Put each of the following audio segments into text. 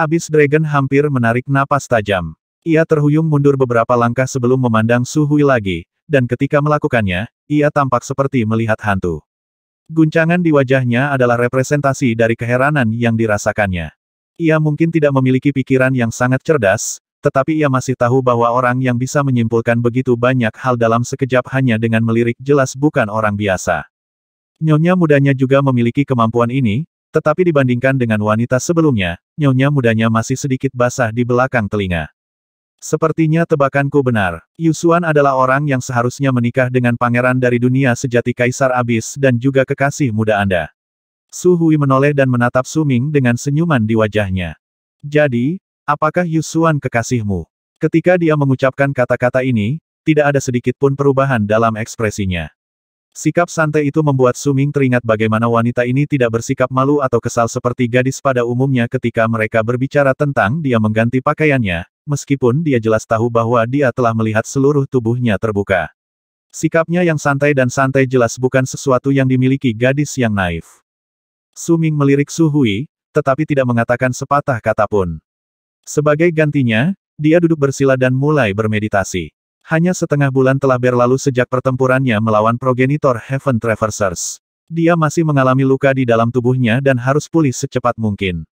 Abis Dragon hampir menarik napas tajam. Ia terhuyung mundur beberapa langkah sebelum memandang Su Hui lagi, dan ketika melakukannya, ia tampak seperti melihat hantu. Guncangan di wajahnya adalah representasi dari keheranan yang dirasakannya. Ia mungkin tidak memiliki pikiran yang sangat cerdas, tetapi ia masih tahu bahwa orang yang bisa menyimpulkan begitu banyak hal dalam sekejap hanya dengan melirik jelas bukan orang biasa. Nyonya mudanya juga memiliki kemampuan ini, tetapi dibandingkan dengan wanita sebelumnya, nyonya mudanya masih sedikit basah di belakang telinga. Sepertinya tebakanku benar. Yusuan adalah orang yang seharusnya menikah dengan pangeran dari dunia sejati Kaisar Abis dan juga kekasih muda Anda. Su Hui menoleh dan menatap Suming dengan senyuman di wajahnya. Jadi, apakah Yusuan kekasihmu? Ketika dia mengucapkan kata-kata ini, tidak ada sedikit pun perubahan dalam ekspresinya. Sikap santai itu membuat Suming teringat bagaimana wanita ini tidak bersikap malu atau kesal seperti gadis pada umumnya ketika mereka berbicara tentang dia mengganti pakaiannya, meskipun dia jelas tahu bahwa dia telah melihat seluruh tubuhnya terbuka. Sikapnya yang santai dan santai jelas bukan sesuatu yang dimiliki gadis yang naif. Suming melirik Su Hui, tetapi tidak mengatakan sepatah kata pun. Sebagai gantinya, dia duduk bersila dan mulai bermeditasi. Hanya setengah bulan telah berlalu sejak pertempurannya melawan progenitor Heaven Traversers. Dia masih mengalami luka di dalam tubuhnya dan harus pulih secepat mungkin.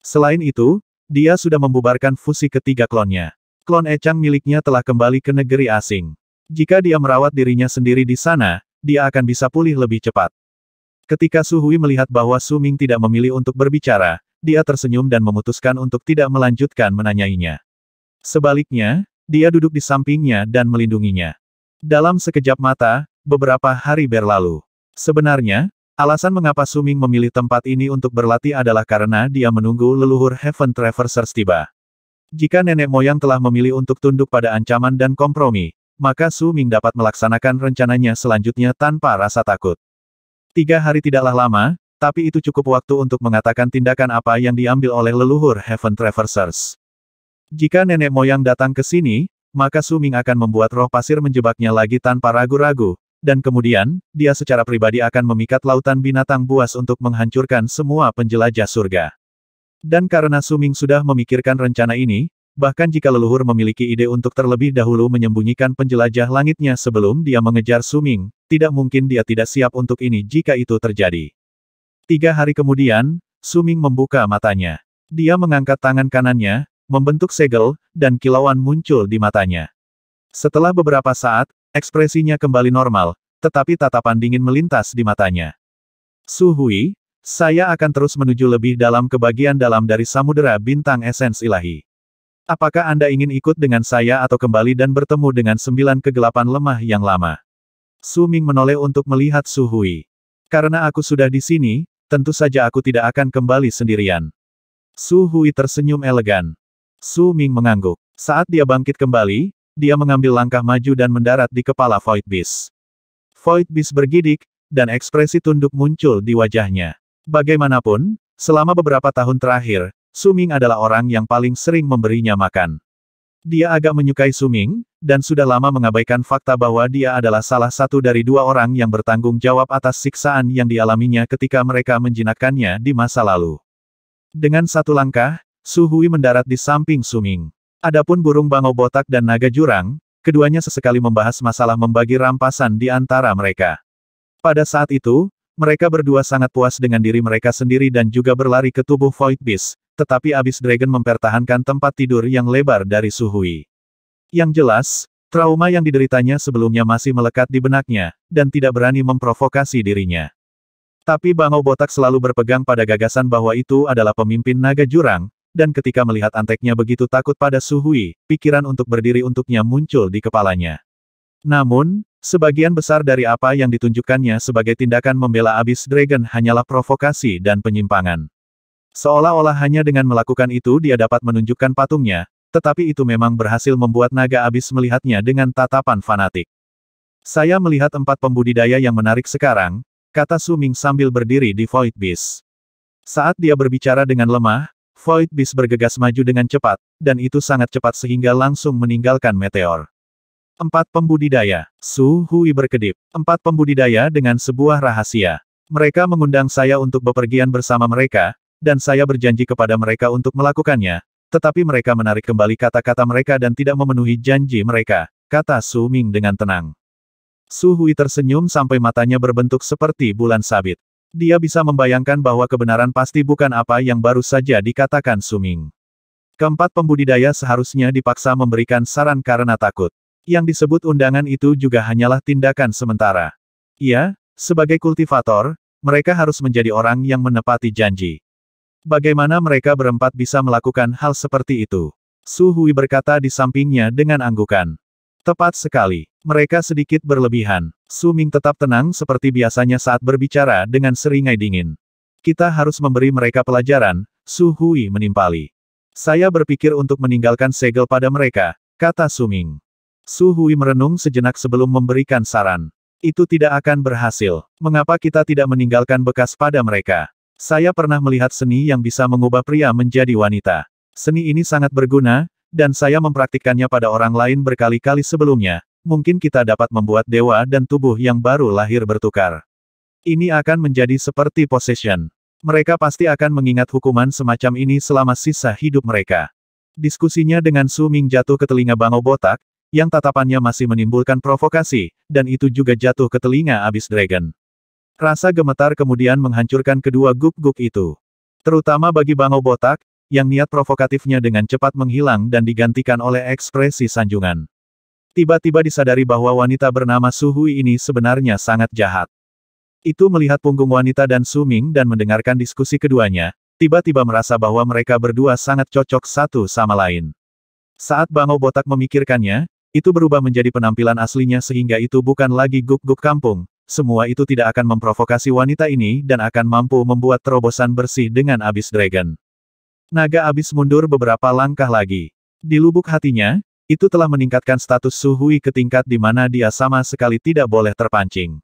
Selain itu, dia sudah membubarkan fusi ketiga klonnya. Klon Echang miliknya telah kembali ke negeri asing. Jika dia merawat dirinya sendiri di sana, dia akan bisa pulih lebih cepat. Ketika Su Hui melihat bahwa Su Ming tidak memilih untuk berbicara, dia tersenyum dan memutuskan untuk tidak melanjutkan menanyainya. Sebaliknya, dia duduk di sampingnya dan melindunginya. Dalam sekejap mata, beberapa hari berlalu. Sebenarnya, alasan mengapa Suming memilih tempat ini untuk berlatih adalah karena dia menunggu leluhur Heaven Traversers tiba. Jika nenek moyang telah memilih untuk tunduk pada ancaman dan kompromi, maka Suming dapat melaksanakan rencananya selanjutnya tanpa rasa takut. Tiga hari tidaklah lama, tapi itu cukup waktu untuk mengatakan tindakan apa yang diambil oleh leluhur Heaven Traversers. Jika nenek moyang datang ke sini, maka Suming akan membuat roh pasir menjebaknya lagi tanpa ragu-ragu, dan kemudian, dia secara pribadi akan memikat lautan binatang buas untuk menghancurkan semua penjelajah surga. Dan karena Suming sudah memikirkan rencana ini, bahkan jika leluhur memiliki ide untuk terlebih dahulu menyembunyikan penjelajah langitnya sebelum dia mengejar Suming, tidak mungkin dia tidak siap untuk ini jika itu terjadi. Tiga hari kemudian, Suming membuka matanya. Dia mengangkat tangan kanannya, membentuk segel, dan kilauan muncul di matanya. Setelah beberapa saat, ekspresinya kembali normal, tetapi tatapan dingin melintas di matanya. Su Hui, saya akan terus menuju lebih dalam ke bagian dalam dari Samudera Bintang Esens Ilahi. Apakah Anda ingin ikut dengan saya atau kembali dan bertemu dengan sembilan kegelapan lemah yang lama? Su Ming menoleh untuk melihat Su Hui. Karena aku sudah di sini, tentu saja aku tidak akan kembali sendirian. Su Hui tersenyum elegan. Su Ming mengangguk. Saat dia bangkit kembali, dia mengambil langkah maju dan mendarat di kepala Void Beast. Void Beast bergidik, dan ekspresi tunduk muncul di wajahnya. Bagaimanapun, selama beberapa tahun terakhir, Suming adalah orang yang paling sering memberinya makan. Dia agak menyukai Suming, dan sudah lama mengabaikan fakta bahwa dia adalah salah satu dari dua orang yang bertanggung jawab atas siksaan yang dialaminya ketika mereka menjinakkannya di masa lalu. Dengan satu langkah, Su Hui mendarat di samping Suming. Adapun burung bangau botak dan naga jurang, keduanya sesekali membahas masalah membagi rampasan di antara mereka. Pada saat itu, mereka berdua sangat puas dengan diri mereka sendiri dan juga berlari ke tubuh Void Beast, tetapi Abyss Dragon mempertahankan tempat tidur yang lebar dari Suhui. Yang jelas, trauma yang dideritanya sebelumnya masih melekat di benaknya, dan tidak berani memprovokasi dirinya. Tapi Bangau Botak selalu berpegang pada gagasan bahwa itu adalah pemimpin naga jurang, dan ketika melihat anteknya begitu takut pada Suhui, pikiran untuk berdiri untuknya muncul di kepalanya. Namun, sebagian besar dari apa yang ditunjukkannya sebagai tindakan membela abis dragon hanyalah provokasi dan penyimpangan. Seolah-olah hanya dengan melakukan itu dia dapat menunjukkan patungnya, tetapi itu memang berhasil membuat naga abis melihatnya dengan tatapan fanatik. Saya melihat empat pembudidaya yang menarik sekarang, kata Suming sambil berdiri di Void Beast. Saat dia berbicara dengan lemah, Void bis bergegas maju dengan cepat, dan itu sangat cepat sehingga langsung meninggalkan meteor. Empat pembudidaya, Su Hui berkedip. Empat pembudidaya dengan sebuah rahasia. Mereka mengundang saya untuk bepergian bersama mereka, dan saya berjanji kepada mereka untuk melakukannya, tetapi mereka menarik kembali kata-kata mereka dan tidak memenuhi janji mereka, kata Su Ming dengan tenang. Su Hui tersenyum sampai matanya berbentuk seperti bulan sabit. Dia bisa membayangkan bahwa kebenaran pasti bukan apa yang baru saja dikatakan Suming. Keempat pembudidaya seharusnya dipaksa memberikan saran karena takut. Yang disebut undangan itu juga hanyalah tindakan sementara. Ya, sebagai kultivator, mereka harus menjadi orang yang menepati janji. Bagaimana mereka berempat bisa melakukan hal seperti itu? Su Hui berkata di sampingnya dengan anggukan. Tepat sekali. Mereka sedikit berlebihan. Su Ming tetap tenang seperti biasanya saat berbicara dengan seringai dingin. Kita harus memberi mereka pelajaran, Su Hui menimpali. Saya berpikir untuk meninggalkan segel pada mereka, kata Su Ming. Su Hui merenung sejenak sebelum memberikan saran. Itu tidak akan berhasil. Mengapa kita tidak meninggalkan bekas pada mereka? Saya pernah melihat seni yang bisa mengubah pria menjadi wanita. Seni ini sangat berguna, dan saya mempraktikkannya pada orang lain berkali-kali sebelumnya, mungkin kita dapat membuat dewa dan tubuh yang baru lahir bertukar. Ini akan menjadi seperti possession. Mereka pasti akan mengingat hukuman semacam ini selama sisa hidup mereka. Diskusinya dengan Su Ming jatuh ke telinga Bango Botak, yang tatapannya masih menimbulkan provokasi, dan itu juga jatuh ke telinga Abyss dragon. Rasa gemetar kemudian menghancurkan kedua guk guk itu. Terutama bagi Bango Botak, yang niat provokatifnya dengan cepat menghilang dan digantikan oleh ekspresi sanjungan. Tiba-tiba disadari bahwa wanita bernama Suhui ini sebenarnya sangat jahat. Itu melihat punggung wanita dan Suming dan mendengarkan diskusi keduanya, tiba-tiba merasa bahwa mereka berdua sangat cocok satu sama lain. Saat bangau Botak memikirkannya, itu berubah menjadi penampilan aslinya sehingga itu bukan lagi guk-guk kampung, semua itu tidak akan memprovokasi wanita ini dan akan mampu membuat terobosan bersih dengan abis dragon. Naga abis mundur beberapa langkah lagi. Di lubuk hatinya, itu telah meningkatkan status Suhui ke tingkat di mana dia sama sekali tidak boleh terpancing.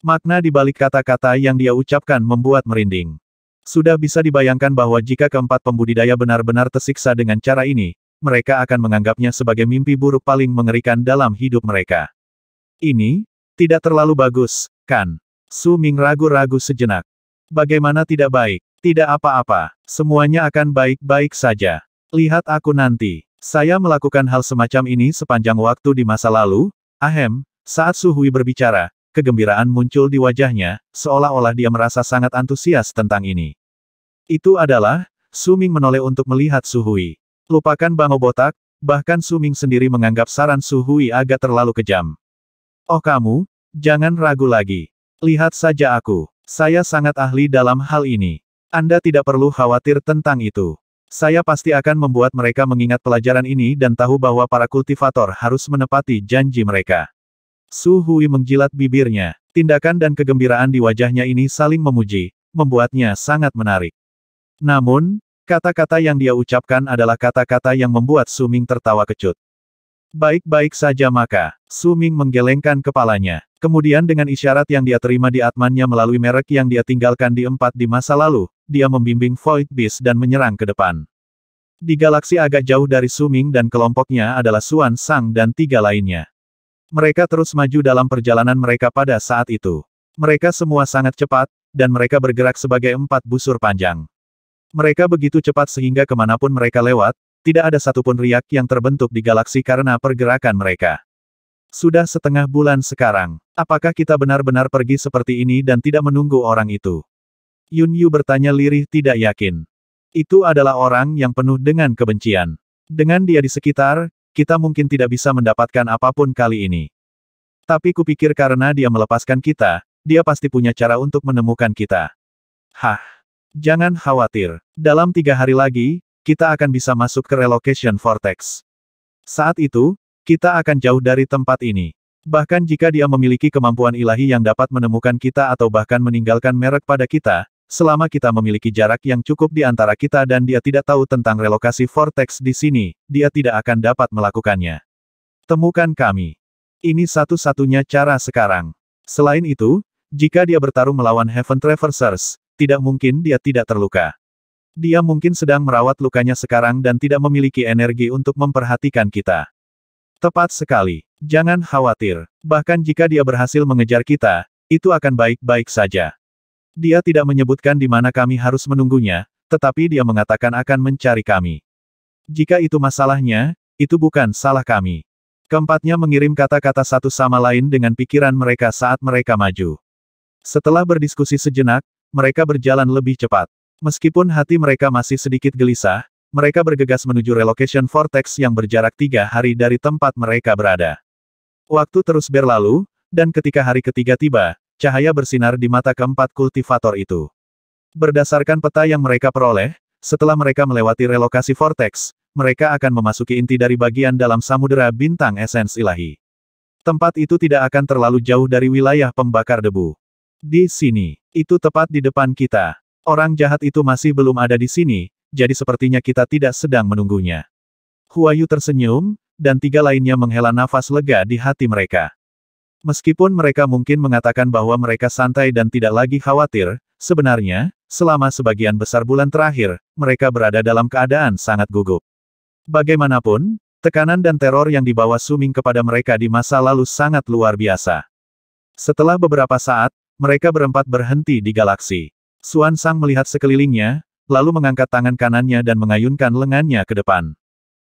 Makna di balik kata-kata yang dia ucapkan membuat merinding. Sudah bisa dibayangkan bahwa jika keempat pembudidaya benar-benar tersiksa dengan cara ini, mereka akan menganggapnya sebagai mimpi buruk paling mengerikan dalam hidup mereka. Ini, tidak terlalu bagus, kan? Su Ming ragu-ragu sejenak. Bagaimana tidak baik? Tidak apa-apa, semuanya akan baik-baik saja. Lihat aku nanti. Saya melakukan hal semacam ini sepanjang waktu di masa lalu, ahem, saat Suhui berbicara, kegembiraan muncul di wajahnya, seolah-olah dia merasa sangat antusias tentang ini. Itu adalah, Suming menoleh untuk melihat Suhui. Lupakan Bango Botak, bahkan Suming sendiri menganggap saran Suhui agak terlalu kejam. Oh kamu, jangan ragu lagi. Lihat saja aku, saya sangat ahli dalam hal ini. Anda tidak perlu khawatir tentang itu. Saya pasti akan membuat mereka mengingat pelajaran ini dan tahu bahwa para kultivator harus menepati janji mereka. Su Hui menjilat bibirnya. Tindakan dan kegembiraan di wajahnya ini saling memuji, membuatnya sangat menarik. Namun, kata-kata yang dia ucapkan adalah kata-kata yang membuat Su Ming tertawa kecut. Baik-baik saja maka, Su Ming menggelengkan kepalanya. Kemudian dengan isyarat yang dia terima di Atmannya melalui merek yang dia tinggalkan di empat di masa lalu, dia membimbing Void Beast dan menyerang ke depan. Di galaksi agak jauh dari Su Ming dan kelompoknya adalah Suan Sang dan tiga lainnya. Mereka terus maju dalam perjalanan mereka pada saat itu. Mereka semua sangat cepat, dan mereka bergerak sebagai empat busur panjang. Mereka begitu cepat sehingga kemanapun mereka lewat, tidak ada satupun riak yang terbentuk di galaksi karena pergerakan mereka. Sudah setengah bulan sekarang, apakah kita benar-benar pergi seperti ini dan tidak menunggu orang itu? Yun Yu bertanya lirih tidak yakin. Itu adalah orang yang penuh dengan kebencian. Dengan dia di sekitar, kita mungkin tidak bisa mendapatkan apapun kali ini. Tapi kupikir karena dia melepaskan kita, dia pasti punya cara untuk menemukan kita. Hah. Jangan khawatir. Dalam tiga hari lagi, kita akan bisa masuk ke relocation vortex. Saat itu, kita akan jauh dari tempat ini. Bahkan jika dia memiliki kemampuan ilahi yang dapat menemukan kita atau bahkan meninggalkan merek pada kita, selama kita memiliki jarak yang cukup di antara kita dan dia tidak tahu tentang relokasi vortex di sini, dia tidak akan dapat melakukannya. Temukan kami. Ini satu-satunya cara sekarang. Selain itu, jika dia bertarung melawan Heaven Traversers, tidak mungkin dia tidak terluka. Dia mungkin sedang merawat lukanya sekarang dan tidak memiliki energi untuk memperhatikan kita. Tepat sekali. Jangan khawatir. Bahkan jika dia berhasil mengejar kita, itu akan baik-baik saja. Dia tidak menyebutkan di mana kami harus menunggunya, tetapi dia mengatakan akan mencari kami. Jika itu masalahnya, itu bukan salah kami. Keempatnya mengirim kata-kata satu sama lain dengan pikiran mereka saat mereka maju. Setelah berdiskusi sejenak, mereka berjalan lebih cepat. Meskipun hati mereka masih sedikit gelisah, mereka bergegas menuju relocation vortex yang berjarak tiga hari dari tempat mereka berada. Waktu terus berlalu, dan ketika hari ketiga tiba, cahaya bersinar di mata keempat kultivator itu. Berdasarkan peta yang mereka peroleh, setelah mereka melewati relokasi vortex, mereka akan memasuki inti dari bagian dalam samudera bintang esens ilahi. Tempat itu tidak akan terlalu jauh dari wilayah pembakar debu. Di sini, itu tepat di depan kita. Orang jahat itu masih belum ada di sini, jadi sepertinya kita tidak sedang menunggunya. Huayu tersenyum, dan tiga lainnya menghela nafas lega di hati mereka. Meskipun mereka mungkin mengatakan bahwa mereka santai dan tidak lagi khawatir, sebenarnya, selama sebagian besar bulan terakhir, mereka berada dalam keadaan sangat gugup. Bagaimanapun, tekanan dan teror yang dibawa Suming kepada mereka di masa lalu sangat luar biasa. Setelah beberapa saat, mereka berempat berhenti di galaksi. Xuan Sang melihat sekelilingnya, lalu mengangkat tangan kanannya dan mengayunkan lengannya ke depan.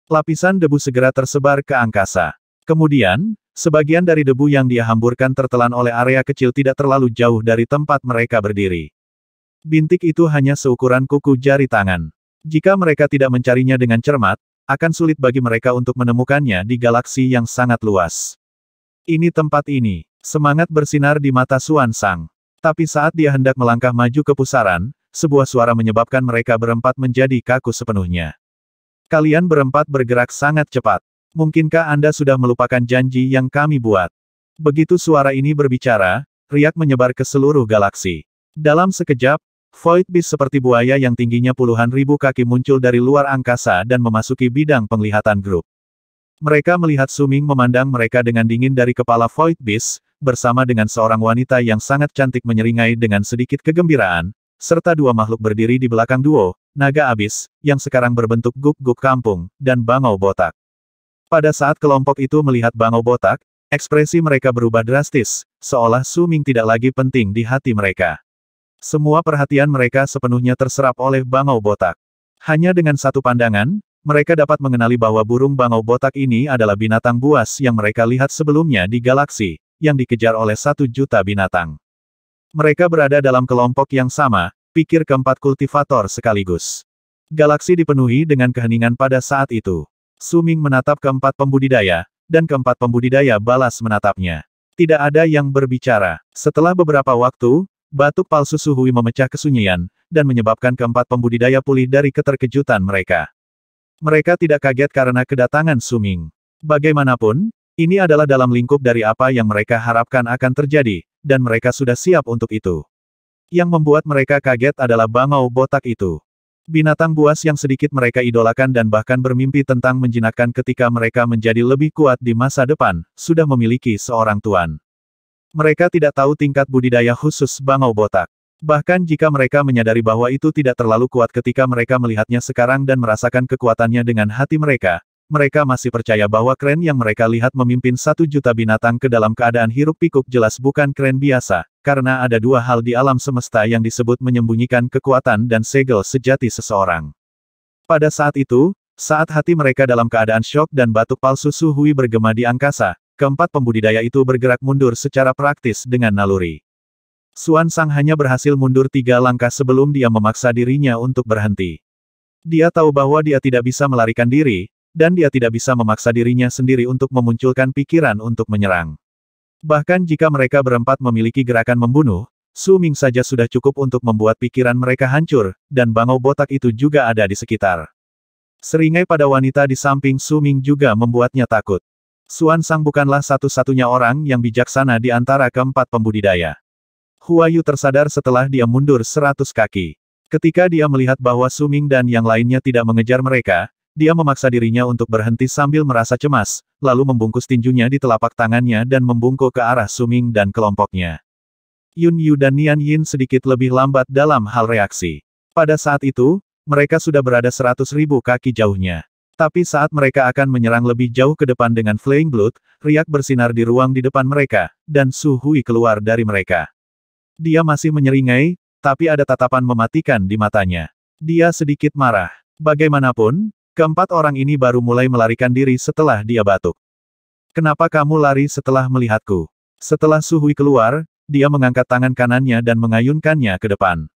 Lapisan debu segera tersebar ke angkasa. Kemudian, sebagian dari debu yang dia hamburkan tertelan oleh area kecil tidak terlalu jauh dari tempat mereka berdiri. Bintik itu hanya seukuran kuku jari tangan. Jika mereka tidak mencarinya dengan cermat, akan sulit bagi mereka untuk menemukannya di galaksi yang sangat luas. Ini tempat ini. Semangat bersinar di mata Suan Sang. Tapi saat dia hendak melangkah maju ke pusaran, sebuah suara menyebabkan mereka berempat menjadi kaku sepenuhnya. Kalian berempat bergerak sangat cepat. Mungkinkah Anda sudah melupakan janji yang kami buat? Begitu suara ini berbicara, riak menyebar ke seluruh galaksi. Dalam sekejap, Void Beast seperti buaya yang tingginya puluhan ribu kaki muncul dari luar angkasa dan memasuki bidang penglihatan grup. Mereka melihat Suming memandang mereka dengan dingin dari kepala Void Beast, bersama dengan seorang wanita yang sangat cantik menyeringai dengan sedikit kegembiraan, serta dua makhluk berdiri di belakang duo, naga abis, yang sekarang berbentuk guk guk kampung, dan bangau botak. Pada saat kelompok itu melihat bangau botak, ekspresi mereka berubah drastis, seolah Suming tidak lagi penting di hati mereka. Semua perhatian mereka sepenuhnya terserap oleh bangau botak. Hanya dengan satu pandangan, mereka dapat mengenali bahwa burung bangau botak ini adalah binatang buas yang mereka lihat sebelumnya di galaksi, yang dikejar oleh satu juta binatang. Mereka berada dalam kelompok yang sama, pikir keempat kultivator sekaligus. Galaksi dipenuhi dengan keheningan pada saat itu. Suming menatap keempat pembudidaya, dan keempat pembudidaya balas menatapnya. Tidak ada yang berbicara. Setelah beberapa waktu, batuk palsu Suhui memecah kesunyian, dan menyebabkan keempat pembudidaya pulih dari keterkejutan mereka. Mereka tidak kaget karena kedatangan Suming. Bagaimanapun, ini adalah dalam lingkup dari apa yang mereka harapkan akan terjadi, dan mereka sudah siap untuk itu. Yang membuat mereka kaget adalah bangau botak itu. Binatang buas yang sedikit mereka idolakan dan bahkan bermimpi tentang menjinakkan ketika mereka menjadi lebih kuat di masa depan, sudah memiliki seorang tuan. Mereka tidak tahu tingkat budidaya khusus bangau botak. Bahkan jika mereka menyadari bahwa itu tidak terlalu kuat ketika mereka melihatnya sekarang dan merasakan kekuatannya dengan hati mereka, mereka masih percaya bahwa kren yang mereka lihat memimpin satu juta binatang ke dalam keadaan hiruk-pikuk jelas bukan kren biasa, karena ada dua hal di alam semesta yang disebut menyembunyikan kekuatan dan segel sejati seseorang. Pada saat itu, saat hati mereka dalam keadaan shock dan batuk palsu Suhui bergema di angkasa, keempat pembudidaya itu bergerak mundur secara praktis dengan naluri. Suan Sang hanya berhasil mundur tiga langkah sebelum dia memaksa dirinya untuk berhenti. Dia tahu bahwa dia tidak bisa melarikan diri, dan dia tidak bisa memaksa dirinya sendiri untuk memunculkan pikiran untuk menyerang. Bahkan jika mereka berempat memiliki gerakan membunuh, Su Ming saja sudah cukup untuk membuat pikiran mereka hancur, dan bangau botak itu juga ada di sekitar. Seringai pada wanita di samping Su Ming juga membuatnya takut. Suan Sang bukanlah satu-satunya orang yang bijaksana di antara keempat pembudidaya. Huayu tersadar setelah dia mundur seratus kaki. Ketika dia melihat bahwa Suming dan yang lainnya tidak mengejar mereka, dia memaksa dirinya untuk berhenti sambil merasa cemas, lalu membungkus tinjunya di telapak tangannya dan membungkuk ke arah Suming dan kelompoknya. Yun Yu dan Nian Yin sedikit lebih lambat dalam hal reaksi. Pada saat itu, mereka sudah berada seratus ribu kaki jauhnya. Tapi saat mereka akan menyerang lebih jauh ke depan dengan Flying Blood, riak bersinar di ruang di depan mereka, dan Su Hui keluar dari mereka. Dia masih menyeringai, tapi ada tatapan mematikan di matanya. Dia sedikit marah. Bagaimanapun, Keempat orang ini baru mulai melarikan diri setelah dia batuk. Kenapa kamu lari setelah melihatku? Setelah Suhui keluar, dia mengangkat tangan kanannya dan mengayunkannya ke depan.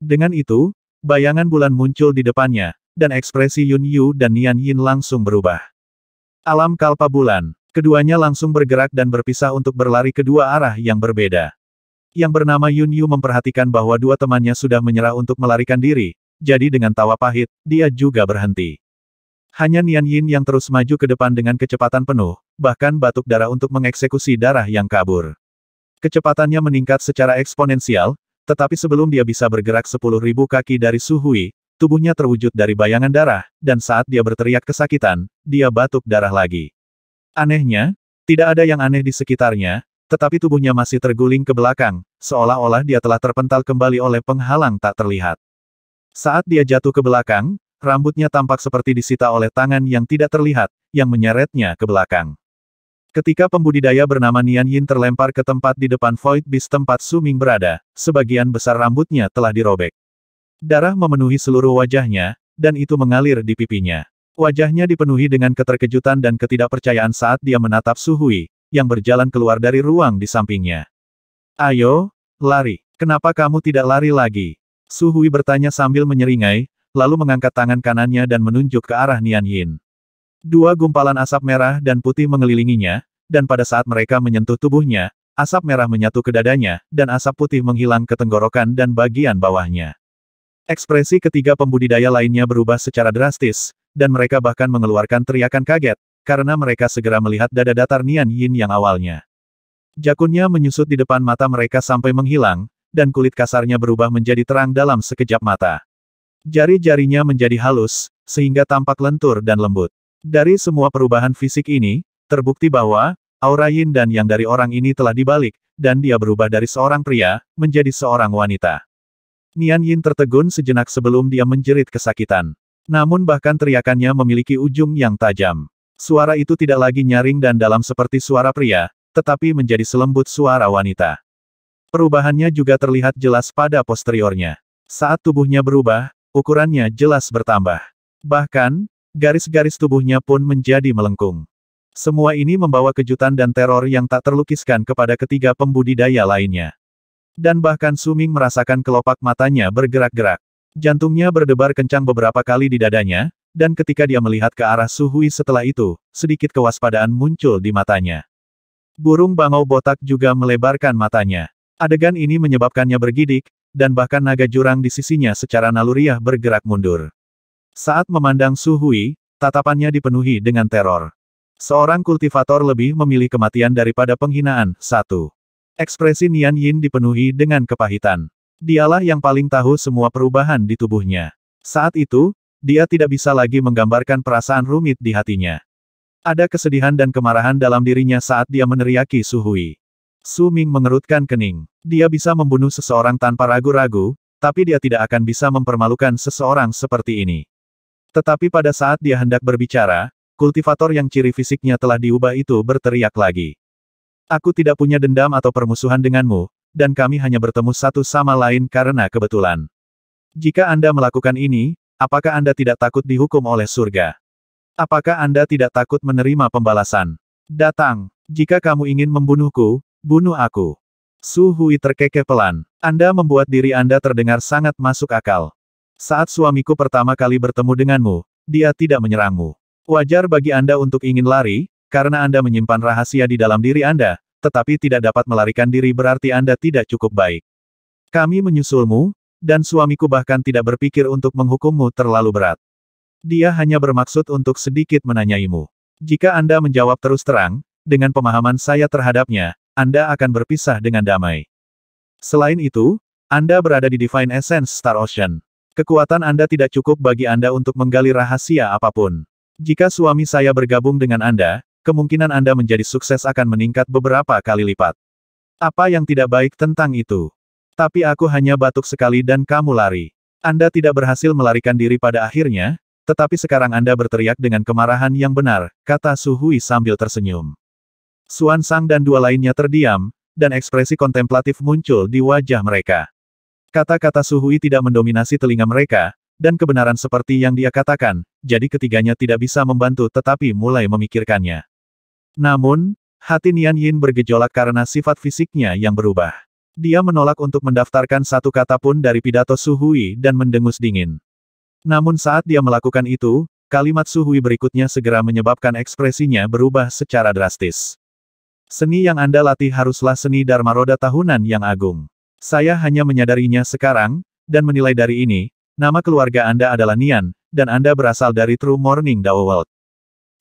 Dengan itu, bayangan bulan muncul di depannya, dan ekspresi Yun Yu dan Nian Yin langsung berubah. Alam kalpa bulan, keduanya langsung bergerak dan berpisah untuk berlari ke dua arah yang berbeda. Yang bernama Yun Yu memperhatikan bahwa dua temannya sudah menyerah untuk melarikan diri, jadi dengan tawa pahit, dia juga berhenti. Hanya Nian Yin yang terus maju ke depan dengan kecepatan penuh, bahkan batuk darah untuk mengeksekusi darah yang kabur. Kecepatannya meningkat secara eksponensial, tetapi sebelum dia bisa bergerak sepuluh ribu kaki dari Suhui, tubuhnya terwujud dari bayangan darah, dan saat dia berteriak kesakitan, dia batuk darah lagi. Anehnya, tidak ada yang aneh di sekitarnya, tetapi tubuhnya masih terguling ke belakang, seolah-olah dia telah terpental kembali oleh penghalang tak terlihat. Saat dia jatuh ke belakang, Rambutnya tampak seperti disita oleh tangan yang tidak terlihat, yang menyeretnya ke belakang. Ketika pembudidaya bernama Nian Yin terlempar ke tempat di depan Void bis tempat Su Ming berada, sebagian besar rambutnya telah dirobek. Darah memenuhi seluruh wajahnya, dan itu mengalir di pipinya. Wajahnya dipenuhi dengan keterkejutan dan ketidakpercayaan saat dia menatap Su Hui, yang berjalan keluar dari ruang di sampingnya. Ayo, lari. Kenapa kamu tidak lari lagi? Su Hui bertanya sambil menyeringai, lalu mengangkat tangan kanannya dan menunjuk ke arah Nian Yin. Dua gumpalan asap merah dan putih mengelilinginya, dan pada saat mereka menyentuh tubuhnya, asap merah menyatu ke dadanya, dan asap putih menghilang ke tenggorokan dan bagian bawahnya. Ekspresi ketiga pembudidaya lainnya berubah secara drastis, dan mereka bahkan mengeluarkan teriakan kaget, karena mereka segera melihat dada datar Nian Yin yang awalnya. Jakunnya menyusut di depan mata mereka sampai menghilang, dan kulit kasarnya berubah menjadi terang dalam sekejap mata. Jari-jarinya menjadi halus, sehingga tampak lentur dan lembut. Dari semua perubahan fisik ini, terbukti bahwa, aura yin dan yang dari orang ini telah dibalik, dan dia berubah dari seorang pria, menjadi seorang wanita. Nian Yin tertegun sejenak sebelum dia menjerit kesakitan. Namun bahkan teriakannya memiliki ujung yang tajam. Suara itu tidak lagi nyaring dan dalam seperti suara pria, tetapi menjadi selembut suara wanita. Perubahannya juga terlihat jelas pada posteriornya. Saat tubuhnya berubah, Ukurannya jelas bertambah. Bahkan, garis-garis tubuhnya pun menjadi melengkung. Semua ini membawa kejutan dan teror yang tak terlukiskan kepada ketiga pembudidaya lainnya. Dan bahkan Suming merasakan kelopak matanya bergerak-gerak. Jantungnya berdebar kencang beberapa kali di dadanya, dan ketika dia melihat ke arah Suhui setelah itu, sedikit kewaspadaan muncul di matanya. Burung bangau botak juga melebarkan matanya. Adegan ini menyebabkannya bergidik, dan bahkan naga jurang di sisinya secara naluriah bergerak mundur. Saat memandang Su Hui, tatapannya dipenuhi dengan teror. Seorang kultivator lebih memilih kematian daripada penghinaan, satu. Ekspresi Nian Yin dipenuhi dengan kepahitan. Dialah yang paling tahu semua perubahan di tubuhnya. Saat itu, dia tidak bisa lagi menggambarkan perasaan rumit di hatinya. Ada kesedihan dan kemarahan dalam dirinya saat dia meneriaki Su Su Ming mengerutkan kening. Dia bisa membunuh seseorang tanpa ragu-ragu, tapi dia tidak akan bisa mempermalukan seseorang seperti ini. Tetapi pada saat dia hendak berbicara, kultivator yang ciri fisiknya telah diubah itu berteriak lagi. Aku tidak punya dendam atau permusuhan denganmu, dan kami hanya bertemu satu sama lain karena kebetulan. Jika Anda melakukan ini, apakah Anda tidak takut dihukum oleh surga? Apakah Anda tidak takut menerima pembalasan? Datang, jika kamu ingin membunuhku, Bunuh aku. Su Hui terkekeh pelan. Anda membuat diri Anda terdengar sangat masuk akal. Saat suamiku pertama kali bertemu denganmu, dia tidak menyerangmu. Wajar bagi Anda untuk ingin lari, karena Anda menyimpan rahasia di dalam diri Anda, tetapi tidak dapat melarikan diri berarti Anda tidak cukup baik. Kami menyusulmu, dan suamiku bahkan tidak berpikir untuk menghukummu terlalu berat. Dia hanya bermaksud untuk sedikit menanyaimu. Jika Anda menjawab terus terang, dengan pemahaman saya terhadapnya, anda akan berpisah dengan damai. Selain itu, Anda berada di Divine Essence Star Ocean. Kekuatan Anda tidak cukup bagi Anda untuk menggali rahasia apapun. Jika suami saya bergabung dengan Anda, kemungkinan Anda menjadi sukses akan meningkat beberapa kali lipat. Apa yang tidak baik tentang itu? Tapi aku hanya batuk sekali dan kamu lari. Anda tidak berhasil melarikan diri pada akhirnya, tetapi sekarang Anda berteriak dengan kemarahan yang benar, kata Suhui sambil tersenyum. Suan Sang dan dua lainnya terdiam, dan ekspresi kontemplatif muncul di wajah mereka. Kata-kata Suhui tidak mendominasi telinga mereka, dan kebenaran seperti yang dia katakan, jadi ketiganya tidak bisa membantu tetapi mulai memikirkannya. Namun, hati Nian Yin bergejolak karena sifat fisiknya yang berubah. Dia menolak untuk mendaftarkan satu kata pun dari pidato Suhui dan mendengus dingin. Namun saat dia melakukan itu, kalimat Suhui berikutnya segera menyebabkan ekspresinya berubah secara drastis. Seni yang Anda latih haruslah seni Dharma Roda Tahunan yang agung. Saya hanya menyadarinya sekarang, dan menilai dari ini, nama keluarga Anda adalah Nian, dan Anda berasal dari True Morning Dao World.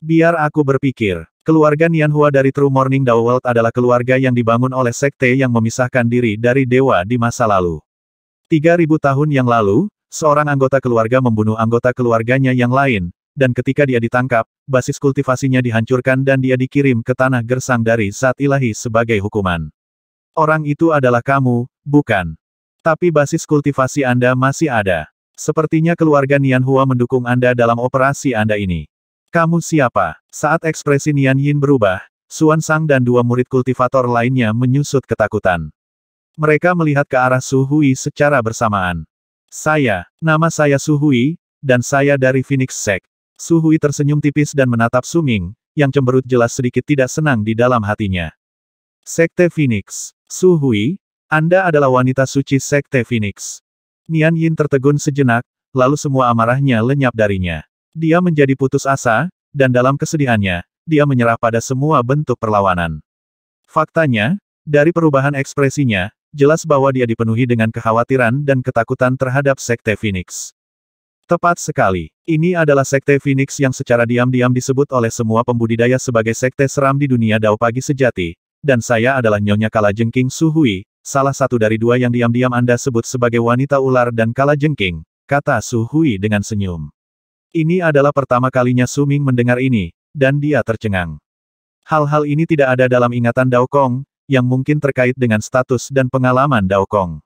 Biar aku berpikir, keluarga Nian Hua dari True Morning Dao World adalah keluarga yang dibangun oleh sekte yang memisahkan diri dari dewa di masa lalu. 3000 tahun yang lalu, seorang anggota keluarga membunuh anggota keluarganya yang lain, dan ketika dia ditangkap, basis kultivasinya dihancurkan dan dia dikirim ke tanah gersang dari saat ilahi sebagai hukuman. Orang itu adalah kamu, bukan. Tapi basis kultivasi Anda masih ada. Sepertinya keluarga Nian Hua mendukung Anda dalam operasi Anda ini. Kamu siapa? Saat ekspresi Nian Yin berubah, Suan Sang dan dua murid kultivator lainnya menyusut ketakutan. Mereka melihat ke arah Su Hui secara bersamaan. Saya, nama saya Su Hui, dan saya dari Phoenix Sect. Su Hui tersenyum tipis dan menatap Su Ming, yang cemberut jelas sedikit tidak senang di dalam hatinya. Sekte Phoenix. Su Hui, Anda adalah wanita suci Sekte Phoenix. Nian Yin tertegun sejenak, lalu semua amarahnya lenyap darinya. Dia menjadi putus asa, dan dalam kesedihannya, dia menyerah pada semua bentuk perlawanan. Faktanya, dari perubahan ekspresinya, jelas bahwa dia dipenuhi dengan kekhawatiran dan ketakutan terhadap Sekte Phoenix. Tepat sekali. Ini adalah sekte Phoenix yang secara diam-diam disebut oleh semua pembudidaya sebagai sekte seram di dunia Dao Pagi Sejati, dan saya adalah Nyonya Kalajengking Suhui, salah satu dari dua yang diam-diam Anda sebut sebagai wanita ular dan Kalajengking, kata Suhui dengan senyum. Ini adalah pertama kalinya Suming mendengar ini, dan dia tercengang. Hal-hal ini tidak ada dalam ingatan Dao Kong, yang mungkin terkait dengan status dan pengalaman Dao Kong.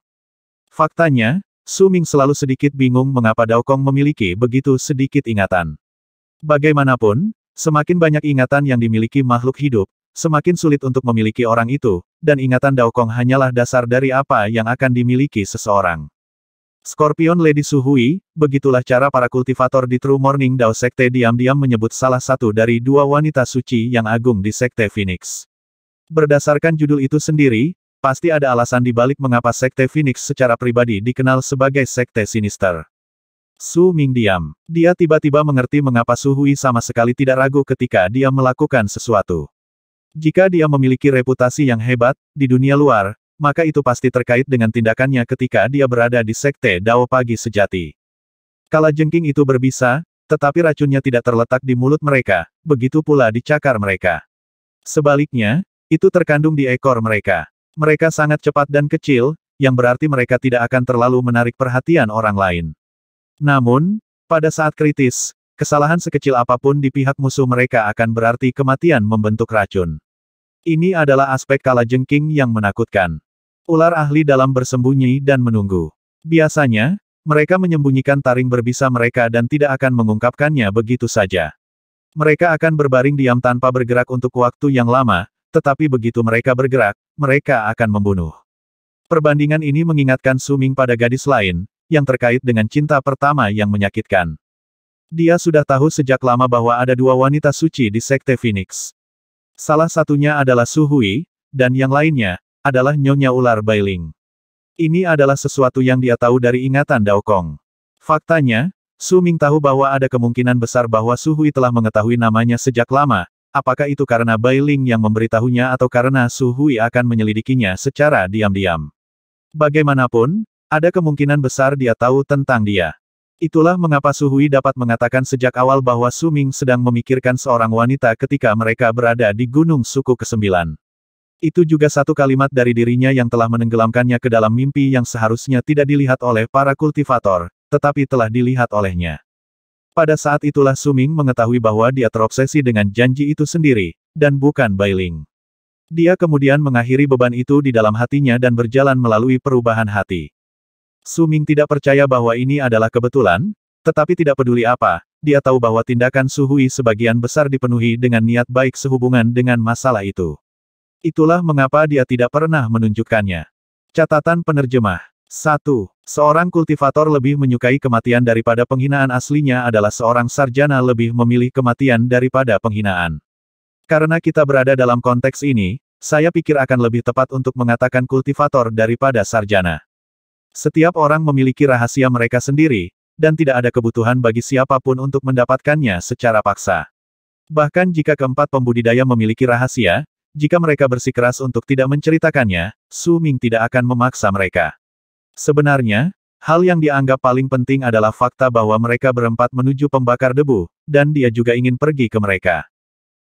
Faktanya, Suming selalu sedikit bingung mengapa Kong memiliki begitu sedikit ingatan. Bagaimanapun, semakin banyak ingatan yang dimiliki makhluk hidup, semakin sulit untuk memiliki orang itu, dan ingatan Kong hanyalah dasar dari apa yang akan dimiliki seseorang. Scorpion Lady Suhui, begitulah cara para kultivator di True Morning Dao Sekte diam-diam menyebut salah satu dari dua wanita suci yang agung di Sekte Phoenix. Berdasarkan judul itu sendiri, Pasti ada alasan di balik mengapa Sekte Phoenix secara pribadi dikenal sebagai Sekte Sinister. Su Ming diam. Dia tiba-tiba mengerti mengapa Su Hui sama sekali tidak ragu ketika dia melakukan sesuatu. Jika dia memiliki reputasi yang hebat, di dunia luar, maka itu pasti terkait dengan tindakannya ketika dia berada di Sekte Dao Pagi Sejati. Kala jengking itu berbisa, tetapi racunnya tidak terletak di mulut mereka, begitu pula di cakar mereka. Sebaliknya, itu terkandung di ekor mereka. Mereka sangat cepat dan kecil, yang berarti mereka tidak akan terlalu menarik perhatian orang lain. Namun, pada saat kritis, kesalahan sekecil apapun di pihak musuh mereka akan berarti kematian membentuk racun. Ini adalah aspek kala jengking yang menakutkan. Ular ahli dalam bersembunyi dan menunggu. Biasanya, mereka menyembunyikan taring berbisa mereka dan tidak akan mengungkapkannya begitu saja. Mereka akan berbaring diam tanpa bergerak untuk waktu yang lama, tetapi begitu mereka bergerak, mereka akan membunuh. Perbandingan ini mengingatkan Suming pada gadis lain, yang terkait dengan cinta pertama yang menyakitkan. Dia sudah tahu sejak lama bahwa ada dua wanita suci di Sekte Phoenix. Salah satunya adalah Su Hui, dan yang lainnya, adalah Nyonya Ular Bailing. Ini adalah sesuatu yang dia tahu dari ingatan Daokong. Faktanya, Su Ming tahu bahwa ada kemungkinan besar bahwa Su Hui telah mengetahui namanya sejak lama, Apakah itu karena Bai Ling yang memberitahunya atau karena Su Hui akan menyelidikinya secara diam-diam? Bagaimanapun, ada kemungkinan besar dia tahu tentang dia. Itulah mengapa Su Hui dapat mengatakan sejak awal bahwa Su Ming sedang memikirkan seorang wanita ketika mereka berada di Gunung Suku ke-9. Itu juga satu kalimat dari dirinya yang telah menenggelamkannya ke dalam mimpi yang seharusnya tidak dilihat oleh para kultivator, tetapi telah dilihat olehnya. Pada saat itulah Suming mengetahui bahwa dia terobsesi dengan janji itu sendiri, dan bukan Bailing. Dia kemudian mengakhiri beban itu di dalam hatinya dan berjalan melalui perubahan hati. Suming tidak percaya bahwa ini adalah kebetulan, tetapi tidak peduli apa, dia tahu bahwa tindakan Suhui sebagian besar dipenuhi dengan niat baik sehubungan dengan masalah itu. Itulah mengapa dia tidak pernah menunjukkannya. Catatan penerjemah 1. Seorang kultivator lebih menyukai kematian daripada penghinaan aslinya adalah seorang sarjana lebih memilih kematian daripada penghinaan. Karena kita berada dalam konteks ini, saya pikir akan lebih tepat untuk mengatakan kultivator daripada sarjana. Setiap orang memiliki rahasia mereka sendiri, dan tidak ada kebutuhan bagi siapapun untuk mendapatkannya secara paksa. Bahkan jika keempat pembudidaya memiliki rahasia, jika mereka bersikeras untuk tidak menceritakannya, Su Ming tidak akan memaksa mereka. Sebenarnya, hal yang dianggap paling penting adalah fakta bahwa mereka berempat menuju pembakar debu, dan dia juga ingin pergi ke mereka.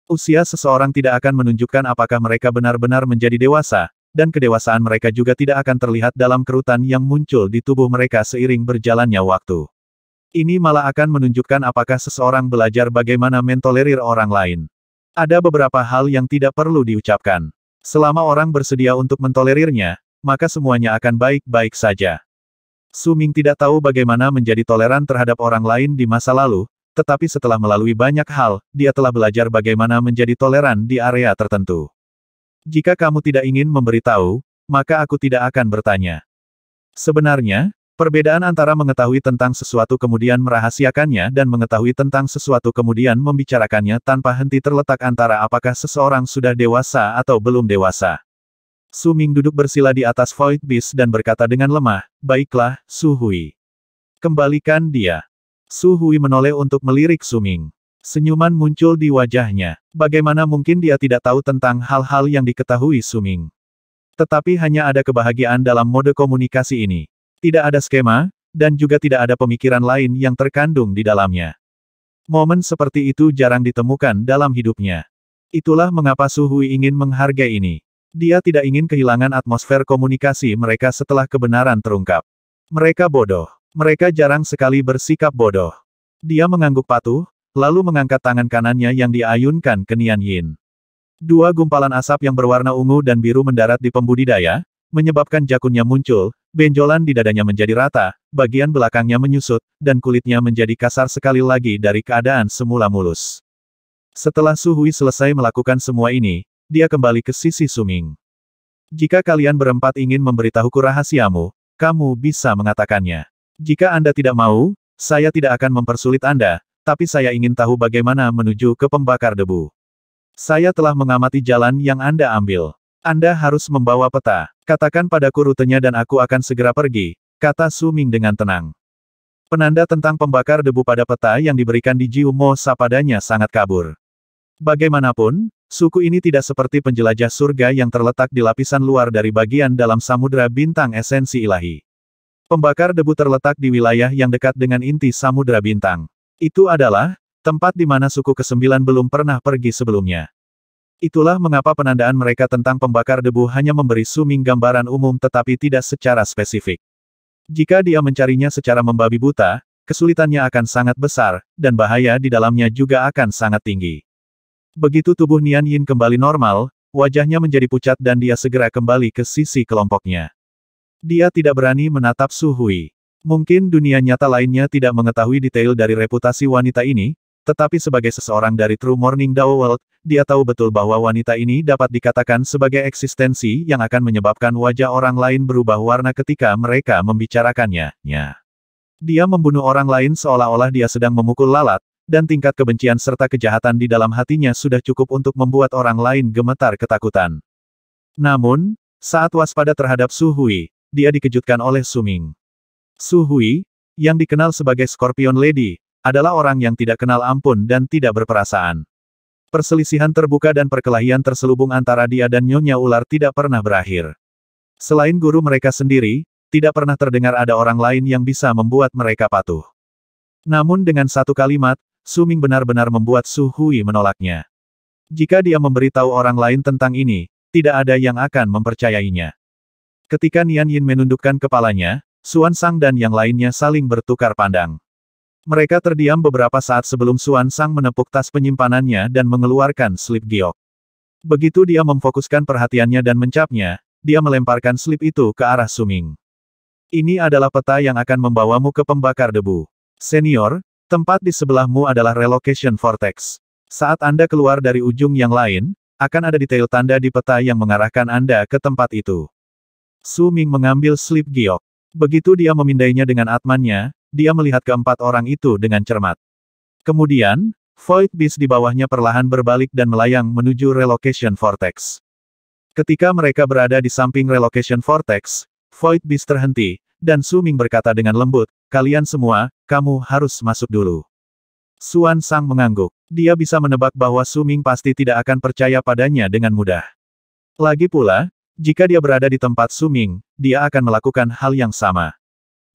Usia seseorang tidak akan menunjukkan apakah mereka benar-benar menjadi dewasa, dan kedewasaan mereka juga tidak akan terlihat dalam kerutan yang muncul di tubuh mereka seiring berjalannya waktu. Ini malah akan menunjukkan apakah seseorang belajar bagaimana mentolerir orang lain. Ada beberapa hal yang tidak perlu diucapkan. Selama orang bersedia untuk mentolerirnya, maka semuanya akan baik-baik saja. Suming tidak tahu bagaimana menjadi toleran terhadap orang lain di masa lalu, tetapi setelah melalui banyak hal, dia telah belajar bagaimana menjadi toleran di area tertentu. Jika kamu tidak ingin memberitahu, maka aku tidak akan bertanya. Sebenarnya, perbedaan antara mengetahui tentang sesuatu kemudian merahasiakannya dan mengetahui tentang sesuatu kemudian membicarakannya tanpa henti terletak antara apakah seseorang sudah dewasa atau belum dewasa. Su Ming duduk bersila di atas Void Beast dan berkata dengan lemah, Baiklah, Su Hui. Kembalikan dia. Su Hui menoleh untuk melirik Su Ming. Senyuman muncul di wajahnya. Bagaimana mungkin dia tidak tahu tentang hal-hal yang diketahui Su Ming. Tetapi hanya ada kebahagiaan dalam mode komunikasi ini. Tidak ada skema, dan juga tidak ada pemikiran lain yang terkandung di dalamnya. Momen seperti itu jarang ditemukan dalam hidupnya. Itulah mengapa Su Hui ingin menghargai ini. Dia tidak ingin kehilangan atmosfer komunikasi mereka setelah kebenaran terungkap. Mereka bodoh. Mereka jarang sekali bersikap bodoh. Dia mengangguk patuh, lalu mengangkat tangan kanannya yang diayunkan ke Nian Yin. Dua gumpalan asap yang berwarna ungu dan biru mendarat di pembudidaya, menyebabkan jakunnya muncul, benjolan di dadanya menjadi rata, bagian belakangnya menyusut, dan kulitnya menjadi kasar sekali lagi dari keadaan semula mulus. Setelah Suhui selesai melakukan semua ini, dia kembali ke sisi Suming. Jika kalian berempat ingin memberitahuku rahasiamu, kamu bisa mengatakannya. Jika Anda tidak mau, saya tidak akan mempersulit Anda, tapi saya ingin tahu bagaimana menuju ke pembakar debu. Saya telah mengamati jalan yang Anda ambil. Anda harus membawa peta. Katakan padaku rutenya dan aku akan segera pergi, kata Suming dengan tenang. Penanda tentang pembakar debu pada peta yang diberikan di Jiumo sapadanya sangat kabur. Bagaimanapun, suku ini tidak seperti penjelajah surga yang terletak di lapisan luar dari bagian dalam samudera bintang esensi ilahi. Pembakar debu terletak di wilayah yang dekat dengan inti samudera bintang. Itu adalah, tempat di mana suku ke kesembilan belum pernah pergi sebelumnya. Itulah mengapa penandaan mereka tentang pembakar debu hanya memberi Suming gambaran umum tetapi tidak secara spesifik. Jika dia mencarinya secara membabi buta, kesulitannya akan sangat besar, dan bahaya di dalamnya juga akan sangat tinggi. Begitu tubuh Nian Yin kembali normal, wajahnya menjadi pucat dan dia segera kembali ke sisi kelompoknya. Dia tidak berani menatap Su Hui. Mungkin dunia nyata lainnya tidak mengetahui detail dari reputasi wanita ini, tetapi sebagai seseorang dari True Morning Dao World, dia tahu betul bahwa wanita ini dapat dikatakan sebagai eksistensi yang akan menyebabkan wajah orang lain berubah warna ketika mereka membicarakannya. Ya. Dia membunuh orang lain seolah-olah dia sedang memukul lalat, dan tingkat kebencian serta kejahatan di dalam hatinya sudah cukup untuk membuat orang lain gemetar ketakutan. Namun, saat waspada terhadap Su Hui, dia dikejutkan oleh Suming. Su Hui, yang dikenal sebagai Scorpion Lady, adalah orang yang tidak kenal ampun dan tidak berperasaan. Perselisihan terbuka dan perkelahian terselubung antara dia dan Nyonya Ular tidak pernah berakhir. Selain guru mereka sendiri, tidak pernah terdengar ada orang lain yang bisa membuat mereka patuh. Namun dengan satu kalimat, Suming benar-benar membuat Su Hui menolaknya. Jika dia memberitahu orang lain tentang ini, tidak ada yang akan mempercayainya. Ketika Nian Yin menundukkan kepalanya, Suan Sang dan yang lainnya saling bertukar pandang. Mereka terdiam beberapa saat sebelum Suan Sang menepuk tas penyimpanannya dan mengeluarkan slip giok. Begitu dia memfokuskan perhatiannya dan mencapnya, dia melemparkan slip itu ke arah Suming. Ini adalah peta yang akan membawamu ke pembakar debu. Senior, Tempat di sebelahmu adalah relocation vortex. Saat Anda keluar dari ujung yang lain, akan ada detail tanda di peta yang mengarahkan Anda ke tempat itu. Su Ming mengambil slip giok. Begitu dia memindainya dengan atmannya, dia melihat keempat orang itu dengan cermat. Kemudian, Void Beast di bawahnya perlahan berbalik dan melayang menuju relocation vortex. Ketika mereka berada di samping relocation vortex, Void Beast terhenti, dan Su Ming berkata dengan lembut, kalian semua, kamu harus masuk dulu. Suan Sang mengangguk. Dia bisa menebak bahwa Su Ming pasti tidak akan percaya padanya dengan mudah. Lagi pula, jika dia berada di tempat Su Ming, dia akan melakukan hal yang sama.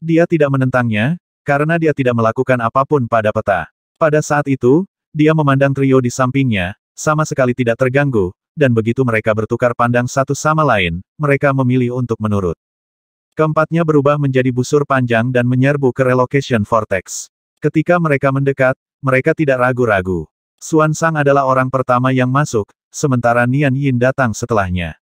Dia tidak menentangnya, karena dia tidak melakukan apapun pada peta. Pada saat itu, dia memandang trio di sampingnya, sama sekali tidak terganggu, dan begitu mereka bertukar pandang satu sama lain, mereka memilih untuk menurut. Keempatnya berubah menjadi busur panjang dan menyerbu ke relocation vortex. Ketika mereka mendekat, mereka tidak ragu-ragu. Xuan Sang adalah orang pertama yang masuk, sementara Nian Yin datang setelahnya.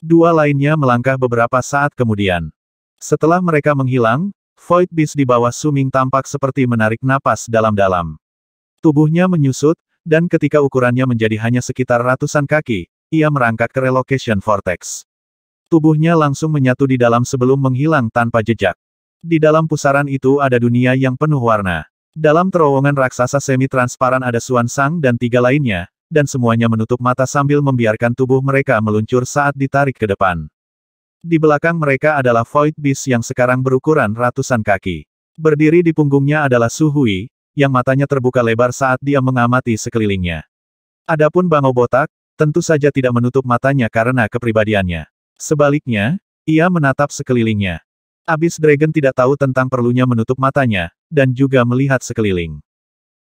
Dua lainnya melangkah beberapa saat kemudian. Setelah mereka menghilang, Void Beast di bawah Suming tampak seperti menarik napas dalam-dalam. Tubuhnya menyusut, dan ketika ukurannya menjadi hanya sekitar ratusan kaki, ia merangkak ke relocation vortex. Tubuhnya langsung menyatu di dalam sebelum menghilang tanpa jejak. Di dalam pusaran itu ada dunia yang penuh warna. Dalam terowongan raksasa semi-transparan ada Suan Sang dan tiga lainnya, dan semuanya menutup mata sambil membiarkan tubuh mereka meluncur saat ditarik ke depan. Di belakang mereka adalah Void Beast yang sekarang berukuran ratusan kaki. Berdiri di punggungnya adalah Suhui, yang matanya terbuka lebar saat dia mengamati sekelilingnya. Adapun Bangau Botak, tentu saja tidak menutup matanya karena kepribadiannya. Sebaliknya, ia menatap sekelilingnya. Abis Dragon tidak tahu tentang perlunya menutup matanya, dan juga melihat sekeliling.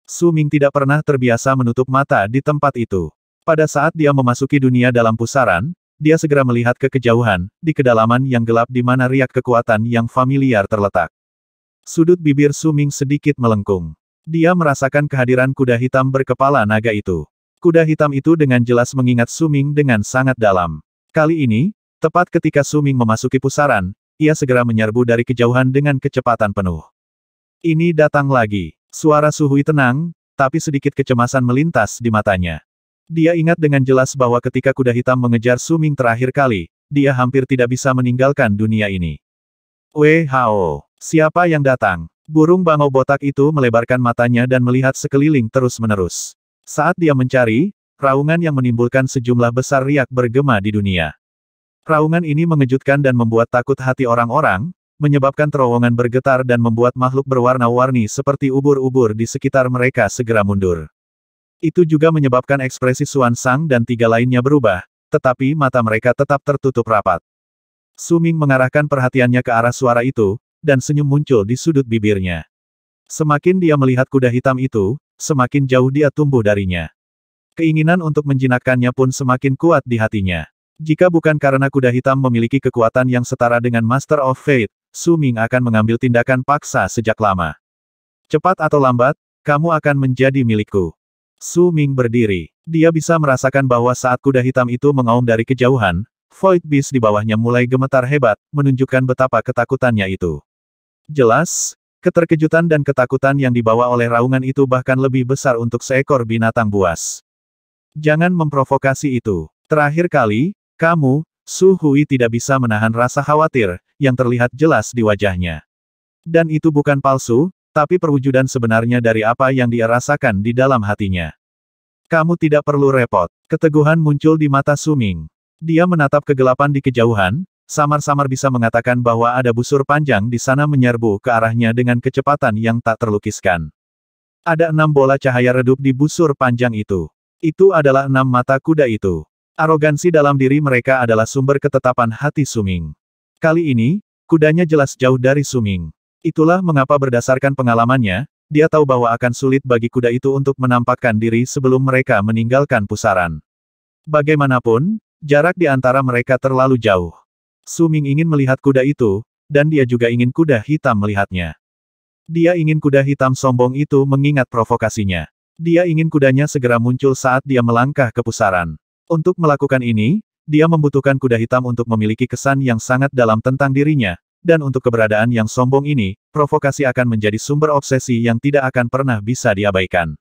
Su Ming tidak pernah terbiasa menutup mata di tempat itu. Pada saat dia memasuki dunia dalam pusaran, dia segera melihat ke kejauhan, di kedalaman yang gelap di mana riak kekuatan yang familiar terletak. Sudut bibir Suming sedikit melengkung. Dia merasakan kehadiran kuda hitam berkepala naga itu. Kuda hitam itu dengan jelas mengingat Suming dengan sangat dalam. Kali ini, Tepat ketika Suming memasuki pusaran, ia segera menyerbu dari kejauhan dengan kecepatan penuh. Ini datang lagi. Suara Suhui tenang, tapi sedikit kecemasan melintas di matanya. Dia ingat dengan jelas bahwa ketika kuda hitam mengejar Suming terakhir kali, dia hampir tidak bisa meninggalkan dunia ini. Wehao, siapa yang datang? Burung bangau botak itu melebarkan matanya dan melihat sekeliling terus-menerus. Saat dia mencari, raungan yang menimbulkan sejumlah besar riak bergema di dunia. Raungan ini mengejutkan dan membuat takut hati orang-orang, menyebabkan terowongan bergetar dan membuat makhluk berwarna-warni seperti ubur-ubur di sekitar mereka segera mundur. Itu juga menyebabkan ekspresi Suan Sang dan tiga lainnya berubah, tetapi mata mereka tetap tertutup rapat. Suming mengarahkan perhatiannya ke arah suara itu, dan senyum muncul di sudut bibirnya. Semakin dia melihat kuda hitam itu, semakin jauh dia tumbuh darinya. Keinginan untuk menjinakkannya pun semakin kuat di hatinya. Jika bukan karena kuda hitam memiliki kekuatan yang setara dengan Master of Fate, Su Ming akan mengambil tindakan paksa sejak lama. Cepat atau lambat, kamu akan menjadi milikku. Su Ming berdiri. Dia bisa merasakan bahwa saat kuda hitam itu mengaum dari kejauhan, Void Beast di bawahnya mulai gemetar hebat, menunjukkan betapa ketakutannya itu. Jelas, keterkejutan dan ketakutan yang dibawa oleh raungan itu bahkan lebih besar untuk seekor binatang buas. Jangan memprovokasi itu. Terakhir kali, kamu, Su Hui tidak bisa menahan rasa khawatir, yang terlihat jelas di wajahnya. Dan itu bukan palsu, tapi perwujudan sebenarnya dari apa yang dia rasakan di dalam hatinya. Kamu tidak perlu repot. Keteguhan muncul di mata Su Ming. Dia menatap kegelapan di kejauhan, samar-samar bisa mengatakan bahwa ada busur panjang di sana menyerbu ke arahnya dengan kecepatan yang tak terlukiskan. Ada enam bola cahaya redup di busur panjang itu. Itu adalah enam mata kuda itu. Arogansi dalam diri mereka adalah sumber ketetapan hati Suming. Kali ini, kudanya jelas jauh dari Suming. Itulah mengapa berdasarkan pengalamannya, dia tahu bahwa akan sulit bagi kuda itu untuk menampakkan diri sebelum mereka meninggalkan pusaran. Bagaimanapun, jarak di antara mereka terlalu jauh. Suming ingin melihat kuda itu, dan dia juga ingin kuda hitam melihatnya. Dia ingin kuda hitam sombong itu mengingat provokasinya. Dia ingin kudanya segera muncul saat dia melangkah ke pusaran. Untuk melakukan ini, dia membutuhkan kuda hitam untuk memiliki kesan yang sangat dalam tentang dirinya, dan untuk keberadaan yang sombong ini, provokasi akan menjadi sumber obsesi yang tidak akan pernah bisa diabaikan.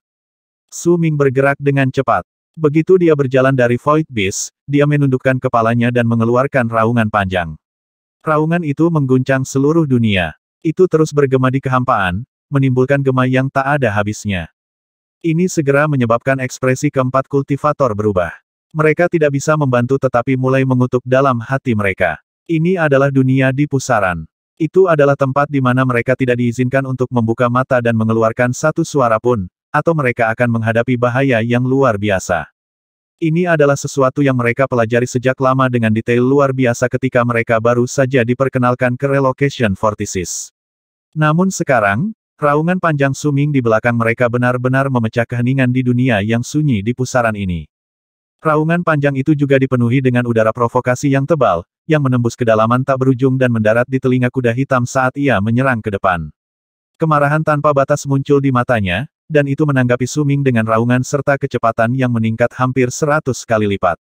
Su Ming bergerak dengan cepat. Begitu dia berjalan dari Void Beast, dia menundukkan kepalanya dan mengeluarkan raungan panjang. Raungan itu mengguncang seluruh dunia. Itu terus bergema di kehampaan, menimbulkan gema yang tak ada habisnya. Ini segera menyebabkan ekspresi keempat kultivator berubah. Mereka tidak bisa membantu tetapi mulai mengutuk dalam hati mereka. Ini adalah dunia di pusaran. Itu adalah tempat di mana mereka tidak diizinkan untuk membuka mata dan mengeluarkan satu suara pun, atau mereka akan menghadapi bahaya yang luar biasa. Ini adalah sesuatu yang mereka pelajari sejak lama dengan detail luar biasa ketika mereka baru saja diperkenalkan ke relocation Vortices. Namun sekarang, raungan panjang suming di belakang mereka benar-benar memecah keheningan di dunia yang sunyi di pusaran ini. Raungan panjang itu juga dipenuhi dengan udara provokasi yang tebal, yang menembus kedalaman tak berujung dan mendarat di telinga kuda hitam saat ia menyerang ke depan. Kemarahan tanpa batas muncul di matanya, dan itu menanggapi Suming dengan raungan serta kecepatan yang meningkat hampir seratus kali lipat.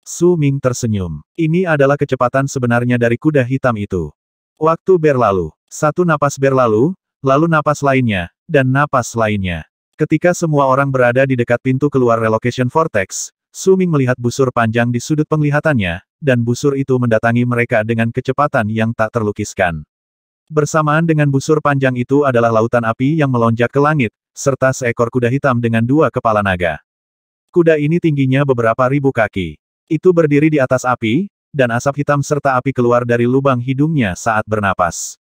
Suming tersenyum. Ini adalah kecepatan sebenarnya dari kuda hitam itu. Waktu berlalu. Satu napas berlalu, lalu napas lainnya, dan napas lainnya. Ketika semua orang berada di dekat pintu keluar relocation vortex, Suming melihat busur panjang di sudut penglihatannya, dan busur itu mendatangi mereka dengan kecepatan yang tak terlukiskan. Bersamaan dengan busur panjang itu adalah lautan api yang melonjak ke langit, serta seekor kuda hitam dengan dua kepala naga. Kuda ini tingginya beberapa ribu kaki. Itu berdiri di atas api, dan asap hitam serta api keluar dari lubang hidungnya saat bernapas.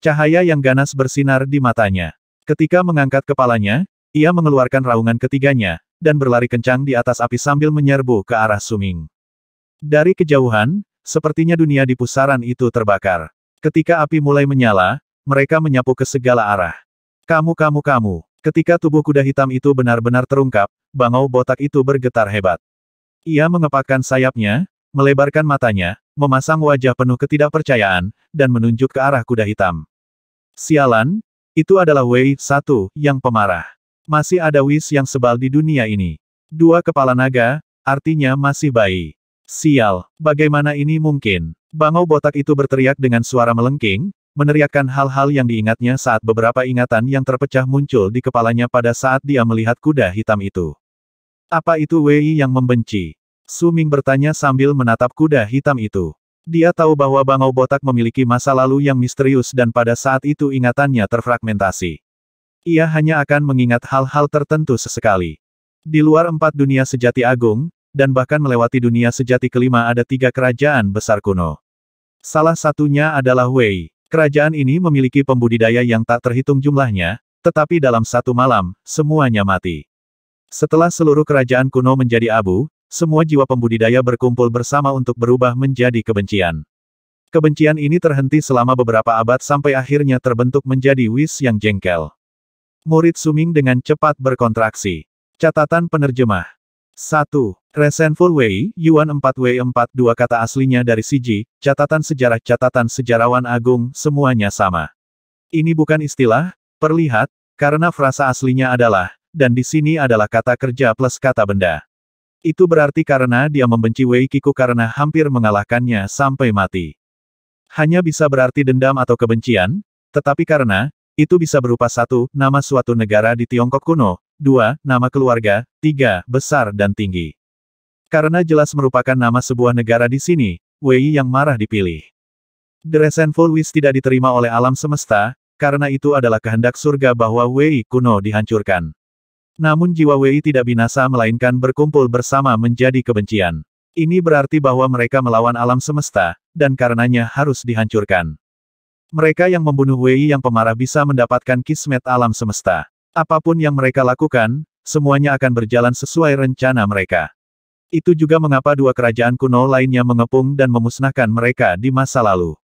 Cahaya yang ganas bersinar di matanya. Ketika mengangkat kepalanya, ia mengeluarkan raungan ketiganya, dan berlari kencang di atas api sambil menyerbu ke arah Suming. Dari kejauhan, sepertinya dunia di pusaran itu terbakar. Ketika api mulai menyala, mereka menyapu ke segala arah. Kamu kamu kamu, ketika tubuh kuda hitam itu benar-benar terungkap, bangau botak itu bergetar hebat. Ia mengepakkan sayapnya, melebarkan matanya, memasang wajah penuh ketidakpercayaan, dan menunjuk ke arah kuda hitam. Sialan, itu adalah Wei Satu yang pemarah. Masih ada Wis yang sebal di dunia ini. Dua kepala naga, artinya masih bayi. Sial, bagaimana ini mungkin? Bangau botak itu berteriak dengan suara melengking, meneriakkan hal-hal yang diingatnya saat beberapa ingatan yang terpecah muncul di kepalanya pada saat dia melihat kuda hitam itu. Apa itu Wei yang membenci? Suming bertanya sambil menatap kuda hitam itu. Dia tahu bahwa Bangau Botak memiliki masa lalu yang misterius dan pada saat itu ingatannya terfragmentasi. Ia hanya akan mengingat hal-hal tertentu sesekali. Di luar empat dunia sejati agung, dan bahkan melewati dunia sejati kelima ada tiga kerajaan besar kuno. Salah satunya adalah Wei. Kerajaan ini memiliki pembudidaya yang tak terhitung jumlahnya, tetapi dalam satu malam, semuanya mati. Setelah seluruh kerajaan kuno menjadi abu, semua jiwa pembudidaya berkumpul bersama untuk berubah menjadi kebencian. Kebencian ini terhenti selama beberapa abad sampai akhirnya terbentuk menjadi wis yang jengkel. Murid Suming dengan cepat berkontraksi. Catatan penerjemah. 1. Resentful Wei, Yuan 4W4 dua kata aslinya dari Siji, catatan sejarah catatan sejarawan agung, semuanya sama. Ini bukan istilah, perlihat, karena frasa aslinya adalah, dan di sini adalah kata kerja plus kata benda. Itu berarti karena dia membenci Wei Kiku karena hampir mengalahkannya sampai mati. Hanya bisa berarti dendam atau kebencian, tetapi karena, itu bisa berupa satu, nama suatu negara di Tiongkok kuno, dua, nama keluarga, tiga, besar dan tinggi. Karena jelas merupakan nama sebuah negara di sini, Wei yang marah dipilih. The Resentful Wish tidak diterima oleh alam semesta, karena itu adalah kehendak surga bahwa Wei kuno dihancurkan. Namun jiwa Wei tidak binasa melainkan berkumpul bersama menjadi kebencian. Ini berarti bahwa mereka melawan alam semesta, dan karenanya harus dihancurkan. Mereka yang membunuh Wei yang pemarah bisa mendapatkan kismet alam semesta. Apapun yang mereka lakukan, semuanya akan berjalan sesuai rencana mereka. Itu juga mengapa dua kerajaan kuno lainnya mengepung dan memusnahkan mereka di masa lalu.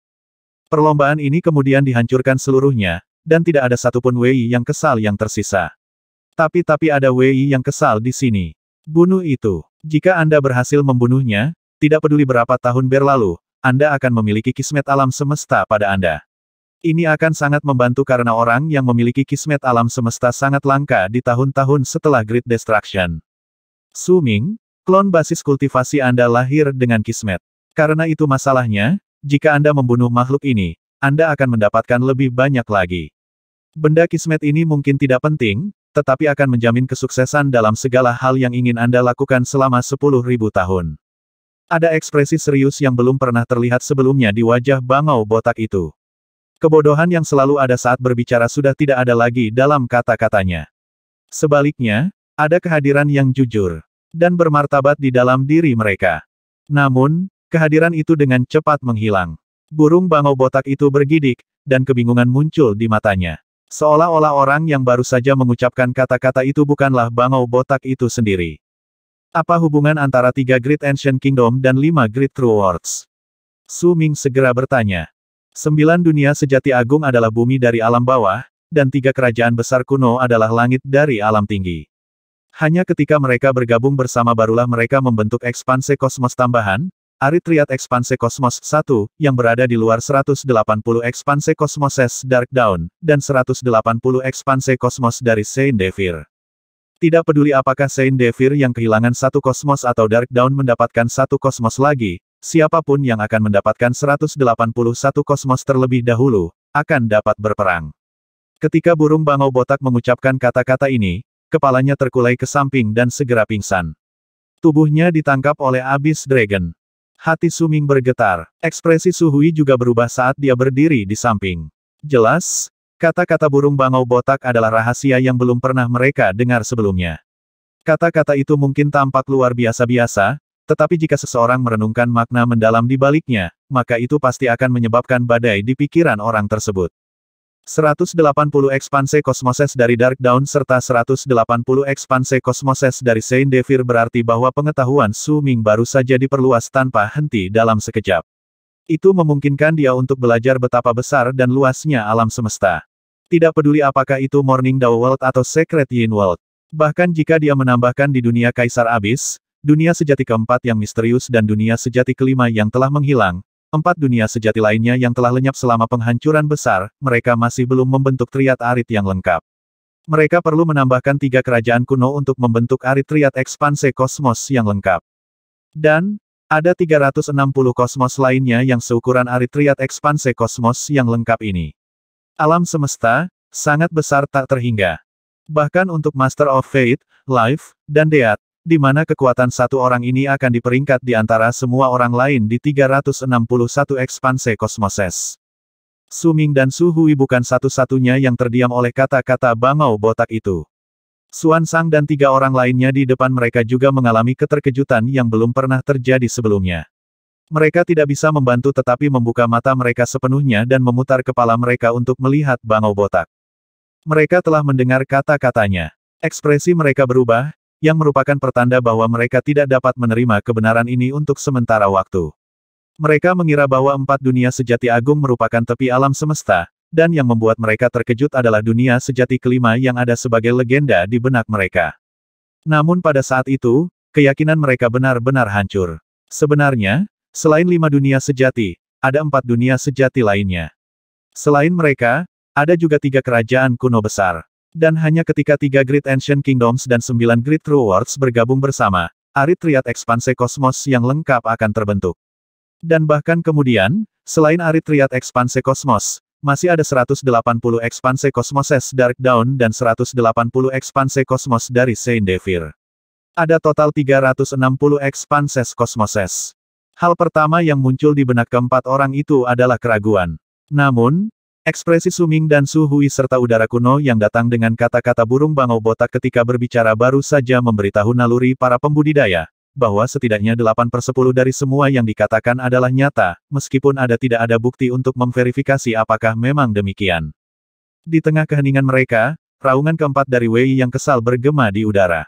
Perlombaan ini kemudian dihancurkan seluruhnya, dan tidak ada satupun Wei yang kesal yang tersisa. Tapi-tapi ada Wei yang kesal di sini. Bunuh itu. Jika Anda berhasil membunuhnya, tidak peduli berapa tahun berlalu, Anda akan memiliki kismet alam semesta pada Anda. Ini akan sangat membantu karena orang yang memiliki kismet alam semesta sangat langka di tahun-tahun setelah Great Destruction. Su Ming, klon basis kultivasi Anda lahir dengan kismet. Karena itu masalahnya, jika Anda membunuh makhluk ini, Anda akan mendapatkan lebih banyak lagi. Benda kismet ini mungkin tidak penting, tetapi akan menjamin kesuksesan dalam segala hal yang ingin Anda lakukan selama 10.000 tahun. Ada ekspresi serius yang belum pernah terlihat sebelumnya di wajah bangau botak itu. Kebodohan yang selalu ada saat berbicara sudah tidak ada lagi dalam kata-katanya. Sebaliknya, ada kehadiran yang jujur dan bermartabat di dalam diri mereka. Namun, kehadiran itu dengan cepat menghilang. Burung bangau botak itu bergidik, dan kebingungan muncul di matanya. Seolah-olah orang yang baru saja mengucapkan kata-kata itu bukanlah bangau botak itu sendiri. Apa hubungan antara tiga Great Ancient Kingdom dan lima Great True Worlds? Su Ming segera bertanya. Sembilan dunia sejati agung adalah bumi dari alam bawah, dan tiga kerajaan besar kuno adalah langit dari alam tinggi. Hanya ketika mereka bergabung bersama barulah mereka membentuk ekspanse kosmos tambahan, Aritriat Ekspanse Kosmos 1, yang berada di luar 180 ekspanse kosmoses Dark Dawn, dan 180 ekspanse kosmos dari Saint Devir. Tidak peduli apakah Saint Devir yang kehilangan satu kosmos atau Dark Dawn mendapatkan satu kosmos lagi, siapapun yang akan mendapatkan 181 kosmos terlebih dahulu, akan dapat berperang. Ketika burung bangau botak mengucapkan kata-kata ini, kepalanya terkulai ke samping dan segera pingsan. Tubuhnya ditangkap oleh abis dragon. Hati Suming bergetar, ekspresi Suhui juga berubah saat dia berdiri di samping. Jelas, kata-kata burung bangau botak adalah rahasia yang belum pernah mereka dengar sebelumnya. Kata-kata itu mungkin tampak luar biasa-biasa, tetapi jika seseorang merenungkan makna mendalam di baliknya, maka itu pasti akan menyebabkan badai di pikiran orang tersebut. 180 ekspanse kosmoses dari Dark Dawn serta 180 ekspanse kosmoses dari Saint Devir berarti bahwa pengetahuan Su Ming baru saja diperluas tanpa henti dalam sekejap. Itu memungkinkan dia untuk belajar betapa besar dan luasnya alam semesta. Tidak peduli apakah itu Morning Dawn World atau Secret Yin World. Bahkan jika dia menambahkan di dunia Kaisar Abis, Dunia sejati keempat yang misterius dan dunia sejati kelima yang telah menghilang, empat dunia sejati lainnya yang telah lenyap selama penghancuran besar, mereka masih belum membentuk triad arit yang lengkap. Mereka perlu menambahkan tiga kerajaan kuno untuk membentuk arit triad ekspanse kosmos yang lengkap. Dan, ada 360 kosmos lainnya yang seukuran arit triad ekspanse kosmos yang lengkap ini. Alam semesta, sangat besar tak terhingga. Bahkan untuk Master of Fate, Life, dan Death, di mana kekuatan satu orang ini akan diperingkat di antara semua orang lain di 361 ekspanse kosmoses. Suming dan Su Hui bukan satu-satunya yang terdiam oleh kata-kata bangau botak itu. Suan Sang dan tiga orang lainnya di depan mereka juga mengalami keterkejutan yang belum pernah terjadi sebelumnya. Mereka tidak bisa membantu tetapi membuka mata mereka sepenuhnya dan memutar kepala mereka untuk melihat bangau botak. Mereka telah mendengar kata-katanya. Ekspresi mereka berubah, yang merupakan pertanda bahwa mereka tidak dapat menerima kebenaran ini untuk sementara waktu. Mereka mengira bahwa empat dunia sejati agung merupakan tepi alam semesta, dan yang membuat mereka terkejut adalah dunia sejati kelima yang ada sebagai legenda di benak mereka. Namun pada saat itu, keyakinan mereka benar-benar hancur. Sebenarnya, selain lima dunia sejati, ada empat dunia sejati lainnya. Selain mereka, ada juga tiga kerajaan kuno besar. Dan hanya ketika tiga Great Ancient Kingdoms dan sembilan Great True Worlds bergabung bersama, triad Expanse Kosmos yang lengkap akan terbentuk. Dan bahkan kemudian, selain triad Expanse Kosmos, masih ada 180 Expanse Kosmoses Dark Dawn dan 180 Expanse Kosmos dari Saint Devir. Ada total 360 kosmos Kosmoses. Hal pertama yang muncul di benak keempat orang itu adalah keraguan. Namun, Ekspresi Suming dan Su Hui serta udara kuno yang datang dengan kata-kata burung bangau botak ketika berbicara baru saja memberitahu naluri para pembudidaya, bahwa setidaknya 8 per 10 dari semua yang dikatakan adalah nyata, meskipun ada tidak ada bukti untuk memverifikasi apakah memang demikian. Di tengah keheningan mereka, raungan keempat dari Wei yang kesal bergema di udara.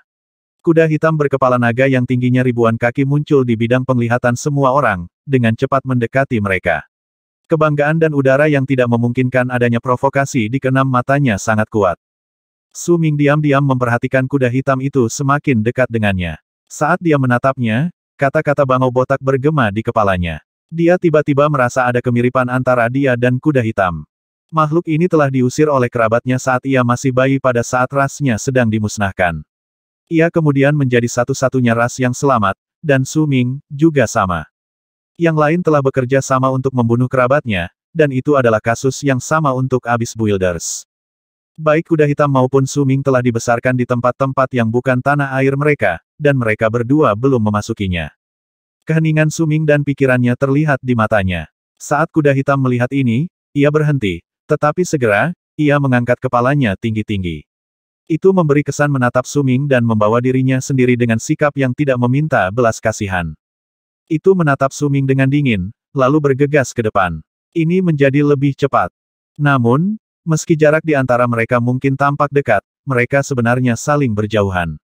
Kuda hitam berkepala naga yang tingginya ribuan kaki muncul di bidang penglihatan semua orang, dengan cepat mendekati mereka. Kebanggaan dan udara yang tidak memungkinkan adanya provokasi di kenam matanya sangat kuat. Su Ming diam-diam memperhatikan kuda hitam itu semakin dekat dengannya. Saat dia menatapnya, kata-kata bangau botak bergema di kepalanya. Dia tiba-tiba merasa ada kemiripan antara dia dan kuda hitam. Makhluk ini telah diusir oleh kerabatnya saat ia masih bayi pada saat rasnya sedang dimusnahkan. Ia kemudian menjadi satu-satunya ras yang selamat, dan Su Ming juga sama. Yang lain telah bekerja sama untuk membunuh kerabatnya, dan itu adalah kasus yang sama untuk Abyss Builders. Baik kuda hitam maupun suming telah dibesarkan di tempat-tempat yang bukan tanah air mereka, dan mereka berdua belum memasukinya. Keheningan suming dan pikirannya terlihat di matanya. Saat kuda hitam melihat ini, ia berhenti, tetapi segera, ia mengangkat kepalanya tinggi-tinggi. Itu memberi kesan menatap suming dan membawa dirinya sendiri dengan sikap yang tidak meminta belas kasihan. Itu menatap Suming dengan dingin, lalu bergegas ke depan. Ini menjadi lebih cepat. Namun, meski jarak di antara mereka mungkin tampak dekat, mereka sebenarnya saling berjauhan.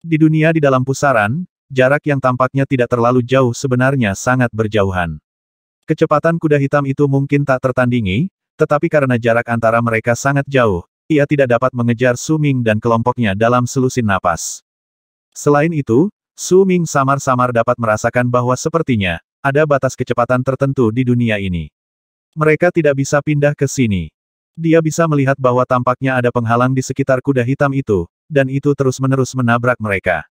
Di dunia di dalam pusaran, jarak yang tampaknya tidak terlalu jauh sebenarnya sangat berjauhan. Kecepatan kuda hitam itu mungkin tak tertandingi, tetapi karena jarak antara mereka sangat jauh, ia tidak dapat mengejar Suming dan kelompoknya dalam selusin napas. Selain itu, Su Ming samar-samar dapat merasakan bahwa sepertinya, ada batas kecepatan tertentu di dunia ini. Mereka tidak bisa pindah ke sini. Dia bisa melihat bahwa tampaknya ada penghalang di sekitar kuda hitam itu, dan itu terus-menerus menabrak mereka.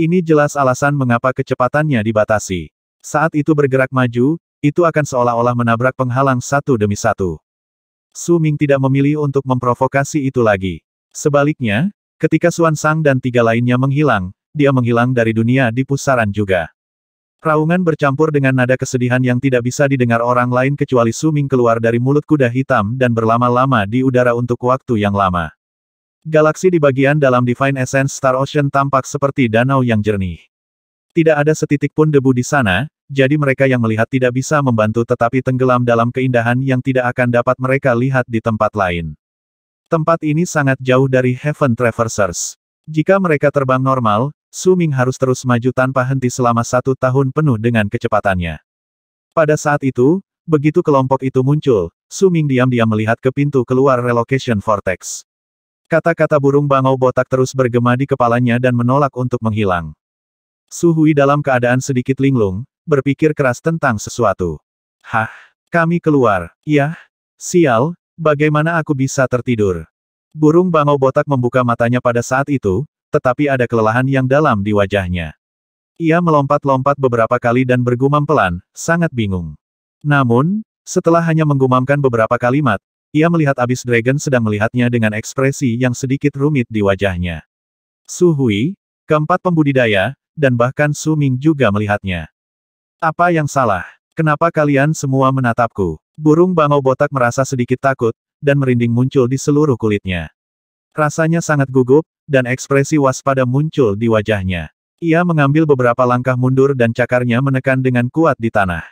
Ini jelas alasan mengapa kecepatannya dibatasi. Saat itu bergerak maju, itu akan seolah-olah menabrak penghalang satu demi satu. Su Ming tidak memilih untuk memprovokasi itu lagi. Sebaliknya, ketika Suan Sang dan tiga lainnya menghilang, dia menghilang dari dunia di pusaran juga. Raungan bercampur dengan nada kesedihan yang tidak bisa didengar orang lain kecuali Suming keluar dari mulut kuda hitam dan berlama-lama di udara untuk waktu yang lama. Galaksi di bagian dalam Divine Essence Star Ocean tampak seperti danau yang jernih. Tidak ada setitik pun debu di sana, jadi mereka yang melihat tidak bisa membantu tetapi tenggelam dalam keindahan yang tidak akan dapat mereka lihat di tempat lain. Tempat ini sangat jauh dari Heaven Traversers. Jika mereka terbang normal, Suming harus terus maju tanpa henti selama satu tahun penuh dengan kecepatannya. Pada saat itu, begitu kelompok itu muncul, Suming diam-diam melihat ke pintu keluar relocation vortex. Kata-kata burung bangau botak terus bergema di kepalanya dan menolak untuk menghilang. Suhui dalam keadaan sedikit linglung, berpikir keras tentang sesuatu. Hah, kami keluar, yah, sial, bagaimana aku bisa tertidur? Burung bangau botak membuka matanya pada saat itu, tetapi ada kelelahan yang dalam di wajahnya. Ia melompat-lompat beberapa kali dan bergumam pelan, sangat bingung. Namun, setelah hanya menggumamkan beberapa kalimat, ia melihat abis dragon sedang melihatnya dengan ekspresi yang sedikit rumit di wajahnya. Su Hui, keempat pembudidaya, dan bahkan Su Ming juga melihatnya. Apa yang salah? Kenapa kalian semua menatapku? Burung bangau botak merasa sedikit takut, dan merinding muncul di seluruh kulitnya. Rasanya sangat gugup, dan ekspresi waspada muncul di wajahnya. Ia mengambil beberapa langkah mundur dan cakarnya menekan dengan kuat di tanah.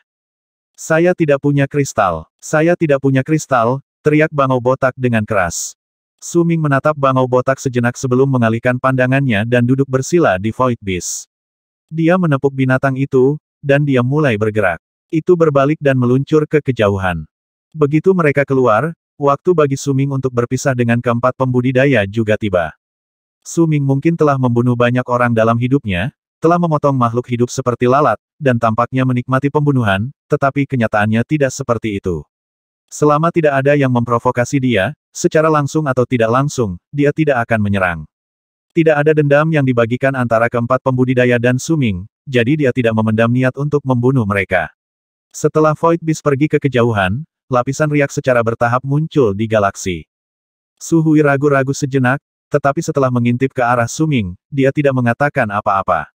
Saya tidak punya kristal. Saya tidak punya kristal, teriak bangau botak dengan keras. Suming menatap bangau botak sejenak sebelum mengalihkan pandangannya dan duduk bersila di Void Beast. Dia menepuk binatang itu, dan dia mulai bergerak. Itu berbalik dan meluncur ke kejauhan. Begitu mereka keluar, Waktu bagi Suming untuk berpisah dengan keempat pembudidaya juga tiba. Suming mungkin telah membunuh banyak orang dalam hidupnya, telah memotong makhluk hidup seperti lalat, dan tampaknya menikmati pembunuhan, tetapi kenyataannya tidak seperti itu. Selama tidak ada yang memprovokasi dia, secara langsung atau tidak langsung, dia tidak akan menyerang. Tidak ada dendam yang dibagikan antara keempat pembudidaya dan Suming, jadi dia tidak memendam niat untuk membunuh mereka. Setelah Void Beast pergi ke kejauhan, lapisan riak secara bertahap muncul di galaksi. Suhui ragu-ragu sejenak, tetapi setelah mengintip ke arah Suming, dia tidak mengatakan apa-apa.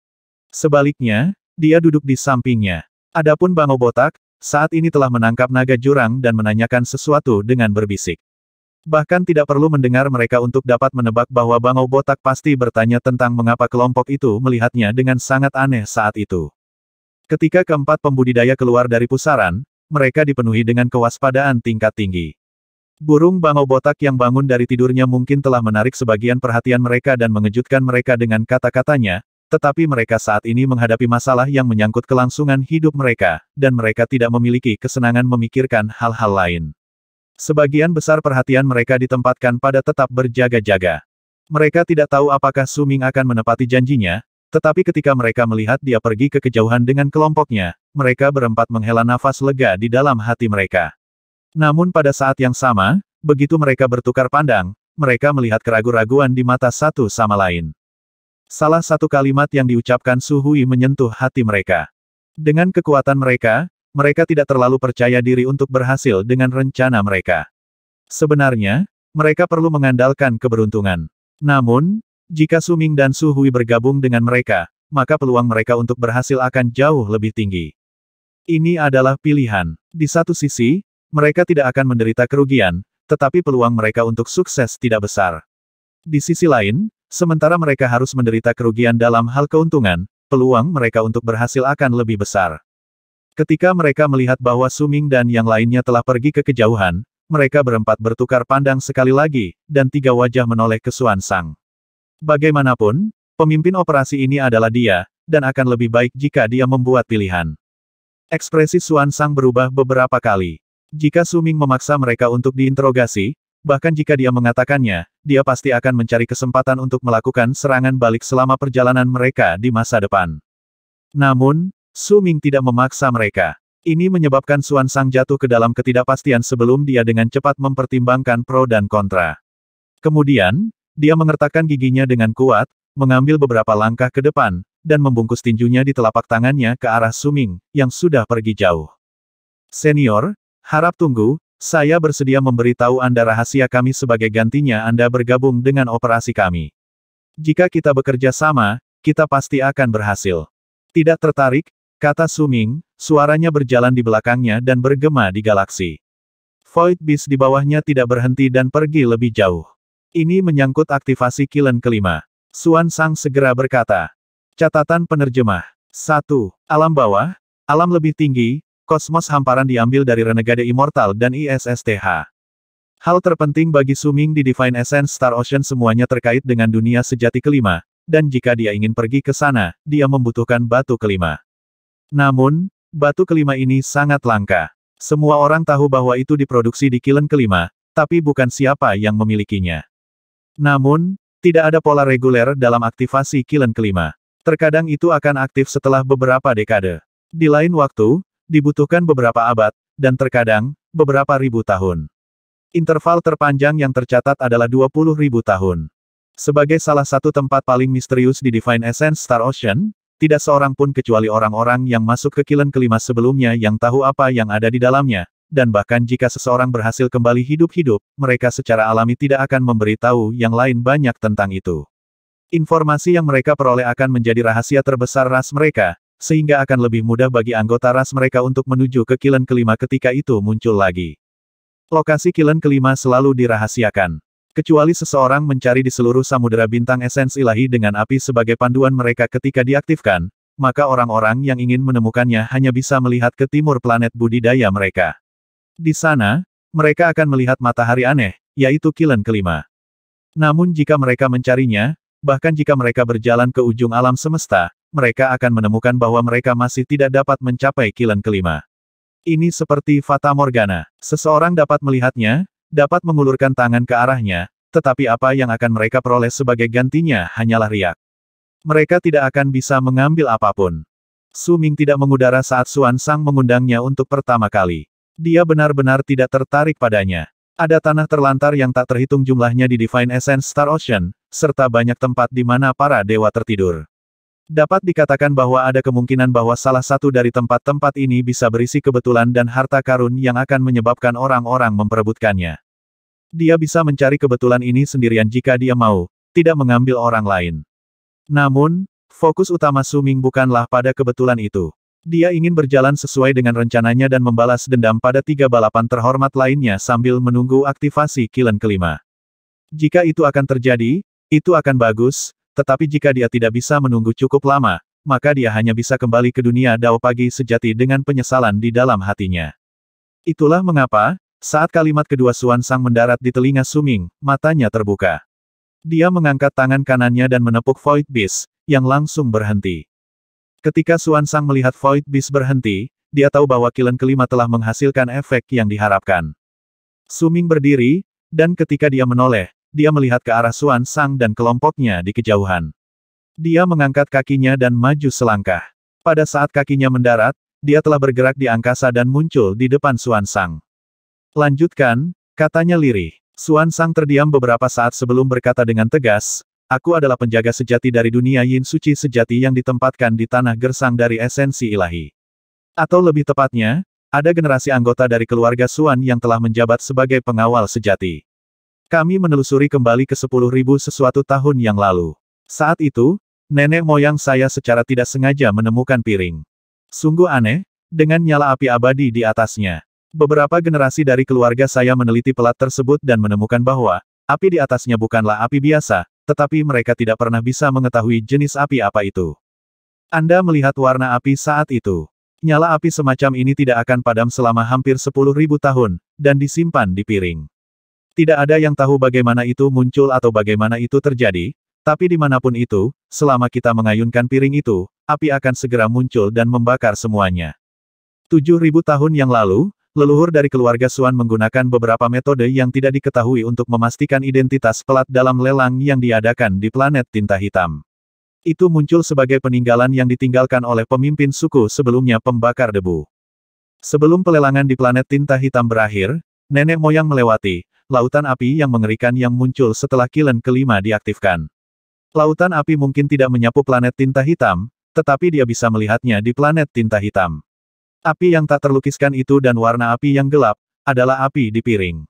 Sebaliknya, dia duduk di sampingnya. Adapun Bango Botak, saat ini telah menangkap naga jurang dan menanyakan sesuatu dengan berbisik. Bahkan tidak perlu mendengar mereka untuk dapat menebak bahwa Bangau Botak pasti bertanya tentang mengapa kelompok itu melihatnya dengan sangat aneh saat itu. Ketika keempat pembudidaya keluar dari pusaran, mereka dipenuhi dengan kewaspadaan tingkat tinggi. Burung bangau botak yang bangun dari tidurnya mungkin telah menarik sebagian perhatian mereka dan mengejutkan mereka dengan kata-katanya, tetapi mereka saat ini menghadapi masalah yang menyangkut kelangsungan hidup mereka, dan mereka tidak memiliki kesenangan memikirkan hal-hal lain. Sebagian besar perhatian mereka ditempatkan pada tetap berjaga-jaga. Mereka tidak tahu apakah Suming akan menepati janjinya, tetapi ketika mereka melihat dia pergi ke kejauhan dengan kelompoknya, mereka berempat menghela nafas lega di dalam hati mereka. Namun pada saat yang sama, begitu mereka bertukar pandang, mereka melihat keraguan-raguan di mata satu sama lain. Salah satu kalimat yang diucapkan Suhui menyentuh hati mereka. Dengan kekuatan mereka, mereka tidak terlalu percaya diri untuk berhasil dengan rencana mereka. Sebenarnya, mereka perlu mengandalkan keberuntungan. Namun, jika Suming dan Su Hui bergabung dengan mereka, maka peluang mereka untuk berhasil akan jauh lebih tinggi. Ini adalah pilihan. Di satu sisi, mereka tidak akan menderita kerugian, tetapi peluang mereka untuk sukses tidak besar. Di sisi lain, sementara mereka harus menderita kerugian dalam hal keuntungan, peluang mereka untuk berhasil akan lebih besar. Ketika mereka melihat bahwa Suming dan yang lainnya telah pergi ke kejauhan, mereka berempat bertukar pandang sekali lagi, dan tiga wajah menoleh ke Suan Sang. Bagaimanapun, pemimpin operasi ini adalah dia, dan akan lebih baik jika dia membuat pilihan. Ekspresi Suan Sang berubah beberapa kali. Jika Suming memaksa mereka untuk diinterogasi, bahkan jika dia mengatakannya, dia pasti akan mencari kesempatan untuk melakukan serangan balik selama perjalanan mereka di masa depan. Namun, Suming tidak memaksa mereka. Ini menyebabkan Suan Sang jatuh ke dalam ketidakpastian sebelum dia dengan cepat mempertimbangkan pro dan kontra. Kemudian, dia mengertakkan giginya dengan kuat, mengambil beberapa langkah ke depan, dan membungkus tinjunya di telapak tangannya ke arah Suming, yang sudah pergi jauh. Senior, harap tunggu, saya bersedia memberitahu Anda rahasia kami sebagai gantinya Anda bergabung dengan operasi kami. Jika kita bekerja sama, kita pasti akan berhasil. Tidak tertarik, kata Suming, suaranya berjalan di belakangnya dan bergema di galaksi. Void Beast di bawahnya tidak berhenti dan pergi lebih jauh. Ini menyangkut aktivasi kilen kelima. Suan Sang segera berkata. Catatan penerjemah. 1. Alam bawah, alam lebih tinggi, kosmos hamparan diambil dari Renegade Immortal dan ISSTH. Hal terpenting bagi Suming di Divine Essence Star Ocean semuanya terkait dengan dunia sejati kelima, dan jika dia ingin pergi ke sana, dia membutuhkan batu kelima. Namun, batu kelima ini sangat langka. Semua orang tahu bahwa itu diproduksi di kilen kelima, tapi bukan siapa yang memilikinya. Namun, tidak ada pola reguler dalam aktivasi kilen kelima. Terkadang itu akan aktif setelah beberapa dekade. Di lain waktu, dibutuhkan beberapa abad, dan terkadang, beberapa ribu tahun. Interval terpanjang yang tercatat adalah 20 ribu tahun. Sebagai salah satu tempat paling misterius di Divine Essence Star Ocean, tidak seorang pun kecuali orang-orang yang masuk ke kilen kelima sebelumnya yang tahu apa yang ada di dalamnya, dan bahkan jika seseorang berhasil kembali hidup-hidup, mereka secara alami tidak akan memberitahu yang lain banyak tentang itu. Informasi yang mereka peroleh akan menjadi rahasia terbesar ras mereka, sehingga akan lebih mudah bagi anggota ras mereka untuk menuju ke kilen kelima ketika itu muncul lagi. Lokasi kilen kelima selalu dirahasiakan. Kecuali seseorang mencari di seluruh samudera bintang esens ilahi dengan api sebagai panduan mereka ketika diaktifkan, maka orang-orang yang ingin menemukannya hanya bisa melihat ke timur planet budidaya mereka. Di sana, mereka akan melihat matahari aneh, yaitu kilen kelima. Namun jika mereka mencarinya, bahkan jika mereka berjalan ke ujung alam semesta, mereka akan menemukan bahwa mereka masih tidak dapat mencapai kilen kelima. Ini seperti Fata Morgana. Seseorang dapat melihatnya, dapat mengulurkan tangan ke arahnya, tetapi apa yang akan mereka peroleh sebagai gantinya hanyalah riak. Mereka tidak akan bisa mengambil apapun. Su Ming tidak mengudara saat Suan Sang mengundangnya untuk pertama kali. Dia benar-benar tidak tertarik padanya. Ada tanah terlantar yang tak terhitung jumlahnya di Divine Essence Star Ocean, serta banyak tempat di mana para dewa tertidur. Dapat dikatakan bahwa ada kemungkinan bahwa salah satu dari tempat-tempat ini bisa berisi kebetulan dan harta karun yang akan menyebabkan orang-orang memperebutkannya. Dia bisa mencari kebetulan ini sendirian jika dia mau, tidak mengambil orang lain. Namun, fokus utama Suming bukanlah pada kebetulan itu. Dia ingin berjalan sesuai dengan rencananya dan membalas dendam pada tiga balapan terhormat lainnya sambil menunggu aktivasi kilen kelima. Jika itu akan terjadi, itu akan bagus, tetapi jika dia tidak bisa menunggu cukup lama, maka dia hanya bisa kembali ke dunia Dao Pagi sejati dengan penyesalan di dalam hatinya. Itulah mengapa, saat kalimat kedua Suan Sang mendarat di telinga Suming, matanya terbuka. Dia mengangkat tangan kanannya dan menepuk Void Beast, yang langsung berhenti. Ketika Suan Sang melihat Void Beast berhenti, dia tahu bahwa kilen kelima telah menghasilkan efek yang diharapkan. Suming berdiri, dan ketika dia menoleh, dia melihat ke arah Suan Sang dan kelompoknya di kejauhan. Dia mengangkat kakinya dan maju selangkah. Pada saat kakinya mendarat, dia telah bergerak di angkasa dan muncul di depan Suan Sang. Lanjutkan, katanya lirih. Suan Sang terdiam beberapa saat sebelum berkata dengan tegas, Aku adalah penjaga sejati dari dunia Yin Suci sejati yang ditempatkan di tanah gersang dari esensi ilahi. Atau lebih tepatnya, ada generasi anggota dari keluarga Suan yang telah menjabat sebagai pengawal sejati. Kami menelusuri kembali ke 10.000 sesuatu tahun yang lalu. Saat itu, nenek moyang saya secara tidak sengaja menemukan piring. Sungguh aneh, dengan nyala api abadi di atasnya. Beberapa generasi dari keluarga saya meneliti pelat tersebut dan menemukan bahwa, api di atasnya bukanlah api biasa, tetapi mereka tidak pernah bisa mengetahui jenis api apa itu. Anda melihat warna api saat itu. Nyala api semacam ini tidak akan padam selama hampir 10.000 tahun, dan disimpan di piring. Tidak ada yang tahu bagaimana itu muncul atau bagaimana itu terjadi, tapi dimanapun itu, selama kita mengayunkan piring itu, api akan segera muncul dan membakar semuanya. 7.000 tahun yang lalu, Leluhur dari keluarga Suan menggunakan beberapa metode yang tidak diketahui untuk memastikan identitas pelat dalam lelang yang diadakan di planet tinta hitam. Itu muncul sebagai peninggalan yang ditinggalkan oleh pemimpin suku sebelumnya pembakar debu. Sebelum pelelangan di planet tinta hitam berakhir, nenek moyang melewati lautan api yang mengerikan yang muncul setelah kilen kelima diaktifkan. Lautan api mungkin tidak menyapu planet tinta hitam, tetapi dia bisa melihatnya di planet tinta hitam. Api yang tak terlukiskan itu dan warna api yang gelap, adalah api di piring.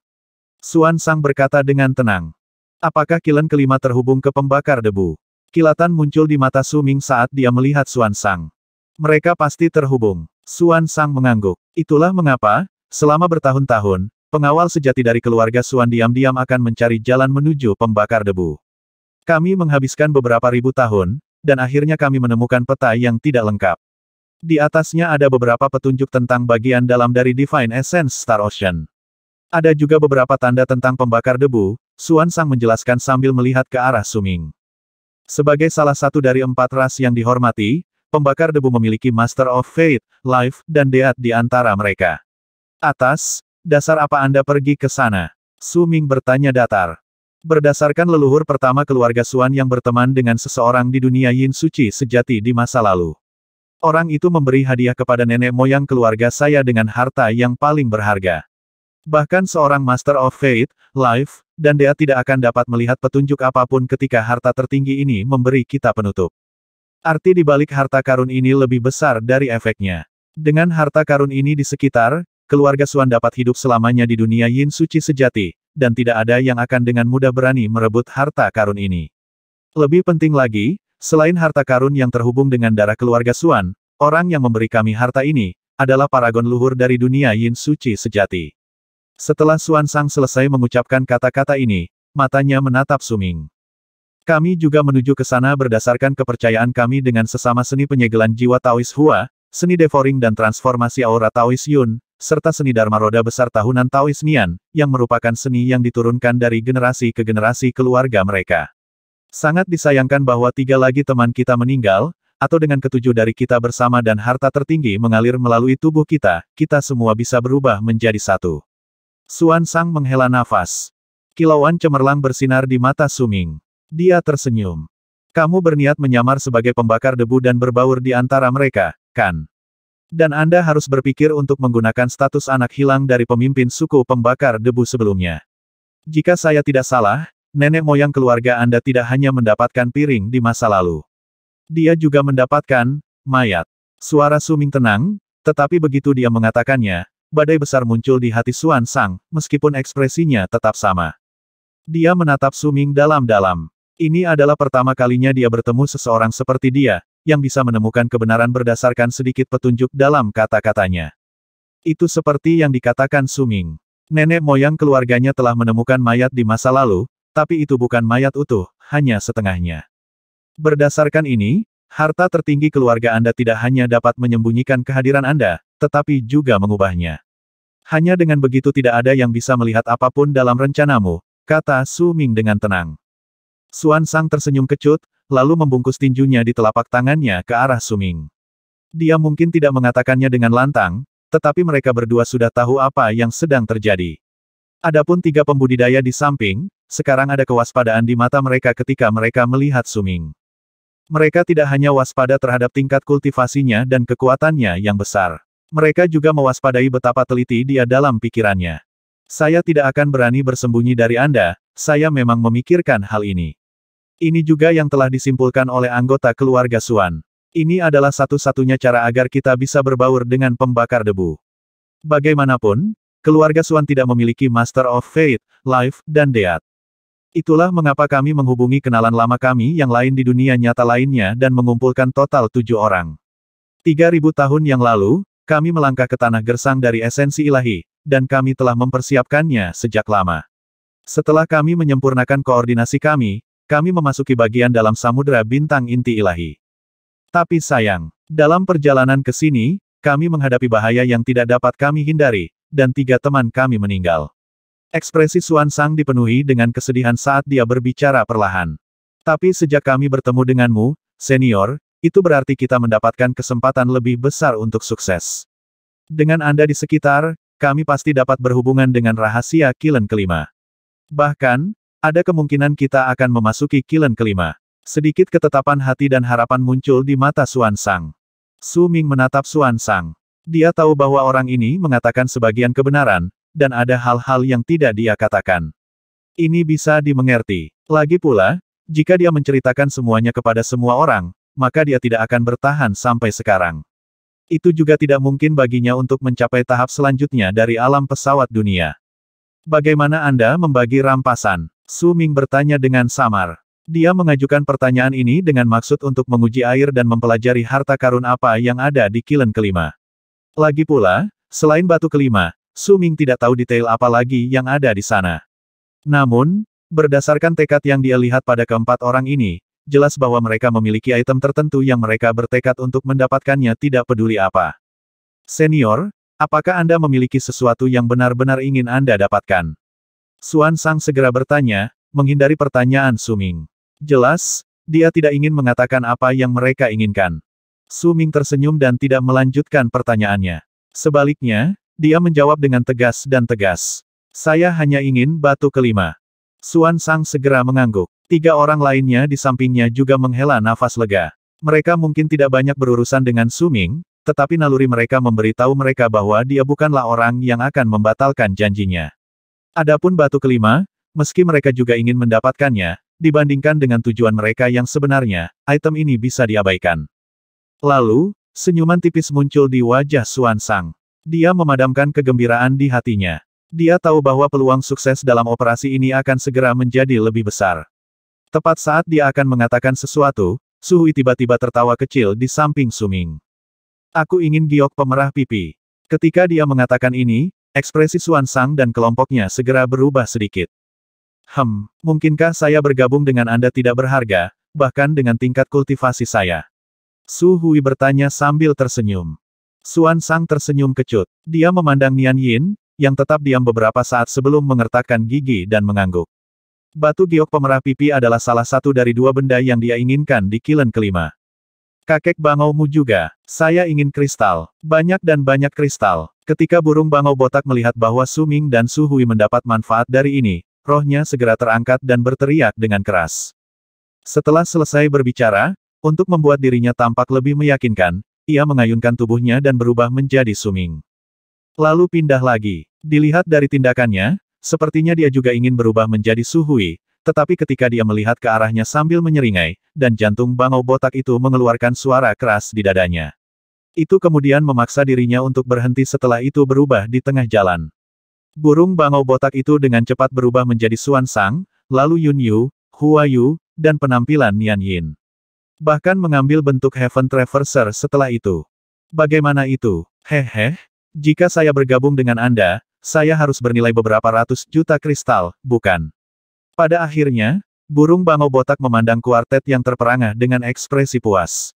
Suan Sang berkata dengan tenang. Apakah kilen kelima terhubung ke pembakar debu? Kilatan muncul di mata Su Ming saat dia melihat Suan Sang. Mereka pasti terhubung. Suan Sang mengangguk. Itulah mengapa, selama bertahun-tahun, pengawal sejati dari keluarga Suan diam-diam akan mencari jalan menuju pembakar debu. Kami menghabiskan beberapa ribu tahun, dan akhirnya kami menemukan peta yang tidak lengkap. Di atasnya ada beberapa petunjuk tentang bagian dalam dari Divine Essence Star Ocean. Ada juga beberapa tanda tentang pembakar debu, Suan Sang menjelaskan sambil melihat ke arah Suming. Sebagai salah satu dari empat ras yang dihormati, pembakar debu memiliki Master of Fate, Life, dan Deat di antara mereka. Atas, dasar apa Anda pergi ke sana? Suming bertanya datar. Berdasarkan leluhur pertama keluarga Suan yang berteman dengan seseorang di dunia Yin Suci sejati di masa lalu. Orang itu memberi hadiah kepada nenek moyang keluarga saya dengan harta yang paling berharga. Bahkan seorang Master of Faith, Life, dan Dea tidak akan dapat melihat petunjuk apapun ketika harta tertinggi ini memberi kita penutup. Arti di balik harta karun ini lebih besar dari efeknya. Dengan harta karun ini di sekitar, keluarga Suan dapat hidup selamanya di dunia Yin Suci sejati, dan tidak ada yang akan dengan mudah berani merebut harta karun ini. Lebih penting lagi, Selain harta karun yang terhubung dengan darah keluarga Suan, orang yang memberi kami harta ini, adalah paragon luhur dari dunia Yin Suci sejati. Setelah Suan Sang selesai mengucapkan kata-kata ini, matanya menatap Suming. Kami juga menuju ke sana berdasarkan kepercayaan kami dengan sesama seni penyegelan jiwa Taois Hua, seni devouring dan transformasi aura Taois Yun, serta seni Dharma Roda Besar Tahunan Taois Nian, yang merupakan seni yang diturunkan dari generasi ke generasi keluarga mereka. Sangat disayangkan bahwa tiga lagi teman kita meninggal, atau dengan ketujuh dari kita bersama dan harta tertinggi mengalir melalui tubuh kita, kita semua bisa berubah menjadi satu. Suan Sang menghela nafas. Kilauan cemerlang bersinar di mata Suming. Dia tersenyum. Kamu berniat menyamar sebagai pembakar debu dan berbaur di antara mereka, kan? Dan Anda harus berpikir untuk menggunakan status anak hilang dari pemimpin suku pembakar debu sebelumnya. Jika saya tidak salah, nenek moyang keluarga Anda tidak hanya mendapatkan piring di masa lalu. Dia juga mendapatkan mayat. Suara Suming tenang, tetapi begitu dia mengatakannya, badai besar muncul di hati Suan Sang, meskipun ekspresinya tetap sama. Dia menatap Suming dalam-dalam. Ini adalah pertama kalinya dia bertemu seseorang seperti dia, yang bisa menemukan kebenaran berdasarkan sedikit petunjuk dalam kata-katanya. Itu seperti yang dikatakan Suming. Nenek moyang keluarganya telah menemukan mayat di masa lalu, tapi itu bukan mayat utuh, hanya setengahnya. Berdasarkan ini, harta tertinggi keluarga Anda tidak hanya dapat menyembunyikan kehadiran Anda, tetapi juga mengubahnya. Hanya dengan begitu tidak ada yang bisa melihat apapun dalam rencanamu, kata Su Ming dengan tenang. Suan Sang tersenyum kecut, lalu membungkus tinjunya di telapak tangannya ke arah Su Ming. Dia mungkin tidak mengatakannya dengan lantang, tetapi mereka berdua sudah tahu apa yang sedang terjadi. Adapun tiga pembudidaya di samping, sekarang ada kewaspadaan di mata mereka ketika mereka melihat Suming. Mereka tidak hanya waspada terhadap tingkat kultivasinya dan kekuatannya yang besar. Mereka juga mewaspadai betapa teliti dia dalam pikirannya. Saya tidak akan berani bersembunyi dari Anda, saya memang memikirkan hal ini. Ini juga yang telah disimpulkan oleh anggota keluarga Suan. Ini adalah satu-satunya cara agar kita bisa berbaur dengan pembakar debu. Bagaimanapun, keluarga Suan tidak memiliki Master of Fate, Life, dan Death. Itulah mengapa kami menghubungi kenalan lama kami yang lain di dunia nyata lainnya dan mengumpulkan total tujuh orang. Tiga ribu tahun yang lalu, kami melangkah ke tanah gersang dari esensi ilahi, dan kami telah mempersiapkannya sejak lama. Setelah kami menyempurnakan koordinasi kami, kami memasuki bagian dalam samudera bintang inti ilahi. Tapi sayang, dalam perjalanan ke sini, kami menghadapi bahaya yang tidak dapat kami hindari, dan tiga teman kami meninggal. Ekspresi Suan Sang dipenuhi dengan kesedihan saat dia berbicara perlahan. Tapi sejak kami bertemu denganmu, senior, itu berarti kita mendapatkan kesempatan lebih besar untuk sukses. Dengan Anda di sekitar, kami pasti dapat berhubungan dengan rahasia kilen kelima. Bahkan, ada kemungkinan kita akan memasuki kilen kelima. Sedikit ketetapan hati dan harapan muncul di mata Suan Sang. Su Ming menatap Suan Sang. Dia tahu bahwa orang ini mengatakan sebagian kebenaran, dan ada hal-hal yang tidak dia katakan. Ini bisa dimengerti. Lagi pula, jika dia menceritakan semuanya kepada semua orang, maka dia tidak akan bertahan sampai sekarang. Itu juga tidak mungkin baginya untuk mencapai tahap selanjutnya dari alam pesawat dunia. Bagaimana Anda membagi rampasan? Su Ming bertanya dengan samar. Dia mengajukan pertanyaan ini dengan maksud untuk menguji air dan mempelajari harta karun apa yang ada di kilen kelima. Lagi pula, selain batu kelima, Suming tidak tahu detail apa lagi yang ada di sana. Namun, berdasarkan tekad yang dia lihat pada keempat orang ini, jelas bahwa mereka memiliki item tertentu yang mereka bertekad untuk mendapatkannya tidak peduli apa. Senior, apakah Anda memiliki sesuatu yang benar-benar ingin Anda dapatkan? Suan Sang segera bertanya, menghindari pertanyaan Suming. Jelas, dia tidak ingin mengatakan apa yang mereka inginkan. Suming tersenyum dan tidak melanjutkan pertanyaannya. Sebaliknya, dia menjawab dengan tegas dan tegas. Saya hanya ingin batu kelima. Suan Sang segera mengangguk. Tiga orang lainnya di sampingnya juga menghela nafas lega. Mereka mungkin tidak banyak berurusan dengan Suming, tetapi naluri mereka memberitahu mereka bahwa dia bukanlah orang yang akan membatalkan janjinya. Adapun batu kelima, meski mereka juga ingin mendapatkannya, dibandingkan dengan tujuan mereka yang sebenarnya, item ini bisa diabaikan. Lalu, senyuman tipis muncul di wajah Suan Sang. Dia memadamkan kegembiraan di hatinya. Dia tahu bahwa peluang sukses dalam operasi ini akan segera menjadi lebih besar. Tepat saat dia akan mengatakan sesuatu, Suhui tiba-tiba tertawa kecil di samping Suming. Aku ingin giok pemerah pipi. Ketika dia mengatakan ini, ekspresi Suan Sang dan kelompoknya segera berubah sedikit. Hem, mungkinkah saya bergabung dengan Anda tidak berharga, bahkan dengan tingkat kultivasi saya? Su Hui bertanya sambil tersenyum. Suan Sang tersenyum kecut. Dia memandang Nian Yin, yang tetap diam beberapa saat sebelum mengertakkan gigi dan mengangguk. Batu giok pemerah pipi adalah salah satu dari dua benda yang dia inginkan di kilen kelima. Kakek bangaumu juga. Saya ingin kristal. Banyak dan banyak kristal. Ketika burung bangau botak melihat bahwa Su Ming dan Su Hui mendapat manfaat dari ini, rohnya segera terangkat dan berteriak dengan keras. Setelah selesai berbicara, untuk membuat dirinya tampak lebih meyakinkan, ia mengayunkan tubuhnya dan berubah menjadi suming. Lalu pindah lagi. Dilihat dari tindakannya, sepertinya dia juga ingin berubah menjadi suhui, tetapi ketika dia melihat ke arahnya sambil menyeringai, dan jantung bangau botak itu mengeluarkan suara keras di dadanya. Itu kemudian memaksa dirinya untuk berhenti setelah itu berubah di tengah jalan. Burung bangau botak itu dengan cepat berubah menjadi suansang, lalu Yun Yu, Hua dan penampilan Nian Yin. Bahkan mengambil bentuk Heaven Traverser setelah itu. Bagaimana itu? Hehe, jika saya bergabung dengan Anda, saya harus bernilai beberapa ratus juta kristal, bukan? Pada akhirnya, burung bangau botak memandang kuartet yang terperangah dengan ekspresi puas.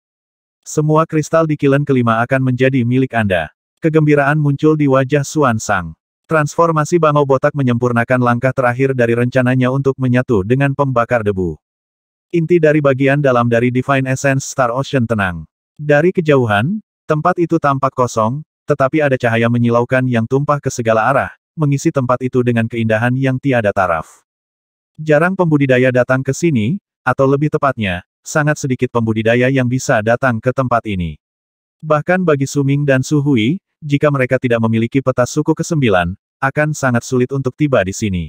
Semua kristal di kilen kelima akan menjadi milik Anda. Kegembiraan muncul di wajah Suan Sang. Transformasi bangau botak menyempurnakan langkah terakhir dari rencananya untuk menyatu dengan pembakar debu. Inti dari bagian dalam dari Divine Essence Star Ocean tenang. Dari kejauhan, tempat itu tampak kosong, tetapi ada cahaya menyilaukan yang tumpah ke segala arah, mengisi tempat itu dengan keindahan yang tiada taraf. Jarang pembudidaya datang ke sini, atau lebih tepatnya, sangat sedikit pembudidaya yang bisa datang ke tempat ini. Bahkan bagi Suming dan Suhui, jika mereka tidak memiliki peta suku ke-9, akan sangat sulit untuk tiba di sini.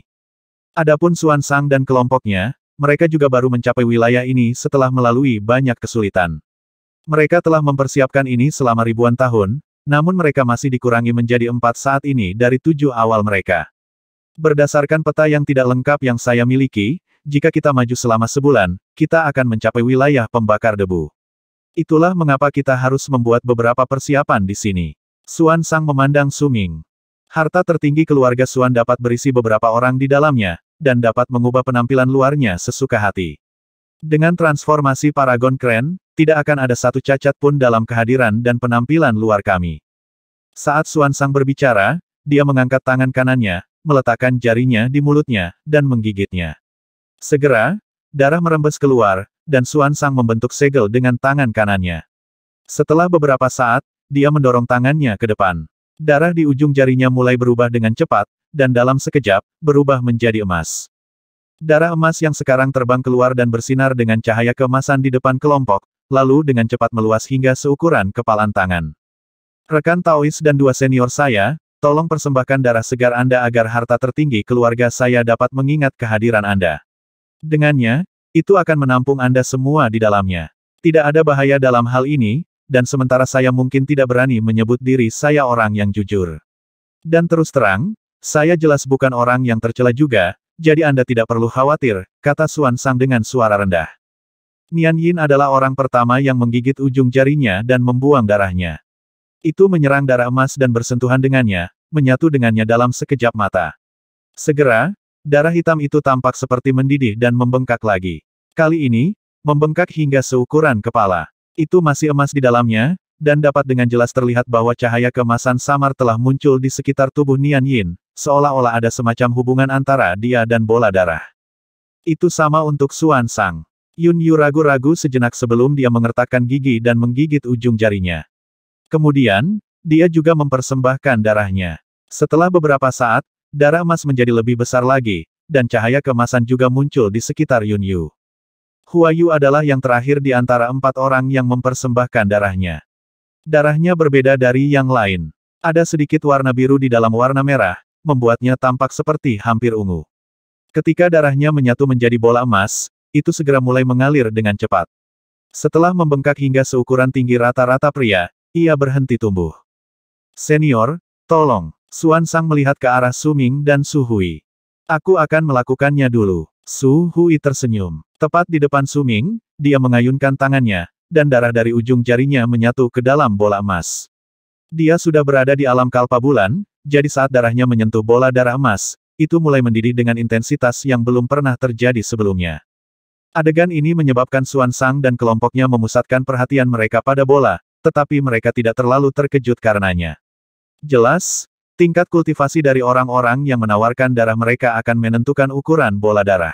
Adapun Suan Sang dan kelompoknya, mereka juga baru mencapai wilayah ini setelah melalui banyak kesulitan. Mereka telah mempersiapkan ini selama ribuan tahun, namun mereka masih dikurangi menjadi empat saat ini dari tujuh awal mereka. Berdasarkan peta yang tidak lengkap yang saya miliki, jika kita maju selama sebulan, kita akan mencapai wilayah pembakar debu. Itulah mengapa kita harus membuat beberapa persiapan di sini. Suan Sang memandang Suming. Harta tertinggi keluarga Suan dapat berisi beberapa orang di dalamnya, dan dapat mengubah penampilan luarnya sesuka hati. Dengan transformasi Paragon keren, tidak akan ada satu cacat pun dalam kehadiran dan penampilan luar kami. Saat Suan Sang berbicara, dia mengangkat tangan kanannya, meletakkan jarinya di mulutnya, dan menggigitnya. Segera, darah merembes keluar, dan Suan Sang membentuk segel dengan tangan kanannya. Setelah beberapa saat, dia mendorong tangannya ke depan. Darah di ujung jarinya mulai berubah dengan cepat, dan dalam sekejap, berubah menjadi emas. Darah emas yang sekarang terbang keluar dan bersinar dengan cahaya kemasan di depan kelompok, lalu dengan cepat meluas hingga seukuran kepalan tangan. Rekan Taois dan dua senior saya, tolong persembahkan darah segar Anda agar harta tertinggi keluarga saya dapat mengingat kehadiran Anda. Dengannya, itu akan menampung Anda semua di dalamnya. Tidak ada bahaya dalam hal ini, dan sementara saya mungkin tidak berani menyebut diri saya orang yang jujur. Dan terus terang, saya jelas bukan orang yang tercela juga, jadi Anda tidak perlu khawatir, kata Suan Sang dengan suara rendah. Nian Yin adalah orang pertama yang menggigit ujung jarinya dan membuang darahnya. Itu menyerang darah emas dan bersentuhan dengannya, menyatu dengannya dalam sekejap mata. Segera, darah hitam itu tampak seperti mendidih dan membengkak lagi. Kali ini, membengkak hingga seukuran kepala. Itu masih emas di dalamnya, dan dapat dengan jelas terlihat bahwa cahaya kemasan samar telah muncul di sekitar tubuh Nian Yin, Seolah-olah ada semacam hubungan antara dia dan bola darah. Itu sama untuk Suan Sang. Yun Yu ragu-ragu sejenak sebelum dia mengertakkan gigi dan menggigit ujung jarinya. Kemudian, dia juga mempersembahkan darahnya. Setelah beberapa saat, darah emas menjadi lebih besar lagi, dan cahaya kemasan juga muncul di sekitar Yun Yu. Hua adalah yang terakhir di antara empat orang yang mempersembahkan darahnya. Darahnya berbeda dari yang lain. Ada sedikit warna biru di dalam warna merah, membuatnya tampak seperti hampir ungu. Ketika darahnya menyatu menjadi bola emas, itu segera mulai mengalir dengan cepat. Setelah membengkak hingga seukuran tinggi rata-rata pria, ia berhenti tumbuh. Senior, tolong. Suan Sang melihat ke arah Su Ming dan Su Hui. Aku akan melakukannya dulu. Su Hui tersenyum. Tepat di depan Su Ming, dia mengayunkan tangannya, dan darah dari ujung jarinya menyatu ke dalam bola emas. Dia sudah berada di alam kalpa bulan, jadi saat darahnya menyentuh bola darah emas, itu mulai mendidih dengan intensitas yang belum pernah terjadi sebelumnya. Adegan ini menyebabkan Suan Sang dan kelompoknya memusatkan perhatian mereka pada bola, tetapi mereka tidak terlalu terkejut karenanya. Jelas, tingkat kultivasi dari orang-orang yang menawarkan darah mereka akan menentukan ukuran bola darah.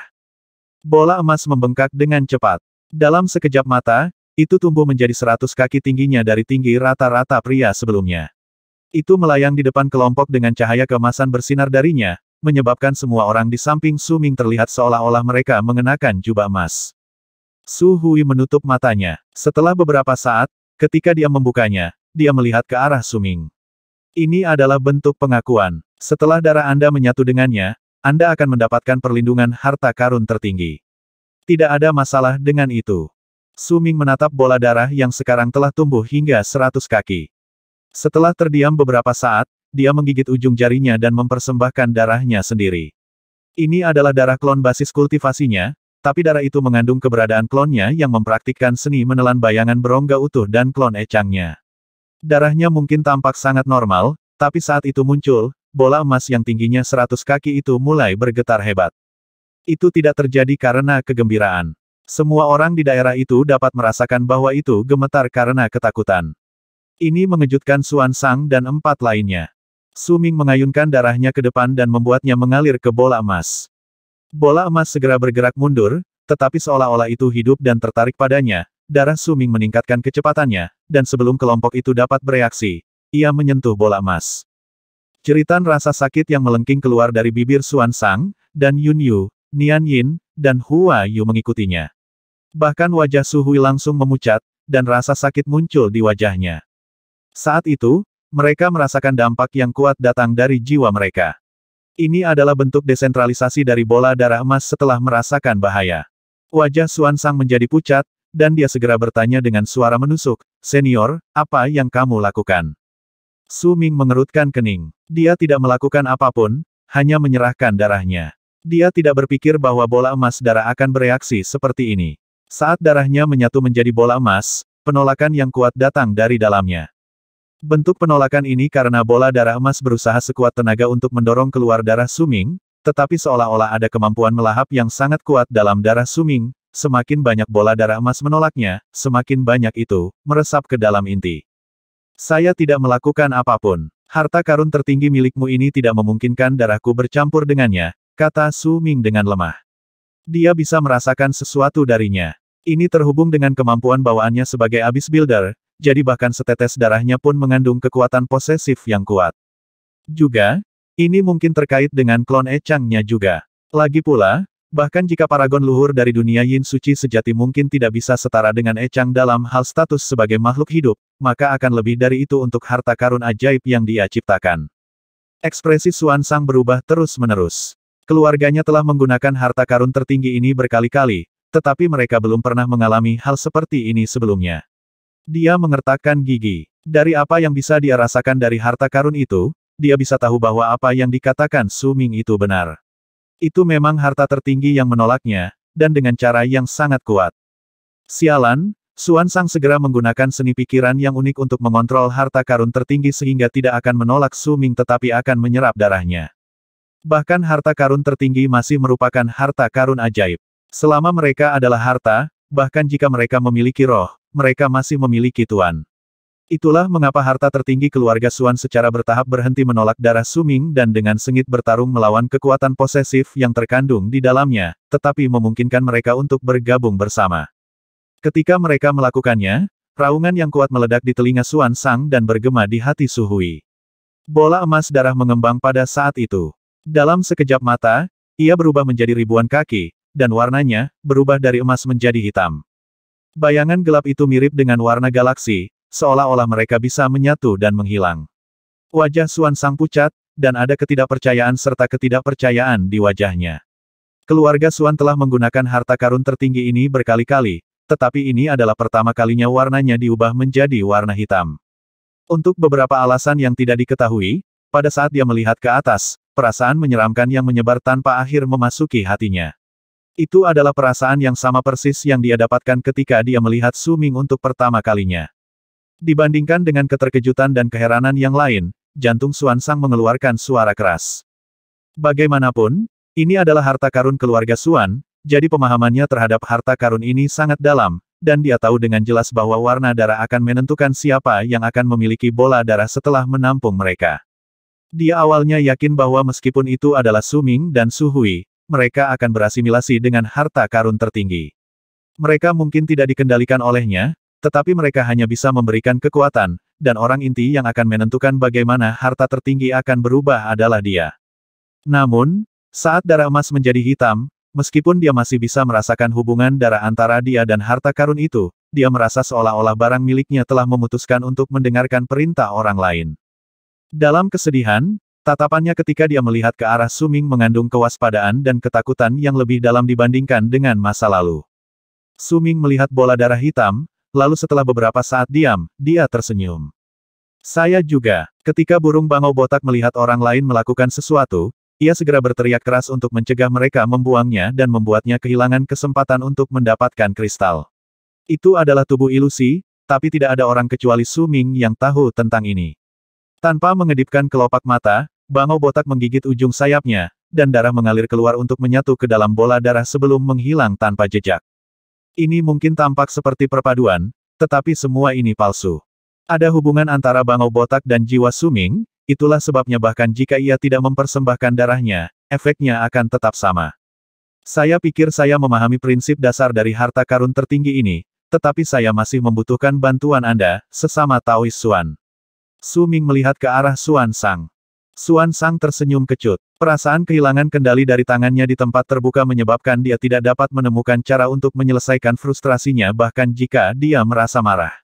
Bola emas membengkak dengan cepat. Dalam sekejap mata, itu tumbuh menjadi 100 kaki tingginya dari tinggi rata-rata pria sebelumnya. Itu melayang di depan kelompok dengan cahaya kemasan bersinar darinya, menyebabkan semua orang di samping Su Ming terlihat seolah-olah mereka mengenakan jubah emas. Su Hui menutup matanya. Setelah beberapa saat, ketika dia membukanya, dia melihat ke arah Su Ming. Ini adalah bentuk pengakuan. Setelah darah Anda menyatu dengannya, Anda akan mendapatkan perlindungan harta karun tertinggi. Tidak ada masalah dengan itu. Su Ming menatap bola darah yang sekarang telah tumbuh hingga 100 kaki. Setelah terdiam beberapa saat, dia menggigit ujung jarinya dan mempersembahkan darahnya sendiri. Ini adalah darah klon basis kultivasinya, tapi darah itu mengandung keberadaan klonnya yang mempraktikkan seni menelan bayangan berongga utuh dan klon ecangnya. Darahnya mungkin tampak sangat normal, tapi saat itu muncul, bola emas yang tingginya 100 kaki itu mulai bergetar hebat. Itu tidak terjadi karena kegembiraan. Semua orang di daerah itu dapat merasakan bahwa itu gemetar karena ketakutan. Ini mengejutkan Suan Sang dan empat lainnya. Suming mengayunkan darahnya ke depan dan membuatnya mengalir ke bola emas. Bola emas segera bergerak mundur, tetapi seolah-olah itu hidup dan tertarik padanya, darah Suming meningkatkan kecepatannya, dan sebelum kelompok itu dapat bereaksi, ia menyentuh bola emas. Ceritan rasa sakit yang melengking keluar dari bibir Suan Sang, dan Yun Yu, Nian Yin, dan Hua Yu mengikutinya. Bahkan wajah Su Hui langsung memucat, dan rasa sakit muncul di wajahnya. Saat itu, mereka merasakan dampak yang kuat datang dari jiwa mereka. Ini adalah bentuk desentralisasi dari bola darah emas setelah merasakan bahaya. Wajah Suan Sang menjadi pucat, dan dia segera bertanya dengan suara menusuk, Senior, apa yang kamu lakukan? Su Ming mengerutkan kening. Dia tidak melakukan apapun, hanya menyerahkan darahnya. Dia tidak berpikir bahwa bola emas darah akan bereaksi seperti ini. Saat darahnya menyatu menjadi bola emas, penolakan yang kuat datang dari dalamnya. Bentuk penolakan ini karena bola darah emas berusaha sekuat tenaga untuk mendorong keluar darah Suming, tetapi seolah-olah ada kemampuan melahap yang sangat kuat dalam darah Suming, semakin banyak bola darah emas menolaknya, semakin banyak itu, meresap ke dalam inti. Saya tidak melakukan apapun. Harta karun tertinggi milikmu ini tidak memungkinkan darahku bercampur dengannya, kata Su Ming dengan lemah. Dia bisa merasakan sesuatu darinya. Ini terhubung dengan kemampuan bawaannya sebagai Abyss Builder, jadi bahkan setetes darahnya pun mengandung kekuatan posesif yang kuat. Juga, ini mungkin terkait dengan klon Echangnya juga. Lagi pula, bahkan jika paragon luhur dari dunia Yin Suci sejati mungkin tidak bisa setara dengan Echang dalam hal status sebagai makhluk hidup, maka akan lebih dari itu untuk harta karun ajaib yang dia ciptakan. Ekspresi Suan Sang berubah terus-menerus. Keluarganya telah menggunakan harta karun tertinggi ini berkali-kali, tetapi mereka belum pernah mengalami hal seperti ini sebelumnya. Dia mengertakkan gigi. Dari apa yang bisa dia rasakan dari harta karun itu, dia bisa tahu bahwa apa yang dikatakan Su Ming itu benar. Itu memang harta tertinggi yang menolaknya, dan dengan cara yang sangat kuat. Sialan, Suan Sang segera menggunakan seni pikiran yang unik untuk mengontrol harta karun tertinggi sehingga tidak akan menolak Su Ming tetapi akan menyerap darahnya. Bahkan harta karun tertinggi masih merupakan harta karun ajaib. Selama mereka adalah harta, bahkan jika mereka memiliki roh, mereka masih memiliki tuan. Itulah mengapa harta tertinggi keluarga Suan secara bertahap berhenti menolak darah Suming dan dengan sengit bertarung melawan kekuatan posesif yang terkandung di dalamnya, tetapi memungkinkan mereka untuk bergabung bersama. Ketika mereka melakukannya, raungan yang kuat meledak di telinga Suan Sang dan bergema di hati Suhui. Bola emas darah mengembang pada saat itu. Dalam sekejap mata, ia berubah menjadi ribuan kaki, dan warnanya, berubah dari emas menjadi hitam. Bayangan gelap itu mirip dengan warna galaksi, seolah-olah mereka bisa menyatu dan menghilang. Wajah Suan Sang pucat, dan ada ketidakpercayaan serta ketidakpercayaan di wajahnya. Keluarga Suan telah menggunakan harta karun tertinggi ini berkali-kali, tetapi ini adalah pertama kalinya warnanya diubah menjadi warna hitam. Untuk beberapa alasan yang tidak diketahui, pada saat dia melihat ke atas, perasaan menyeramkan yang menyebar tanpa akhir memasuki hatinya. Itu adalah perasaan yang sama persis yang dia dapatkan ketika dia melihat Su Ming untuk pertama kalinya. Dibandingkan dengan keterkejutan dan keheranan yang lain, jantung Suan Sang mengeluarkan suara keras. Bagaimanapun, ini adalah harta karun keluarga Suan, jadi pemahamannya terhadap harta karun ini sangat dalam, dan dia tahu dengan jelas bahwa warna darah akan menentukan siapa yang akan memiliki bola darah setelah menampung mereka. Dia awalnya yakin bahwa meskipun itu adalah Su Ming dan Su Hui mereka akan berasimilasi dengan harta karun tertinggi. Mereka mungkin tidak dikendalikan olehnya, tetapi mereka hanya bisa memberikan kekuatan, dan orang inti yang akan menentukan bagaimana harta tertinggi akan berubah adalah dia. Namun, saat darah emas menjadi hitam, meskipun dia masih bisa merasakan hubungan darah antara dia dan harta karun itu, dia merasa seolah-olah barang miliknya telah memutuskan untuk mendengarkan perintah orang lain. Dalam kesedihan, Tatapannya ketika dia melihat ke arah Suming mengandung kewaspadaan dan ketakutan yang lebih dalam dibandingkan dengan masa lalu. Suming melihat bola darah hitam, lalu setelah beberapa saat diam, dia tersenyum. Saya juga, ketika burung bangau botak melihat orang lain melakukan sesuatu, ia segera berteriak keras untuk mencegah mereka membuangnya dan membuatnya kehilangan kesempatan untuk mendapatkan kristal. Itu adalah tubuh ilusi, tapi tidak ada orang kecuali Suming yang tahu tentang ini. Tanpa mengedipkan kelopak mata, bangau botak menggigit ujung sayapnya, dan darah mengalir keluar untuk menyatu ke dalam bola darah sebelum menghilang tanpa jejak. Ini mungkin tampak seperti perpaduan, tetapi semua ini palsu. Ada hubungan antara bangau botak dan jiwa Suming, itulah sebabnya bahkan jika ia tidak mempersembahkan darahnya, efeknya akan tetap sama. Saya pikir saya memahami prinsip dasar dari harta karun tertinggi ini, tetapi saya masih membutuhkan bantuan Anda, sesama Taoist Suan. Su Ming melihat ke arah Suan Sang. Suan Sang tersenyum kecut. Perasaan kehilangan kendali dari tangannya di tempat terbuka menyebabkan dia tidak dapat menemukan cara untuk menyelesaikan frustrasinya bahkan jika dia merasa marah.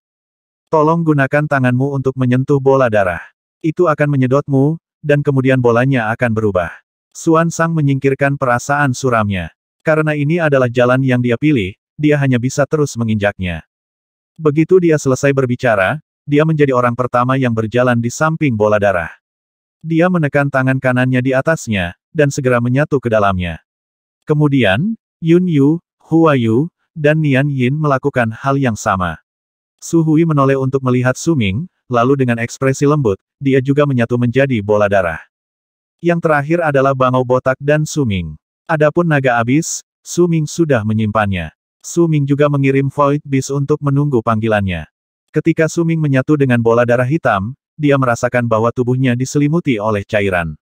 Tolong gunakan tanganmu untuk menyentuh bola darah. Itu akan menyedotmu, dan kemudian bolanya akan berubah. Suan Sang menyingkirkan perasaan suramnya. Karena ini adalah jalan yang dia pilih, dia hanya bisa terus menginjaknya. Begitu dia selesai berbicara, dia menjadi orang pertama yang berjalan di samping bola darah. Dia menekan tangan kanannya di atasnya, dan segera menyatu ke dalamnya. Kemudian, Yun Yu, Hua Yu, dan Nian Yin melakukan hal yang sama. Su Hui menoleh untuk melihat Suming, lalu dengan ekspresi lembut, dia juga menyatu menjadi bola darah. Yang terakhir adalah bangau botak dan Suming. Adapun naga abis, Suming sudah menyimpannya. Suming juga mengirim Void Beast untuk menunggu panggilannya. Ketika Suming menyatu dengan bola darah hitam, dia merasakan bahwa tubuhnya diselimuti oleh cairan.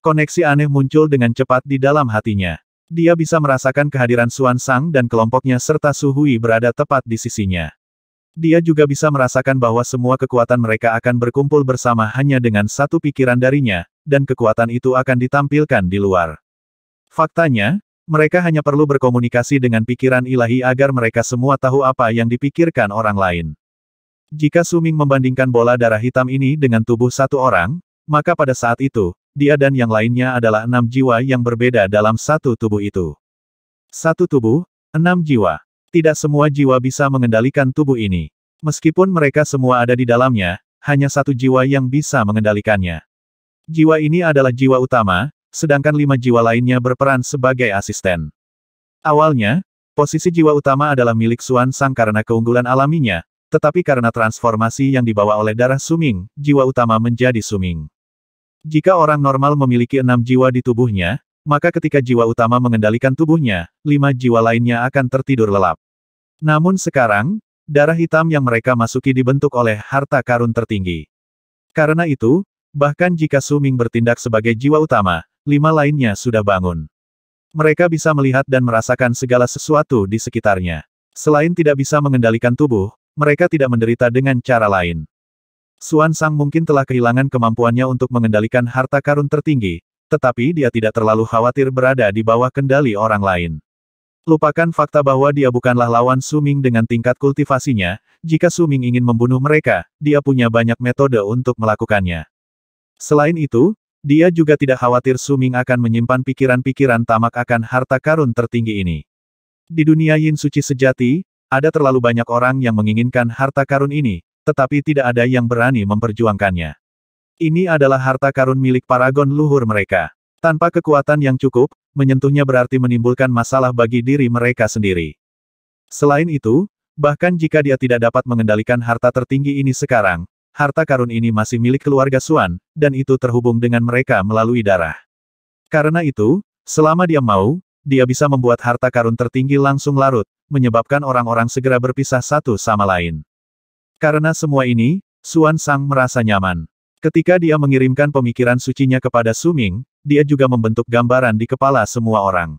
Koneksi aneh muncul dengan cepat di dalam hatinya. Dia bisa merasakan kehadiran Suan Sang dan kelompoknya serta Su berada tepat di sisinya. Dia juga bisa merasakan bahwa semua kekuatan mereka akan berkumpul bersama hanya dengan satu pikiran darinya, dan kekuatan itu akan ditampilkan di luar. Faktanya, mereka hanya perlu berkomunikasi dengan pikiran ilahi agar mereka semua tahu apa yang dipikirkan orang lain. Jika Suming membandingkan bola darah hitam ini dengan tubuh satu orang, maka pada saat itu, dia dan yang lainnya adalah enam jiwa yang berbeda dalam satu tubuh itu. Satu tubuh, enam jiwa. Tidak semua jiwa bisa mengendalikan tubuh ini. Meskipun mereka semua ada di dalamnya, hanya satu jiwa yang bisa mengendalikannya. Jiwa ini adalah jiwa utama, sedangkan lima jiwa lainnya berperan sebagai asisten. Awalnya, posisi jiwa utama adalah milik Suan Sang karena keunggulan alaminya, tetapi karena transformasi yang dibawa oleh darah Suming, jiwa utama menjadi Suming. Jika orang normal memiliki enam jiwa di tubuhnya, maka ketika jiwa utama mengendalikan tubuhnya, lima jiwa lainnya akan tertidur lelap. Namun sekarang, darah hitam yang mereka masuki dibentuk oleh harta karun tertinggi. Karena itu, bahkan jika Suming bertindak sebagai jiwa utama, lima lainnya sudah bangun. Mereka bisa melihat dan merasakan segala sesuatu di sekitarnya. Selain tidak bisa mengendalikan tubuh, mereka tidak menderita dengan cara lain. Suan Sang mungkin telah kehilangan kemampuannya untuk mengendalikan harta karun tertinggi, tetapi dia tidak terlalu khawatir berada di bawah kendali orang lain. Lupakan fakta bahwa dia bukanlah lawan Suming dengan tingkat kultivasinya, jika Suming ingin membunuh mereka, dia punya banyak metode untuk melakukannya. Selain itu, dia juga tidak khawatir Suming akan menyimpan pikiran-pikiran tamak akan harta karun tertinggi ini. Di dunia Yin Suci sejati, ada terlalu banyak orang yang menginginkan harta karun ini, tetapi tidak ada yang berani memperjuangkannya. Ini adalah harta karun milik paragon luhur mereka. Tanpa kekuatan yang cukup, menyentuhnya berarti menimbulkan masalah bagi diri mereka sendiri. Selain itu, bahkan jika dia tidak dapat mengendalikan harta tertinggi ini sekarang, harta karun ini masih milik keluarga Suan, dan itu terhubung dengan mereka melalui darah. Karena itu, selama dia mau, dia bisa membuat harta karun tertinggi langsung larut, menyebabkan orang-orang segera berpisah satu sama lain. Karena semua ini, Xuan Sang merasa nyaman. Ketika dia mengirimkan pemikiran sucinya kepada Suming, dia juga membentuk gambaran di kepala semua orang.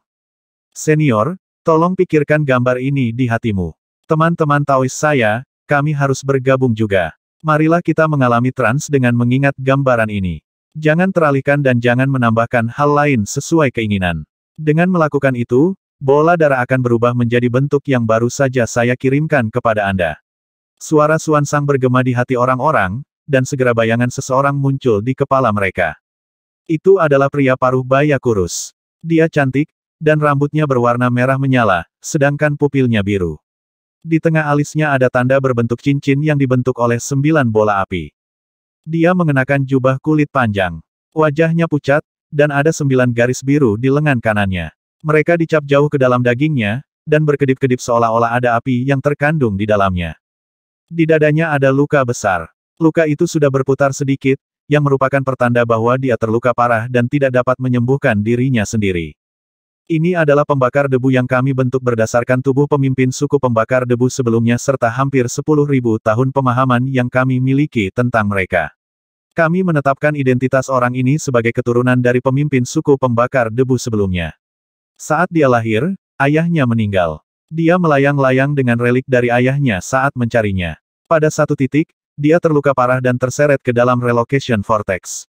Senior, tolong pikirkan gambar ini di hatimu. Teman-teman Taois saya, kami harus bergabung juga. Marilah kita mengalami trans dengan mengingat gambaran ini. Jangan teralihkan dan jangan menambahkan hal lain sesuai keinginan. Dengan melakukan itu, Bola darah akan berubah menjadi bentuk yang baru saja saya kirimkan kepada Anda. Suara suan sang bergema di hati orang-orang, dan segera bayangan seseorang muncul di kepala mereka. Itu adalah pria paruh baya kurus. Dia cantik, dan rambutnya berwarna merah menyala, sedangkan pupilnya biru. Di tengah alisnya ada tanda berbentuk cincin yang dibentuk oleh sembilan bola api. Dia mengenakan jubah kulit panjang. Wajahnya pucat, dan ada sembilan garis biru di lengan kanannya. Mereka dicap jauh ke dalam dagingnya, dan berkedip-kedip seolah-olah ada api yang terkandung di dalamnya. Di dadanya ada luka besar. Luka itu sudah berputar sedikit, yang merupakan pertanda bahwa dia terluka parah dan tidak dapat menyembuhkan dirinya sendiri. Ini adalah pembakar debu yang kami bentuk berdasarkan tubuh pemimpin suku pembakar debu sebelumnya serta hampir 10.000 tahun pemahaman yang kami miliki tentang mereka. Kami menetapkan identitas orang ini sebagai keturunan dari pemimpin suku pembakar debu sebelumnya. Saat dia lahir, ayahnya meninggal. Dia melayang-layang dengan relik dari ayahnya saat mencarinya. Pada satu titik, dia terluka parah dan terseret ke dalam relocation vortex.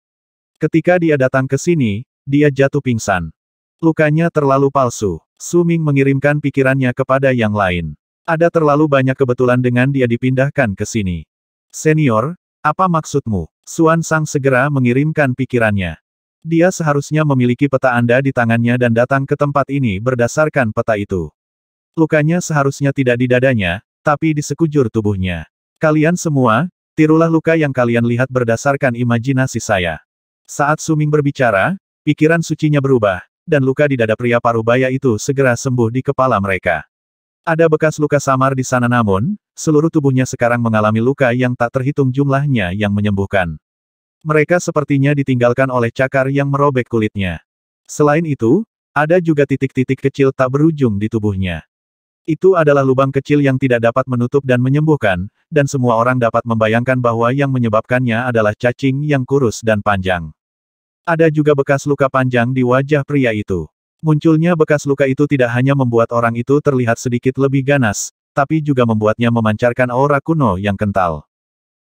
Ketika dia datang ke sini, dia jatuh pingsan. Lukanya terlalu palsu. Su Ming mengirimkan pikirannya kepada yang lain. Ada terlalu banyak kebetulan dengan dia dipindahkan ke sini. Senior, apa maksudmu? Suan Sang segera mengirimkan pikirannya. Dia seharusnya memiliki peta Anda di tangannya dan datang ke tempat ini berdasarkan peta itu. Lukanya seharusnya tidak di dadanya, tapi di sekujur tubuhnya. Kalian semua, tirulah luka yang kalian lihat berdasarkan imajinasi saya. Saat Suming berbicara, pikiran sucinya berubah, dan luka di dada pria parubaya itu segera sembuh di kepala mereka. Ada bekas luka samar di sana namun, seluruh tubuhnya sekarang mengalami luka yang tak terhitung jumlahnya yang menyembuhkan. Mereka sepertinya ditinggalkan oleh cakar yang merobek kulitnya. Selain itu, ada juga titik-titik kecil tak berujung di tubuhnya. Itu adalah lubang kecil yang tidak dapat menutup dan menyembuhkan, dan semua orang dapat membayangkan bahwa yang menyebabkannya adalah cacing yang kurus dan panjang. Ada juga bekas luka panjang di wajah pria itu. Munculnya bekas luka itu tidak hanya membuat orang itu terlihat sedikit lebih ganas, tapi juga membuatnya memancarkan aura kuno yang kental.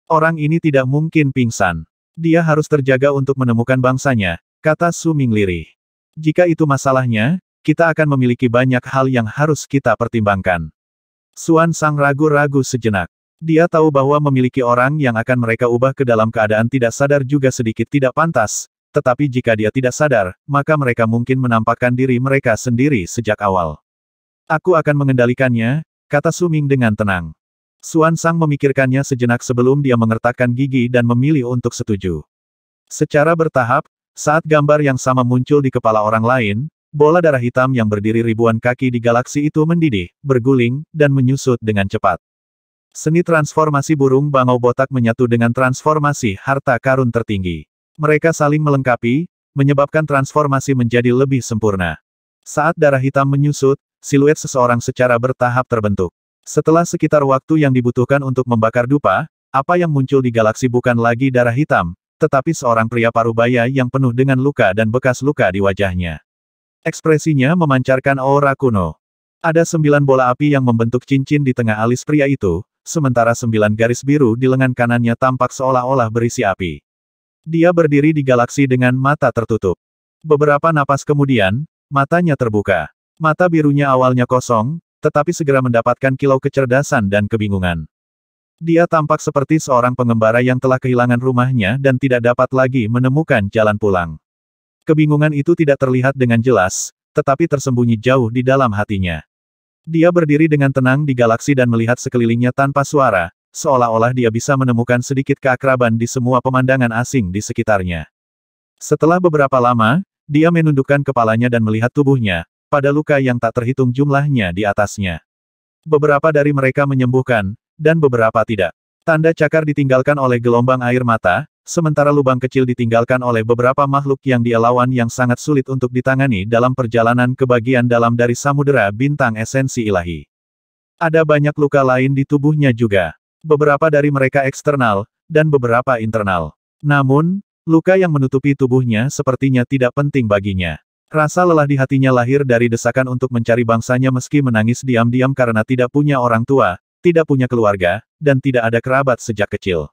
Orang ini tidak mungkin pingsan. Dia harus terjaga untuk menemukan bangsanya, kata Su Mingliri. Jika itu masalahnya, kita akan memiliki banyak hal yang harus kita pertimbangkan. Suan Sang ragu-ragu sejenak. Dia tahu bahwa memiliki orang yang akan mereka ubah ke dalam keadaan tidak sadar juga sedikit tidak pantas, tetapi jika dia tidak sadar, maka mereka mungkin menampakkan diri mereka sendiri sejak awal. Aku akan mengendalikannya, kata Suming dengan tenang. Suan Sang memikirkannya sejenak sebelum dia mengertakkan gigi dan memilih untuk setuju. Secara bertahap, saat gambar yang sama muncul di kepala orang lain, bola darah hitam yang berdiri ribuan kaki di galaksi itu mendidih, berguling, dan menyusut dengan cepat. Seni transformasi burung bangau botak menyatu dengan transformasi harta karun tertinggi. Mereka saling melengkapi, menyebabkan transformasi menjadi lebih sempurna. Saat darah hitam menyusut, siluet seseorang secara bertahap terbentuk. Setelah sekitar waktu yang dibutuhkan untuk membakar dupa, apa yang muncul di galaksi bukan lagi darah hitam, tetapi seorang pria parubaya yang penuh dengan luka dan bekas luka di wajahnya. Ekspresinya memancarkan aura kuno. Ada sembilan bola api yang membentuk cincin di tengah alis pria itu, sementara sembilan garis biru di lengan kanannya tampak seolah-olah berisi api. Dia berdiri di galaksi dengan mata tertutup. Beberapa napas kemudian, matanya terbuka. Mata birunya awalnya kosong, tetapi segera mendapatkan kilau kecerdasan dan kebingungan. Dia tampak seperti seorang pengembara yang telah kehilangan rumahnya dan tidak dapat lagi menemukan jalan pulang. Kebingungan itu tidak terlihat dengan jelas, tetapi tersembunyi jauh di dalam hatinya. Dia berdiri dengan tenang di galaksi dan melihat sekelilingnya tanpa suara, seolah-olah dia bisa menemukan sedikit keakraban di semua pemandangan asing di sekitarnya. Setelah beberapa lama, dia menundukkan kepalanya dan melihat tubuhnya, pada luka yang tak terhitung jumlahnya di atasnya. Beberapa dari mereka menyembuhkan, dan beberapa tidak. Tanda cakar ditinggalkan oleh gelombang air mata, sementara lubang kecil ditinggalkan oleh beberapa makhluk yang dielawan yang sangat sulit untuk ditangani dalam perjalanan ke bagian dalam dari samudera bintang esensi ilahi. Ada banyak luka lain di tubuhnya juga. Beberapa dari mereka eksternal, dan beberapa internal. Namun, luka yang menutupi tubuhnya sepertinya tidak penting baginya. Rasa lelah di hatinya lahir dari desakan untuk mencari bangsanya meski menangis diam-diam karena tidak punya orang tua, tidak punya keluarga, dan tidak ada kerabat sejak kecil.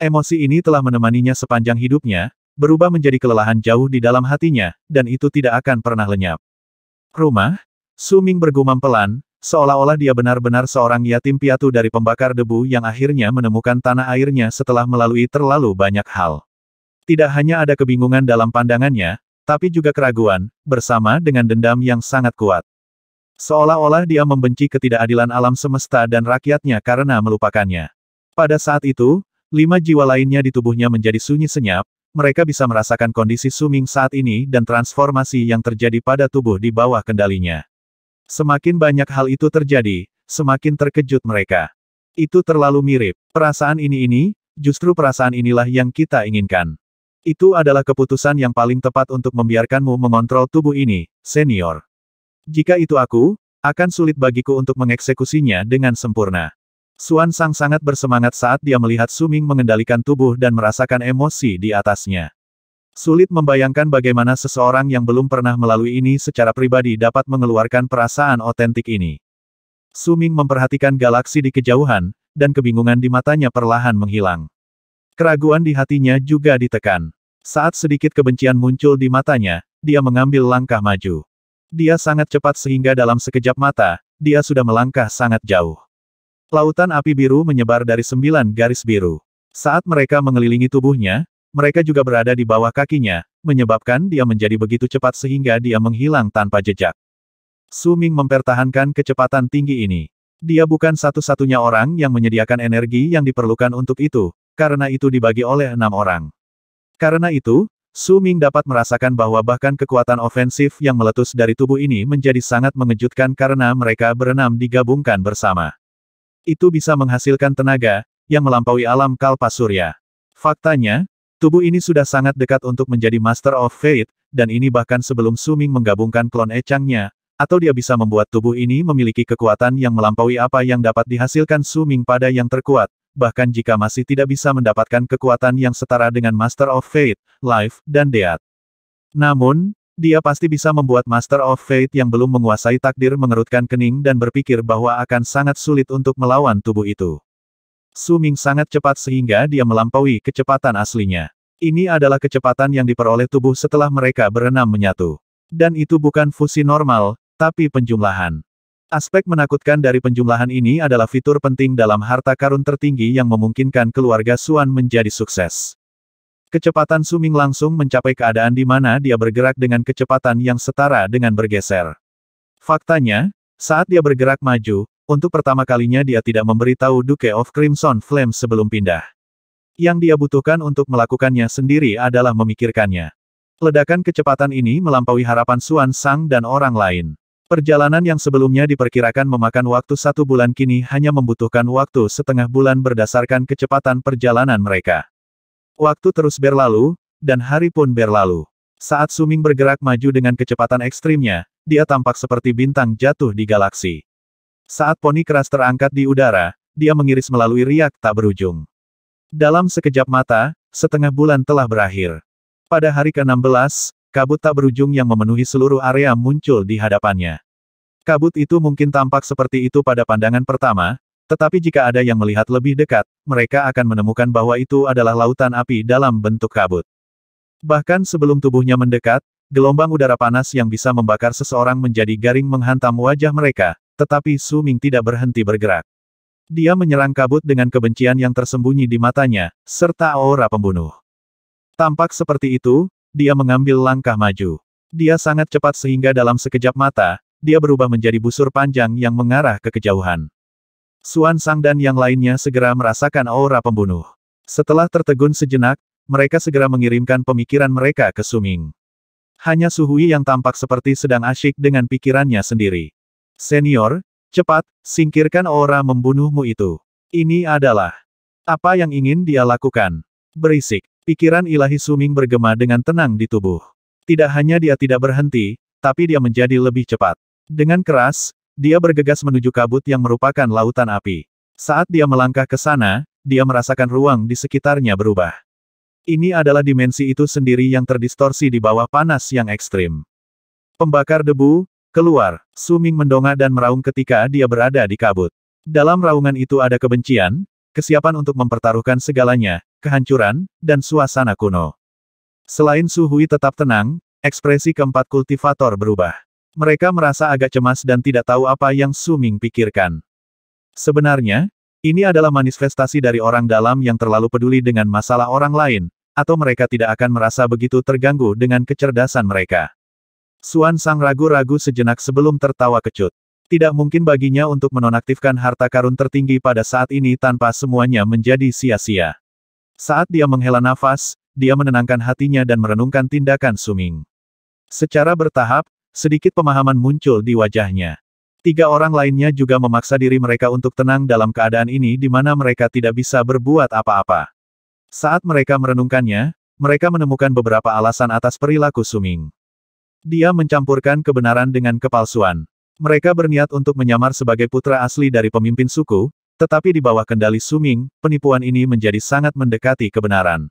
Emosi ini telah menemaninya sepanjang hidupnya, berubah menjadi kelelahan jauh di dalam hatinya, dan itu tidak akan pernah lenyap. Rumah? Suming bergumam pelan, seolah-olah dia benar-benar seorang yatim piatu dari pembakar debu yang akhirnya menemukan tanah airnya setelah melalui terlalu banyak hal. Tidak hanya ada kebingungan dalam pandangannya, tapi juga keraguan, bersama dengan dendam yang sangat kuat. Seolah-olah dia membenci ketidakadilan alam semesta dan rakyatnya karena melupakannya. Pada saat itu, lima jiwa lainnya di tubuhnya menjadi sunyi senyap, mereka bisa merasakan kondisi Suming saat ini dan transformasi yang terjadi pada tubuh di bawah kendalinya. Semakin banyak hal itu terjadi, semakin terkejut mereka. Itu terlalu mirip. Perasaan ini ini, justru perasaan inilah yang kita inginkan. Itu adalah keputusan yang paling tepat untuk membiarkanmu mengontrol tubuh ini, senior. Jika itu aku, akan sulit bagiku untuk mengeksekusinya dengan sempurna. Suan Sang sangat bersemangat saat dia melihat Suming mengendalikan tubuh dan merasakan emosi di atasnya. Sulit membayangkan bagaimana seseorang yang belum pernah melalui ini secara pribadi dapat mengeluarkan perasaan otentik ini. Suming memperhatikan galaksi di kejauhan, dan kebingungan di matanya perlahan menghilang. Keraguan di hatinya juga ditekan. Saat sedikit kebencian muncul di matanya, dia mengambil langkah maju. Dia sangat cepat sehingga dalam sekejap mata, dia sudah melangkah sangat jauh. Lautan api biru menyebar dari sembilan garis biru. Saat mereka mengelilingi tubuhnya, mereka juga berada di bawah kakinya, menyebabkan dia menjadi begitu cepat sehingga dia menghilang tanpa jejak. Suming mempertahankan kecepatan tinggi ini. Dia bukan satu-satunya orang yang menyediakan energi yang diperlukan untuk itu, karena itu dibagi oleh enam orang. Karena itu, Su Ming dapat merasakan bahwa bahkan kekuatan ofensif yang meletus dari tubuh ini menjadi sangat mengejutkan karena mereka berenam digabungkan bersama. Itu bisa menghasilkan tenaga, yang melampaui alam kalpa surya. Faktanya, tubuh ini sudah sangat dekat untuk menjadi Master of Fate, dan ini bahkan sebelum Su Ming menggabungkan klon Echangnya, atau dia bisa membuat tubuh ini memiliki kekuatan yang melampaui apa yang dapat dihasilkan Su Ming pada yang terkuat, bahkan jika masih tidak bisa mendapatkan kekuatan yang setara dengan Master of Fate, Life, dan Death. Namun, dia pasti bisa membuat Master of Fate yang belum menguasai takdir mengerutkan kening dan berpikir bahwa akan sangat sulit untuk melawan tubuh itu. Suming sangat cepat sehingga dia melampaui kecepatan aslinya. Ini adalah kecepatan yang diperoleh tubuh setelah mereka berenam menyatu. Dan itu bukan fusi normal, tapi penjumlahan. Aspek menakutkan dari penjumlahan ini adalah fitur penting dalam harta karun tertinggi yang memungkinkan keluarga Suan menjadi sukses. Kecepatan Suming langsung mencapai keadaan di mana dia bergerak dengan kecepatan yang setara dengan bergeser. Faktanya, saat dia bergerak maju, untuk pertama kalinya dia tidak memberitahu Duke of Crimson Flame sebelum pindah. Yang dia butuhkan untuk melakukannya sendiri adalah memikirkannya. Ledakan kecepatan ini melampaui harapan Suan Sang dan orang lain. Perjalanan yang sebelumnya diperkirakan memakan waktu satu bulan kini hanya membutuhkan waktu setengah bulan berdasarkan kecepatan perjalanan mereka. Waktu terus berlalu, dan hari pun berlalu. Saat Suming bergerak maju dengan kecepatan ekstrimnya, dia tampak seperti bintang jatuh di galaksi. Saat poni keras terangkat di udara, dia mengiris melalui riak tak berujung. Dalam sekejap mata, setengah bulan telah berakhir. Pada hari ke-16, kabut tak berujung yang memenuhi seluruh area muncul di hadapannya. Kabut itu mungkin tampak seperti itu pada pandangan pertama, tetapi jika ada yang melihat lebih dekat, mereka akan menemukan bahwa itu adalah lautan api dalam bentuk kabut. Bahkan sebelum tubuhnya mendekat, gelombang udara panas yang bisa membakar seseorang menjadi garing menghantam wajah mereka, tetapi Su Ming tidak berhenti bergerak. Dia menyerang kabut dengan kebencian yang tersembunyi di matanya, serta aura pembunuh. Tampak seperti itu, dia mengambil langkah maju. Dia sangat cepat sehingga dalam sekejap mata, dia berubah menjadi busur panjang yang mengarah ke kejauhan. Suan Sang dan yang lainnya segera merasakan aura pembunuh. Setelah tertegun sejenak, mereka segera mengirimkan pemikiran mereka ke Suming. Hanya Suhui yang tampak seperti sedang asyik dengan pikirannya sendiri. Senior, cepat, singkirkan aura membunuhmu itu. Ini adalah apa yang ingin dia lakukan. Berisik. Pikiran ilahi Suming bergema dengan tenang di tubuh. Tidak hanya dia tidak berhenti, tapi dia menjadi lebih cepat. Dengan keras, dia bergegas menuju kabut yang merupakan lautan api. Saat dia melangkah ke sana, dia merasakan ruang di sekitarnya berubah. Ini adalah dimensi itu sendiri yang terdistorsi di bawah panas yang ekstrim. Pembakar debu, keluar, Suming mendongak dan meraung ketika dia berada di kabut. Dalam raungan itu ada kebencian, kesiapan untuk mempertaruhkan segalanya, kehancuran, dan suasana kuno. Selain Suhui tetap tenang, ekspresi keempat kultivator berubah. Mereka merasa agak cemas dan tidak tahu apa yang Suming pikirkan. Sebenarnya, ini adalah manifestasi dari orang dalam yang terlalu peduli dengan masalah orang lain, atau mereka tidak akan merasa begitu terganggu dengan kecerdasan mereka. Suan Sang ragu-ragu sejenak sebelum tertawa kecut. Tidak mungkin baginya untuk menonaktifkan harta karun tertinggi pada saat ini tanpa semuanya menjadi sia-sia. Saat dia menghela nafas, dia menenangkan hatinya dan merenungkan tindakan Suming. Secara bertahap, sedikit pemahaman muncul di wajahnya. Tiga orang lainnya juga memaksa diri mereka untuk tenang dalam keadaan ini di mana mereka tidak bisa berbuat apa-apa. Saat mereka merenungkannya, mereka menemukan beberapa alasan atas perilaku Suming. Dia mencampurkan kebenaran dengan kepalsuan. Mereka berniat untuk menyamar sebagai putra asli dari pemimpin suku, tetapi di bawah kendali Suming, penipuan ini menjadi sangat mendekati kebenaran.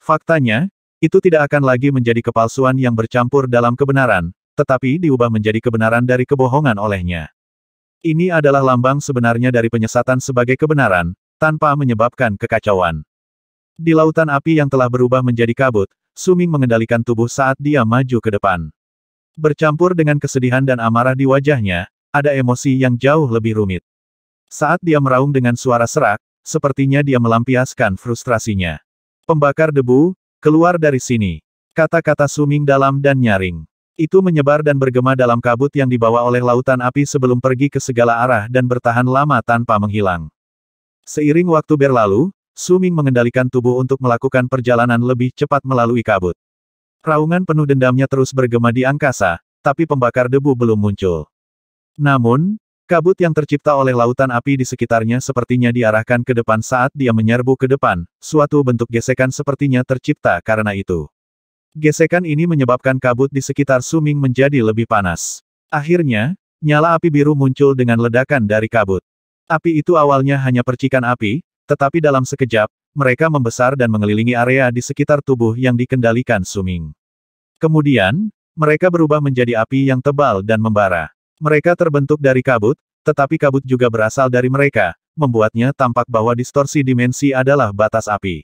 Faktanya, itu tidak akan lagi menjadi kepalsuan yang bercampur dalam kebenaran, tetapi diubah menjadi kebenaran dari kebohongan olehnya. Ini adalah lambang sebenarnya dari penyesatan sebagai kebenaran, tanpa menyebabkan kekacauan. Di lautan api yang telah berubah menjadi kabut, Suming mengendalikan tubuh saat dia maju ke depan. Bercampur dengan kesedihan dan amarah di wajahnya, ada emosi yang jauh lebih rumit. Saat dia meraung dengan suara serak, sepertinya dia melampiaskan frustrasinya. Pembakar debu, keluar dari sini. Kata-kata suming dalam dan nyaring. Itu menyebar dan bergema dalam kabut yang dibawa oleh lautan api sebelum pergi ke segala arah dan bertahan lama tanpa menghilang. Seiring waktu berlalu, Suming mengendalikan tubuh untuk melakukan perjalanan lebih cepat melalui kabut. Raungan penuh dendamnya terus bergema di angkasa, tapi pembakar debu belum muncul. Namun, kabut yang tercipta oleh lautan api di sekitarnya sepertinya diarahkan ke depan saat dia menyerbu ke depan, suatu bentuk gesekan sepertinya tercipta karena itu. Gesekan ini menyebabkan kabut di sekitar Suming menjadi lebih panas. Akhirnya, nyala api biru muncul dengan ledakan dari kabut. Api itu awalnya hanya percikan api, tetapi dalam sekejap, mereka membesar dan mengelilingi area di sekitar tubuh yang dikendalikan Suming. Kemudian, mereka berubah menjadi api yang tebal dan membara. Mereka terbentuk dari kabut, tetapi kabut juga berasal dari mereka, membuatnya tampak bahwa distorsi dimensi adalah batas api.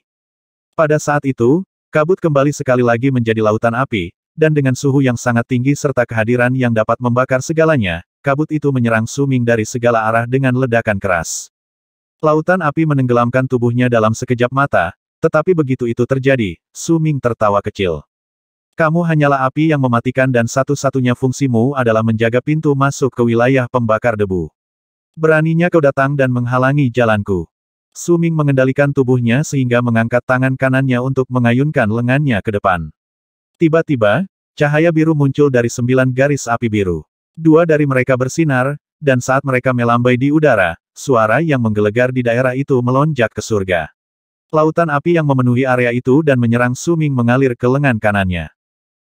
Pada saat itu, kabut kembali sekali lagi menjadi lautan api, dan dengan suhu yang sangat tinggi serta kehadiran yang dapat membakar segalanya, kabut itu menyerang Suming dari segala arah dengan ledakan keras. Lautan api menenggelamkan tubuhnya dalam sekejap mata, tetapi begitu itu terjadi, Su Ming tertawa kecil. Kamu hanyalah api yang mematikan dan satu-satunya fungsimu adalah menjaga pintu masuk ke wilayah pembakar debu. Beraninya kau datang dan menghalangi jalanku. Su Ming mengendalikan tubuhnya sehingga mengangkat tangan kanannya untuk mengayunkan lengannya ke depan. Tiba-tiba, cahaya biru muncul dari sembilan garis api biru. Dua dari mereka bersinar, dan saat mereka melambai di udara, suara yang menggelegar di daerah itu melonjak ke surga. Lautan api yang memenuhi area itu dan menyerang Suming mengalir ke lengan kanannya.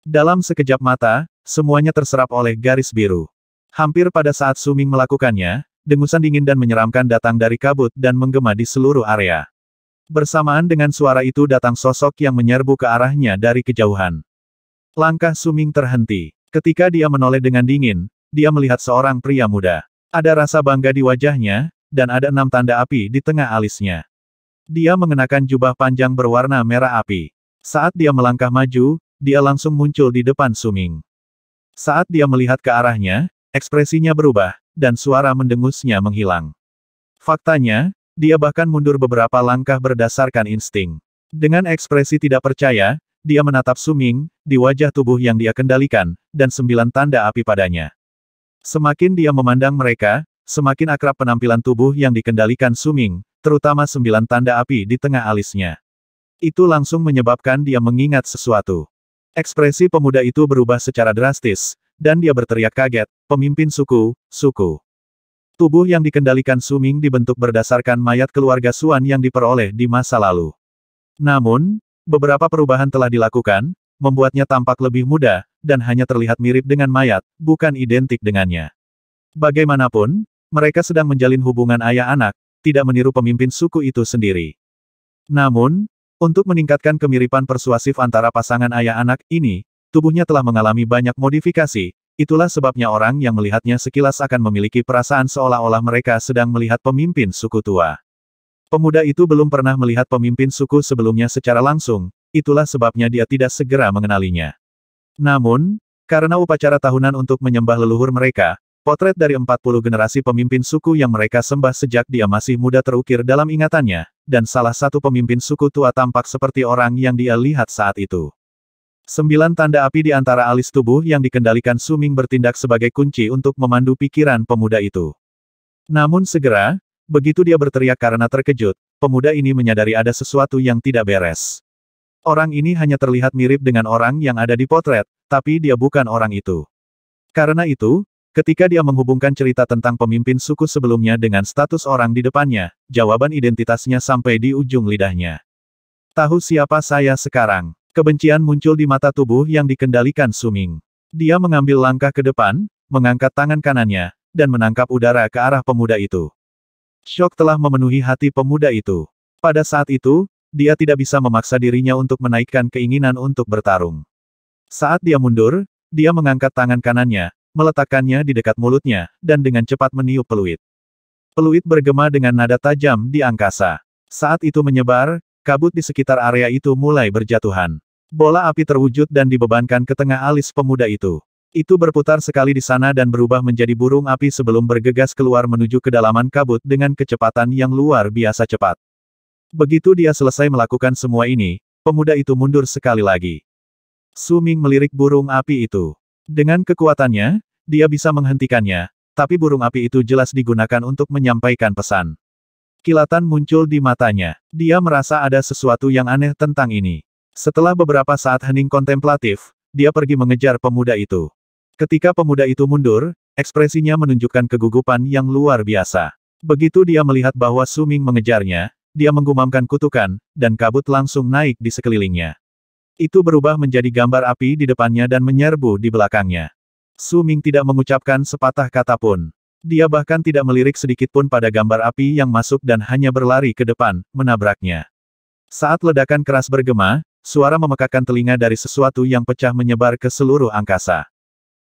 Dalam sekejap mata, semuanya terserap oleh garis biru. Hampir pada saat Suming melakukannya, dengusan dingin dan menyeramkan datang dari kabut dan menggema di seluruh area. Bersamaan dengan suara itu datang sosok yang menyerbu ke arahnya dari kejauhan. Langkah Suming terhenti. Ketika dia menoleh dengan dingin, dia melihat seorang pria muda. Ada rasa bangga di wajahnya, dan ada enam tanda api di tengah alisnya. Dia mengenakan jubah panjang berwarna merah api. Saat dia melangkah maju, dia langsung muncul di depan Suming. Saat dia melihat ke arahnya, ekspresinya berubah, dan suara mendengusnya menghilang. Faktanya, dia bahkan mundur beberapa langkah berdasarkan insting. Dengan ekspresi tidak percaya, dia menatap Suming, di wajah tubuh yang dia kendalikan, dan sembilan tanda api padanya. Semakin dia memandang mereka, Semakin akrab penampilan tubuh yang dikendalikan Suming, terutama sembilan tanda api di tengah alisnya. Itu langsung menyebabkan dia mengingat sesuatu. Ekspresi pemuda itu berubah secara drastis, dan dia berteriak kaget, pemimpin suku, suku. Tubuh yang dikendalikan Suming dibentuk berdasarkan mayat keluarga Suan yang diperoleh di masa lalu. Namun, beberapa perubahan telah dilakukan, membuatnya tampak lebih muda, dan hanya terlihat mirip dengan mayat, bukan identik dengannya. Bagaimanapun, mereka sedang menjalin hubungan ayah-anak, tidak meniru pemimpin suku itu sendiri. Namun, untuk meningkatkan kemiripan persuasif antara pasangan ayah-anak ini, tubuhnya telah mengalami banyak modifikasi, itulah sebabnya orang yang melihatnya sekilas akan memiliki perasaan seolah-olah mereka sedang melihat pemimpin suku tua. Pemuda itu belum pernah melihat pemimpin suku sebelumnya secara langsung, itulah sebabnya dia tidak segera mengenalinya. Namun, karena upacara tahunan untuk menyembah leluhur mereka, Potret dari 40 generasi pemimpin suku yang mereka sembah sejak dia masih muda terukir dalam ingatannya, dan salah satu pemimpin suku tua tampak seperti orang yang dia lihat saat itu. Sembilan tanda api di antara alis tubuh yang dikendalikan Suming bertindak sebagai kunci untuk memandu pikiran pemuda itu. Namun segera, begitu dia berteriak karena terkejut, pemuda ini menyadari ada sesuatu yang tidak beres. Orang ini hanya terlihat mirip dengan orang yang ada di potret, tapi dia bukan orang itu. Karena itu, Ketika dia menghubungkan cerita tentang pemimpin suku sebelumnya dengan status orang di depannya, jawaban identitasnya sampai di ujung lidahnya. Tahu siapa saya sekarang? Kebencian muncul di mata tubuh yang dikendalikan Suming. Dia mengambil langkah ke depan, mengangkat tangan kanannya, dan menangkap udara ke arah pemuda itu. Shock telah memenuhi hati pemuda itu. Pada saat itu, dia tidak bisa memaksa dirinya untuk menaikkan keinginan untuk bertarung. Saat dia mundur, dia mengangkat tangan kanannya, meletakkannya di dekat mulutnya, dan dengan cepat meniup peluit. Peluit bergema dengan nada tajam di angkasa. Saat itu menyebar, kabut di sekitar area itu mulai berjatuhan. Bola api terwujud dan dibebankan ke tengah alis pemuda itu. Itu berputar sekali di sana dan berubah menjadi burung api sebelum bergegas keluar menuju kedalaman kabut dengan kecepatan yang luar biasa cepat. Begitu dia selesai melakukan semua ini, pemuda itu mundur sekali lagi. Suming melirik burung api itu. Dengan kekuatannya, dia bisa menghentikannya, tapi burung api itu jelas digunakan untuk menyampaikan pesan. Kilatan muncul di matanya. Dia merasa ada sesuatu yang aneh tentang ini. Setelah beberapa saat hening kontemplatif, dia pergi mengejar pemuda itu. Ketika pemuda itu mundur, ekspresinya menunjukkan kegugupan yang luar biasa. Begitu dia melihat bahwa Suming mengejarnya, dia menggumamkan kutukan, dan kabut langsung naik di sekelilingnya. Itu berubah menjadi gambar api di depannya dan menyerbu di belakangnya. Su Ming tidak mengucapkan sepatah kata pun. Dia bahkan tidak melirik sedikit pun pada gambar api yang masuk dan hanya berlari ke depan, menabraknya. Saat ledakan keras bergema, suara memekakan telinga dari sesuatu yang pecah menyebar ke seluruh angkasa.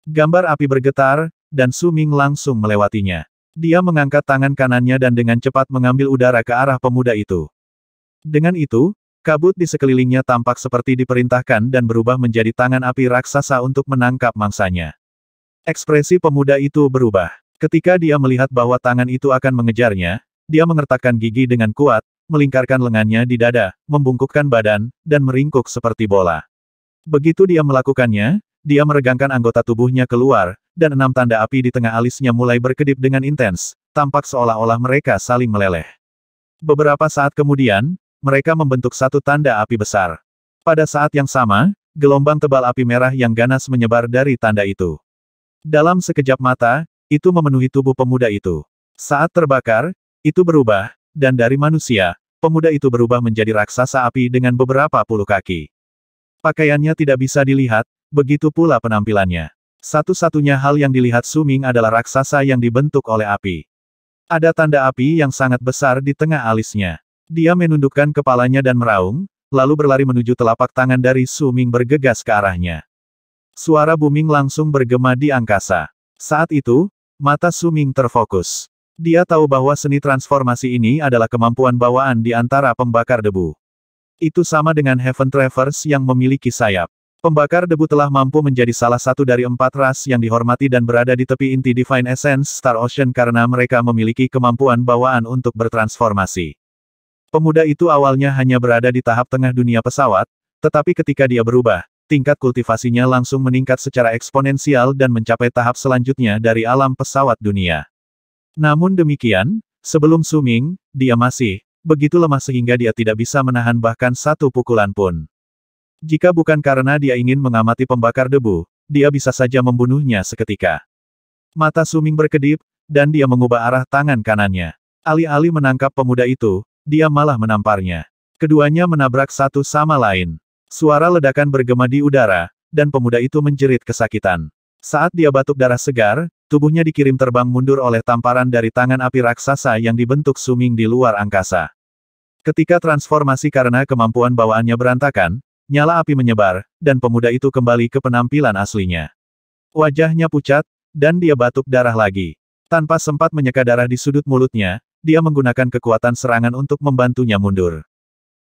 Gambar api bergetar, dan Su Ming langsung melewatinya. Dia mengangkat tangan kanannya dan dengan cepat mengambil udara ke arah pemuda itu. Dengan itu, kabut di sekelilingnya tampak seperti diperintahkan dan berubah menjadi tangan api raksasa untuk menangkap mangsanya. Ekspresi pemuda itu berubah. Ketika dia melihat bahwa tangan itu akan mengejarnya, dia mengertakkan gigi dengan kuat, melingkarkan lengannya di dada, membungkukkan badan, dan meringkuk seperti bola. Begitu dia melakukannya, dia meregangkan anggota tubuhnya keluar, dan enam tanda api di tengah alisnya mulai berkedip dengan intens, tampak seolah-olah mereka saling meleleh. Beberapa saat kemudian, mereka membentuk satu tanda api besar. Pada saat yang sama, gelombang tebal api merah yang ganas menyebar dari tanda itu. Dalam sekejap mata, itu memenuhi tubuh pemuda itu. Saat terbakar, itu berubah, dan dari manusia, pemuda itu berubah menjadi raksasa api dengan beberapa puluh kaki. Pakaiannya tidak bisa dilihat, begitu pula penampilannya. Satu-satunya hal yang dilihat Suming adalah raksasa yang dibentuk oleh api. Ada tanda api yang sangat besar di tengah alisnya. Dia menundukkan kepalanya dan meraung, lalu berlari menuju telapak tangan dari Suming bergegas ke arahnya. Suara booming langsung bergema di angkasa. Saat itu, mata Suming terfokus. Dia tahu bahwa seni transformasi ini adalah kemampuan bawaan di antara pembakar debu. Itu sama dengan Heaven Travers yang memiliki sayap. Pembakar debu telah mampu menjadi salah satu dari empat ras yang dihormati dan berada di tepi inti Divine Essence Star Ocean karena mereka memiliki kemampuan bawaan untuk bertransformasi. Pemuda itu awalnya hanya berada di tahap tengah dunia pesawat, tetapi ketika dia berubah, tingkat kultivasinya langsung meningkat secara eksponensial dan mencapai tahap selanjutnya dari alam pesawat dunia. Namun demikian, sebelum Suming, dia masih begitu lemah sehingga dia tidak bisa menahan bahkan satu pukulan pun. Jika bukan karena dia ingin mengamati pembakar debu, dia bisa saja membunuhnya seketika. Mata Suming berkedip, dan dia mengubah arah tangan kanannya. Alih-alih menangkap pemuda itu, dia malah menamparnya. Keduanya menabrak satu sama lain. Suara ledakan bergema di udara, dan pemuda itu menjerit kesakitan. Saat dia batuk darah segar, tubuhnya dikirim terbang mundur oleh tamparan dari tangan api raksasa yang dibentuk suming di luar angkasa. Ketika transformasi karena kemampuan bawaannya berantakan, nyala api menyebar, dan pemuda itu kembali ke penampilan aslinya. Wajahnya pucat, dan dia batuk darah lagi. Tanpa sempat menyeka darah di sudut mulutnya, dia menggunakan kekuatan serangan untuk membantunya mundur.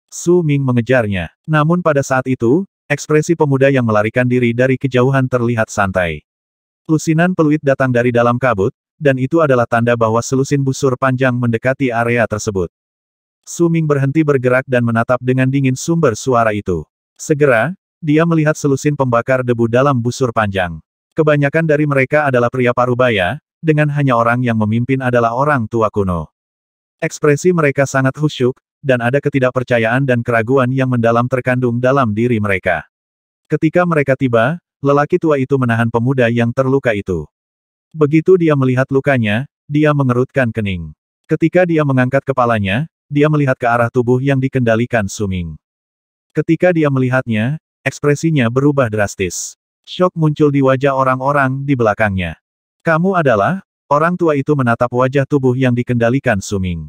Su Ming mengejarnya. Namun pada saat itu, ekspresi pemuda yang melarikan diri dari kejauhan terlihat santai. Lusinan peluit datang dari dalam kabut, dan itu adalah tanda bahwa selusin busur panjang mendekati area tersebut. Su Ming berhenti bergerak dan menatap dengan dingin sumber suara itu. Segera, dia melihat selusin pembakar debu dalam busur panjang. Kebanyakan dari mereka adalah pria parubaya, dengan hanya orang yang memimpin adalah orang tua kuno. Ekspresi mereka sangat khusyuk, dan ada ketidakpercayaan dan keraguan yang mendalam terkandung dalam diri mereka. Ketika mereka tiba, lelaki tua itu menahan pemuda yang terluka itu. Begitu dia melihat lukanya, dia mengerutkan kening. Ketika dia mengangkat kepalanya, dia melihat ke arah tubuh yang dikendalikan Suming. Ketika dia melihatnya, ekspresinya berubah drastis. Shock muncul di wajah orang-orang di belakangnya. Kamu adalah, orang tua itu menatap wajah tubuh yang dikendalikan Suming.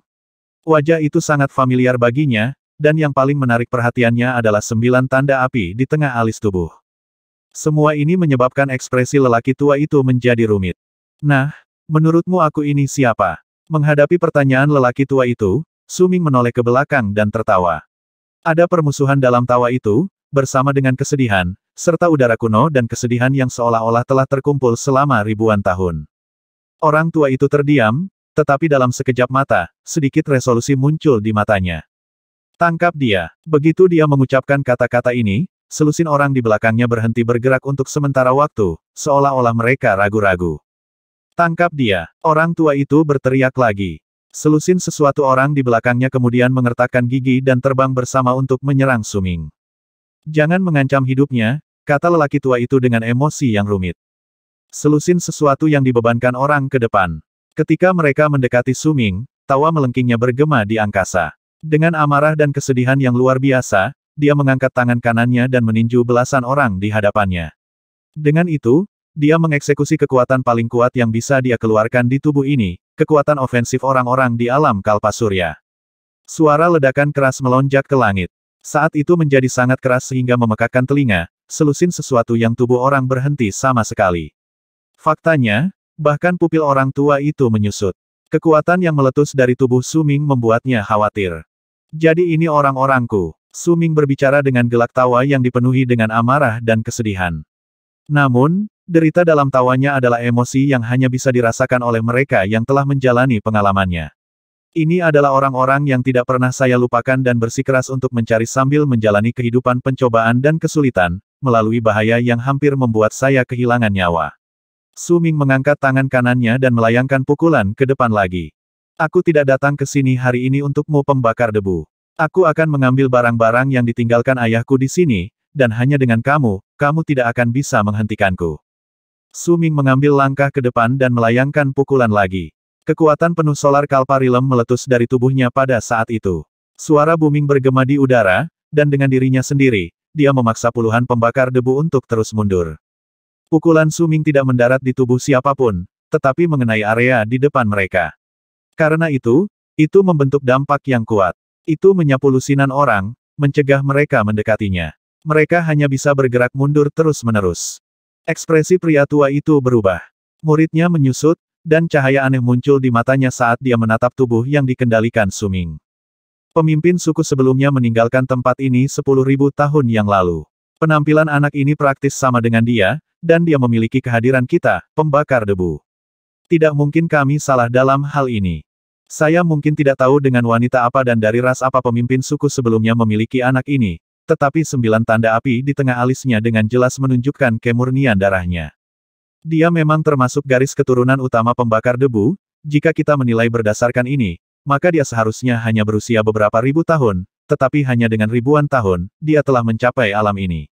Wajah itu sangat familiar baginya, dan yang paling menarik perhatiannya adalah sembilan tanda api di tengah alis tubuh. Semua ini menyebabkan ekspresi lelaki tua itu menjadi rumit. Nah, menurutmu aku ini siapa? Menghadapi pertanyaan lelaki tua itu, Suming menoleh ke belakang dan tertawa. Ada permusuhan dalam tawa itu, bersama dengan kesedihan, serta udara kuno dan kesedihan yang seolah-olah telah terkumpul selama ribuan tahun. Orang tua itu terdiam, tetapi dalam sekejap mata, sedikit resolusi muncul di matanya. Tangkap dia. Begitu dia mengucapkan kata-kata ini, selusin orang di belakangnya berhenti bergerak untuk sementara waktu, seolah-olah mereka ragu-ragu. Tangkap dia. Orang tua itu berteriak lagi. Selusin sesuatu orang di belakangnya kemudian mengertakkan gigi dan terbang bersama untuk menyerang Suming. Jangan mengancam hidupnya, kata lelaki tua itu dengan emosi yang rumit. Selusin sesuatu yang dibebankan orang ke depan. Ketika mereka mendekati Suming, tawa melengkingnya bergema di angkasa. Dengan amarah dan kesedihan yang luar biasa, dia mengangkat tangan kanannya dan meninju belasan orang di hadapannya. Dengan itu, dia mengeksekusi kekuatan paling kuat yang bisa dia keluarkan di tubuh ini, kekuatan ofensif orang-orang di alam kalpa surya. Suara ledakan keras melonjak ke langit. Saat itu menjadi sangat keras sehingga memekakkan telinga, selusin sesuatu yang tubuh orang berhenti sama sekali. Faktanya, Bahkan pupil orang tua itu menyusut. Kekuatan yang meletus dari tubuh Suming membuatnya khawatir. Jadi ini orang-orangku. Suming berbicara dengan gelak tawa yang dipenuhi dengan amarah dan kesedihan. Namun, derita dalam tawanya adalah emosi yang hanya bisa dirasakan oleh mereka yang telah menjalani pengalamannya. Ini adalah orang-orang yang tidak pernah saya lupakan dan bersikeras untuk mencari sambil menjalani kehidupan pencobaan dan kesulitan, melalui bahaya yang hampir membuat saya kehilangan nyawa. Su Ming mengangkat tangan kanannya dan melayangkan pukulan ke depan lagi. Aku tidak datang ke sini hari ini untukmu pembakar debu. Aku akan mengambil barang-barang yang ditinggalkan ayahku di sini, dan hanya dengan kamu, kamu tidak akan bisa menghentikanku. Su Ming mengambil langkah ke depan dan melayangkan pukulan lagi. Kekuatan penuh solar kalparilem meletus dari tubuhnya pada saat itu. Suara booming bergema di udara, dan dengan dirinya sendiri, dia memaksa puluhan pembakar debu untuk terus mundur. Pukulan Suming tidak mendarat di tubuh siapapun, tetapi mengenai area di depan mereka. Karena itu, itu membentuk dampak yang kuat. Itu menyapu lusinan orang, mencegah mereka mendekatinya. Mereka hanya bisa bergerak mundur terus-menerus. Ekspresi pria tua itu berubah. Muridnya menyusut, dan cahaya aneh muncul di matanya saat dia menatap tubuh yang dikendalikan Suming. Pemimpin suku sebelumnya meninggalkan tempat ini 10.000 tahun yang lalu. Penampilan anak ini praktis sama dengan dia, dan dia memiliki kehadiran kita, pembakar debu. Tidak mungkin kami salah dalam hal ini. Saya mungkin tidak tahu dengan wanita apa dan dari ras apa pemimpin suku sebelumnya memiliki anak ini, tetapi sembilan tanda api di tengah alisnya dengan jelas menunjukkan kemurnian darahnya. Dia memang termasuk garis keturunan utama pembakar debu, jika kita menilai berdasarkan ini, maka dia seharusnya hanya berusia beberapa ribu tahun, tetapi hanya dengan ribuan tahun, dia telah mencapai alam ini.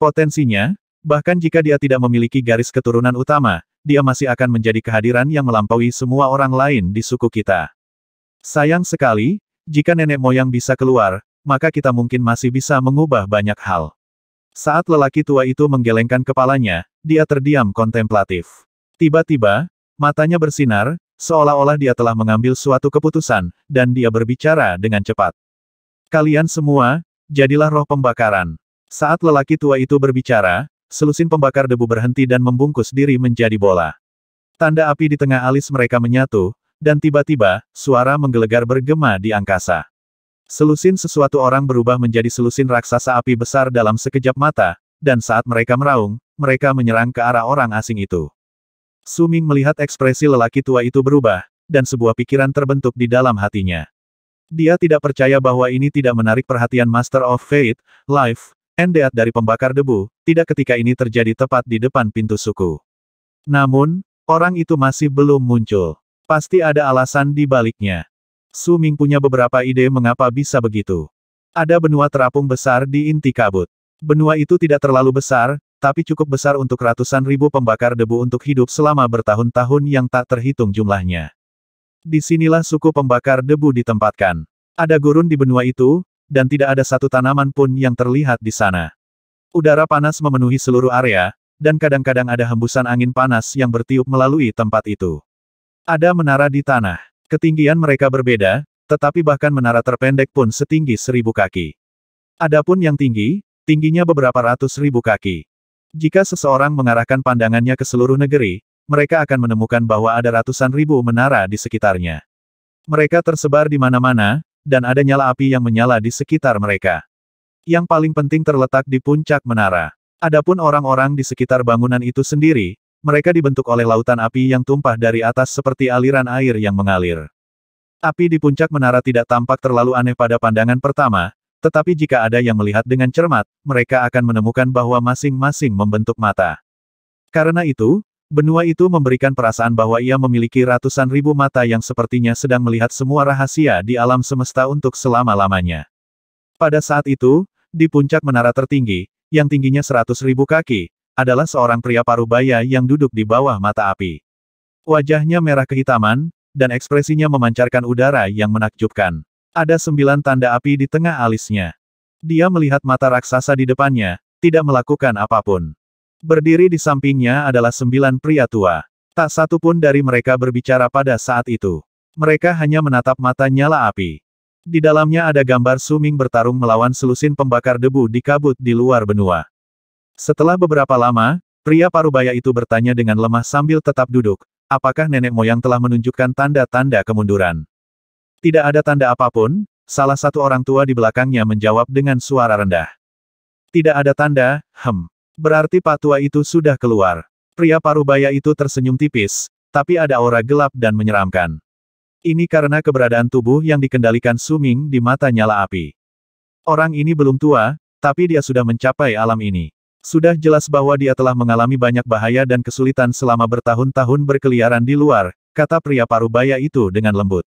Potensinya, Bahkan jika dia tidak memiliki garis keturunan utama, dia masih akan menjadi kehadiran yang melampaui semua orang lain di suku kita. Sayang sekali, jika nenek moyang bisa keluar, maka kita mungkin masih bisa mengubah banyak hal. Saat lelaki tua itu menggelengkan kepalanya, dia terdiam kontemplatif. Tiba-tiba, matanya bersinar, seolah-olah dia telah mengambil suatu keputusan, dan dia berbicara dengan cepat. Kalian semua, jadilah roh pembakaran. Saat lelaki tua itu berbicara, selusin pembakar debu berhenti dan membungkus diri menjadi bola. Tanda api di tengah alis mereka menyatu, dan tiba-tiba, suara menggelegar bergema di angkasa. Selusin sesuatu orang berubah menjadi selusin raksasa api besar dalam sekejap mata, dan saat mereka meraung, mereka menyerang ke arah orang asing itu. Suming melihat ekspresi lelaki tua itu berubah, dan sebuah pikiran terbentuk di dalam hatinya. Dia tidak percaya bahwa ini tidak menarik perhatian Master of Fate, Life, Endeat dari pembakar debu, tidak ketika ini terjadi tepat di depan pintu suku. Namun, orang itu masih belum muncul. Pasti ada alasan di baliknya. Su Ming punya beberapa ide mengapa bisa begitu. Ada benua terapung besar di inti kabut. Benua itu tidak terlalu besar, tapi cukup besar untuk ratusan ribu pembakar debu untuk hidup selama bertahun-tahun yang tak terhitung jumlahnya. Disinilah suku pembakar debu ditempatkan. Ada gurun di benua itu, dan tidak ada satu tanaman pun yang terlihat di sana. Udara panas memenuhi seluruh area, dan kadang-kadang ada hembusan angin panas yang bertiup melalui tempat itu. Ada menara di tanah. Ketinggian mereka berbeda, tetapi bahkan menara terpendek pun setinggi seribu kaki. Adapun yang tinggi, tingginya beberapa ratus ribu kaki. Jika seseorang mengarahkan pandangannya ke seluruh negeri, mereka akan menemukan bahwa ada ratusan ribu menara di sekitarnya. Mereka tersebar di mana-mana, dan ada nyala api yang menyala di sekitar mereka. Yang paling penting terletak di puncak menara. Adapun orang-orang di sekitar bangunan itu sendiri, mereka dibentuk oleh lautan api yang tumpah dari atas seperti aliran air yang mengalir. Api di puncak menara tidak tampak terlalu aneh pada pandangan pertama, tetapi jika ada yang melihat dengan cermat, mereka akan menemukan bahwa masing-masing membentuk mata. Karena itu, Benua itu memberikan perasaan bahwa ia memiliki ratusan ribu mata yang sepertinya sedang melihat semua rahasia di alam semesta untuk selama-lamanya. Pada saat itu, di puncak menara tertinggi, yang tingginya seratus ribu kaki, adalah seorang pria parubaya yang duduk di bawah mata api. Wajahnya merah kehitaman, dan ekspresinya memancarkan udara yang menakjubkan. Ada sembilan tanda api di tengah alisnya. Dia melihat mata raksasa di depannya, tidak melakukan apapun. Berdiri di sampingnya adalah sembilan pria tua. Tak satu pun dari mereka berbicara pada saat itu. Mereka hanya menatap mata nyala api. Di dalamnya ada gambar Suming bertarung melawan selusin pembakar debu di kabut di luar benua. Setelah beberapa lama, pria parubaya itu bertanya dengan lemah sambil tetap duduk, apakah nenek moyang telah menunjukkan tanda-tanda kemunduran? Tidak ada tanda apapun, salah satu orang tua di belakangnya menjawab dengan suara rendah. Tidak ada tanda, hem. Berarti patua itu sudah keluar. Pria parubaya itu tersenyum tipis, tapi ada aura gelap dan menyeramkan. Ini karena keberadaan tubuh yang dikendalikan Suming di mata nyala api. Orang ini belum tua, tapi dia sudah mencapai alam ini. Sudah jelas bahwa dia telah mengalami banyak bahaya dan kesulitan selama bertahun-tahun berkeliaran di luar, kata pria parubaya itu dengan lembut.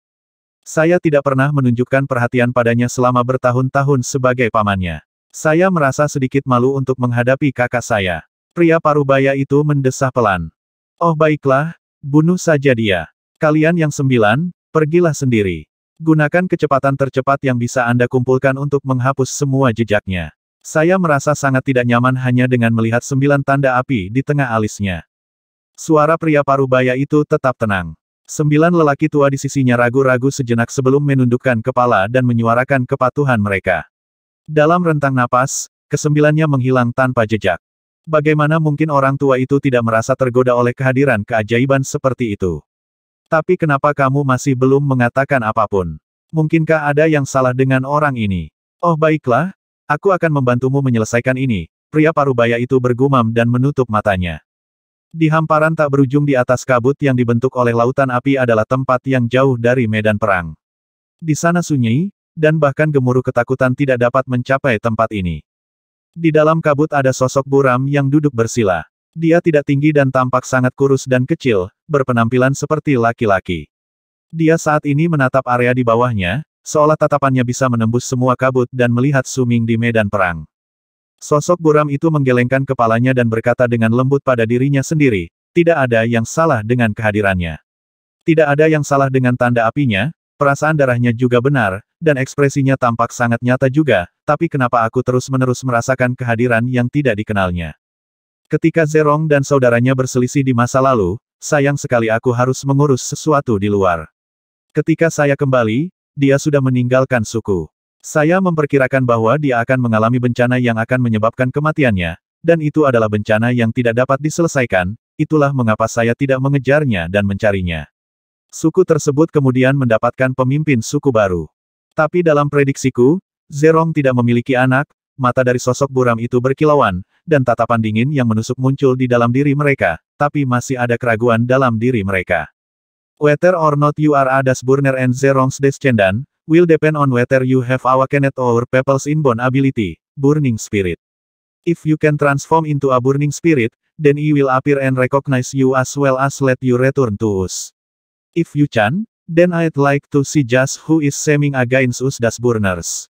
Saya tidak pernah menunjukkan perhatian padanya selama bertahun-tahun sebagai pamannya. Saya merasa sedikit malu untuk menghadapi kakak saya. Pria parubaya itu mendesah pelan. Oh baiklah, bunuh saja dia. Kalian yang sembilan, pergilah sendiri. Gunakan kecepatan tercepat yang bisa Anda kumpulkan untuk menghapus semua jejaknya. Saya merasa sangat tidak nyaman hanya dengan melihat sembilan tanda api di tengah alisnya. Suara pria parubaya itu tetap tenang. Sembilan lelaki tua di sisinya ragu-ragu sejenak sebelum menundukkan kepala dan menyuarakan kepatuhan mereka. Dalam rentang napas, kesembilannya menghilang tanpa jejak. Bagaimana mungkin orang tua itu tidak merasa tergoda oleh kehadiran keajaiban seperti itu? Tapi kenapa kamu masih belum mengatakan apapun? Mungkinkah ada yang salah dengan orang ini? Oh baiklah, aku akan membantumu menyelesaikan ini. Pria parubaya itu bergumam dan menutup matanya. Di hamparan tak berujung di atas kabut yang dibentuk oleh lautan api adalah tempat yang jauh dari medan perang. Di sana sunyi, dan bahkan gemuruh ketakutan tidak dapat mencapai tempat ini. Di dalam kabut ada sosok buram yang duduk bersila. Dia tidak tinggi dan tampak sangat kurus dan kecil, berpenampilan seperti laki-laki. Dia saat ini menatap area di bawahnya, seolah tatapannya bisa menembus semua kabut dan melihat Suming di medan perang. Sosok buram itu menggelengkan kepalanya dan berkata dengan lembut pada dirinya sendiri, tidak ada yang salah dengan kehadirannya. Tidak ada yang salah dengan tanda apinya, Perasaan darahnya juga benar, dan ekspresinya tampak sangat nyata juga, tapi kenapa aku terus-menerus merasakan kehadiran yang tidak dikenalnya. Ketika Zerong dan saudaranya berselisih di masa lalu, sayang sekali aku harus mengurus sesuatu di luar. Ketika saya kembali, dia sudah meninggalkan suku. Saya memperkirakan bahwa dia akan mengalami bencana yang akan menyebabkan kematiannya, dan itu adalah bencana yang tidak dapat diselesaikan, itulah mengapa saya tidak mengejarnya dan mencarinya. Suku tersebut kemudian mendapatkan pemimpin suku baru. Tapi dalam prediksiku, Zerong tidak memiliki anak, mata dari sosok buram itu berkilauan, dan tatapan dingin yang menusuk muncul di dalam diri mereka, tapi masih ada keraguan dalam diri mereka. Whether or not you are Adas Burner and Zerong's descendant, will depend on whether you have awakened our people's inborn ability, Burning Spirit. If you can transform into a Burning Spirit, then he will appear and recognize you as well as let you return to us. If you can, then I'd like to see just who is seming against us das burners.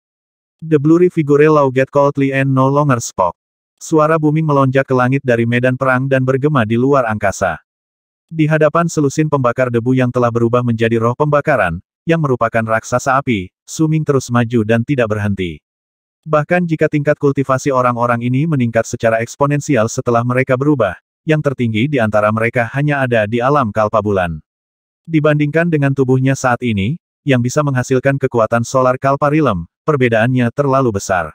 The blurry figure law get coldly and no longer spoke. Suara booming melonjak ke langit dari medan perang dan bergema di luar angkasa. Di hadapan selusin pembakar debu yang telah berubah menjadi roh pembakaran, yang merupakan raksasa api, Suming terus maju dan tidak berhenti. Bahkan jika tingkat kultivasi orang-orang ini meningkat secara eksponensial setelah mereka berubah, yang tertinggi di antara mereka hanya ada di alam kalpa bulan. Dibandingkan dengan tubuhnya saat ini, yang bisa menghasilkan kekuatan solar kalparilem, perbedaannya terlalu besar.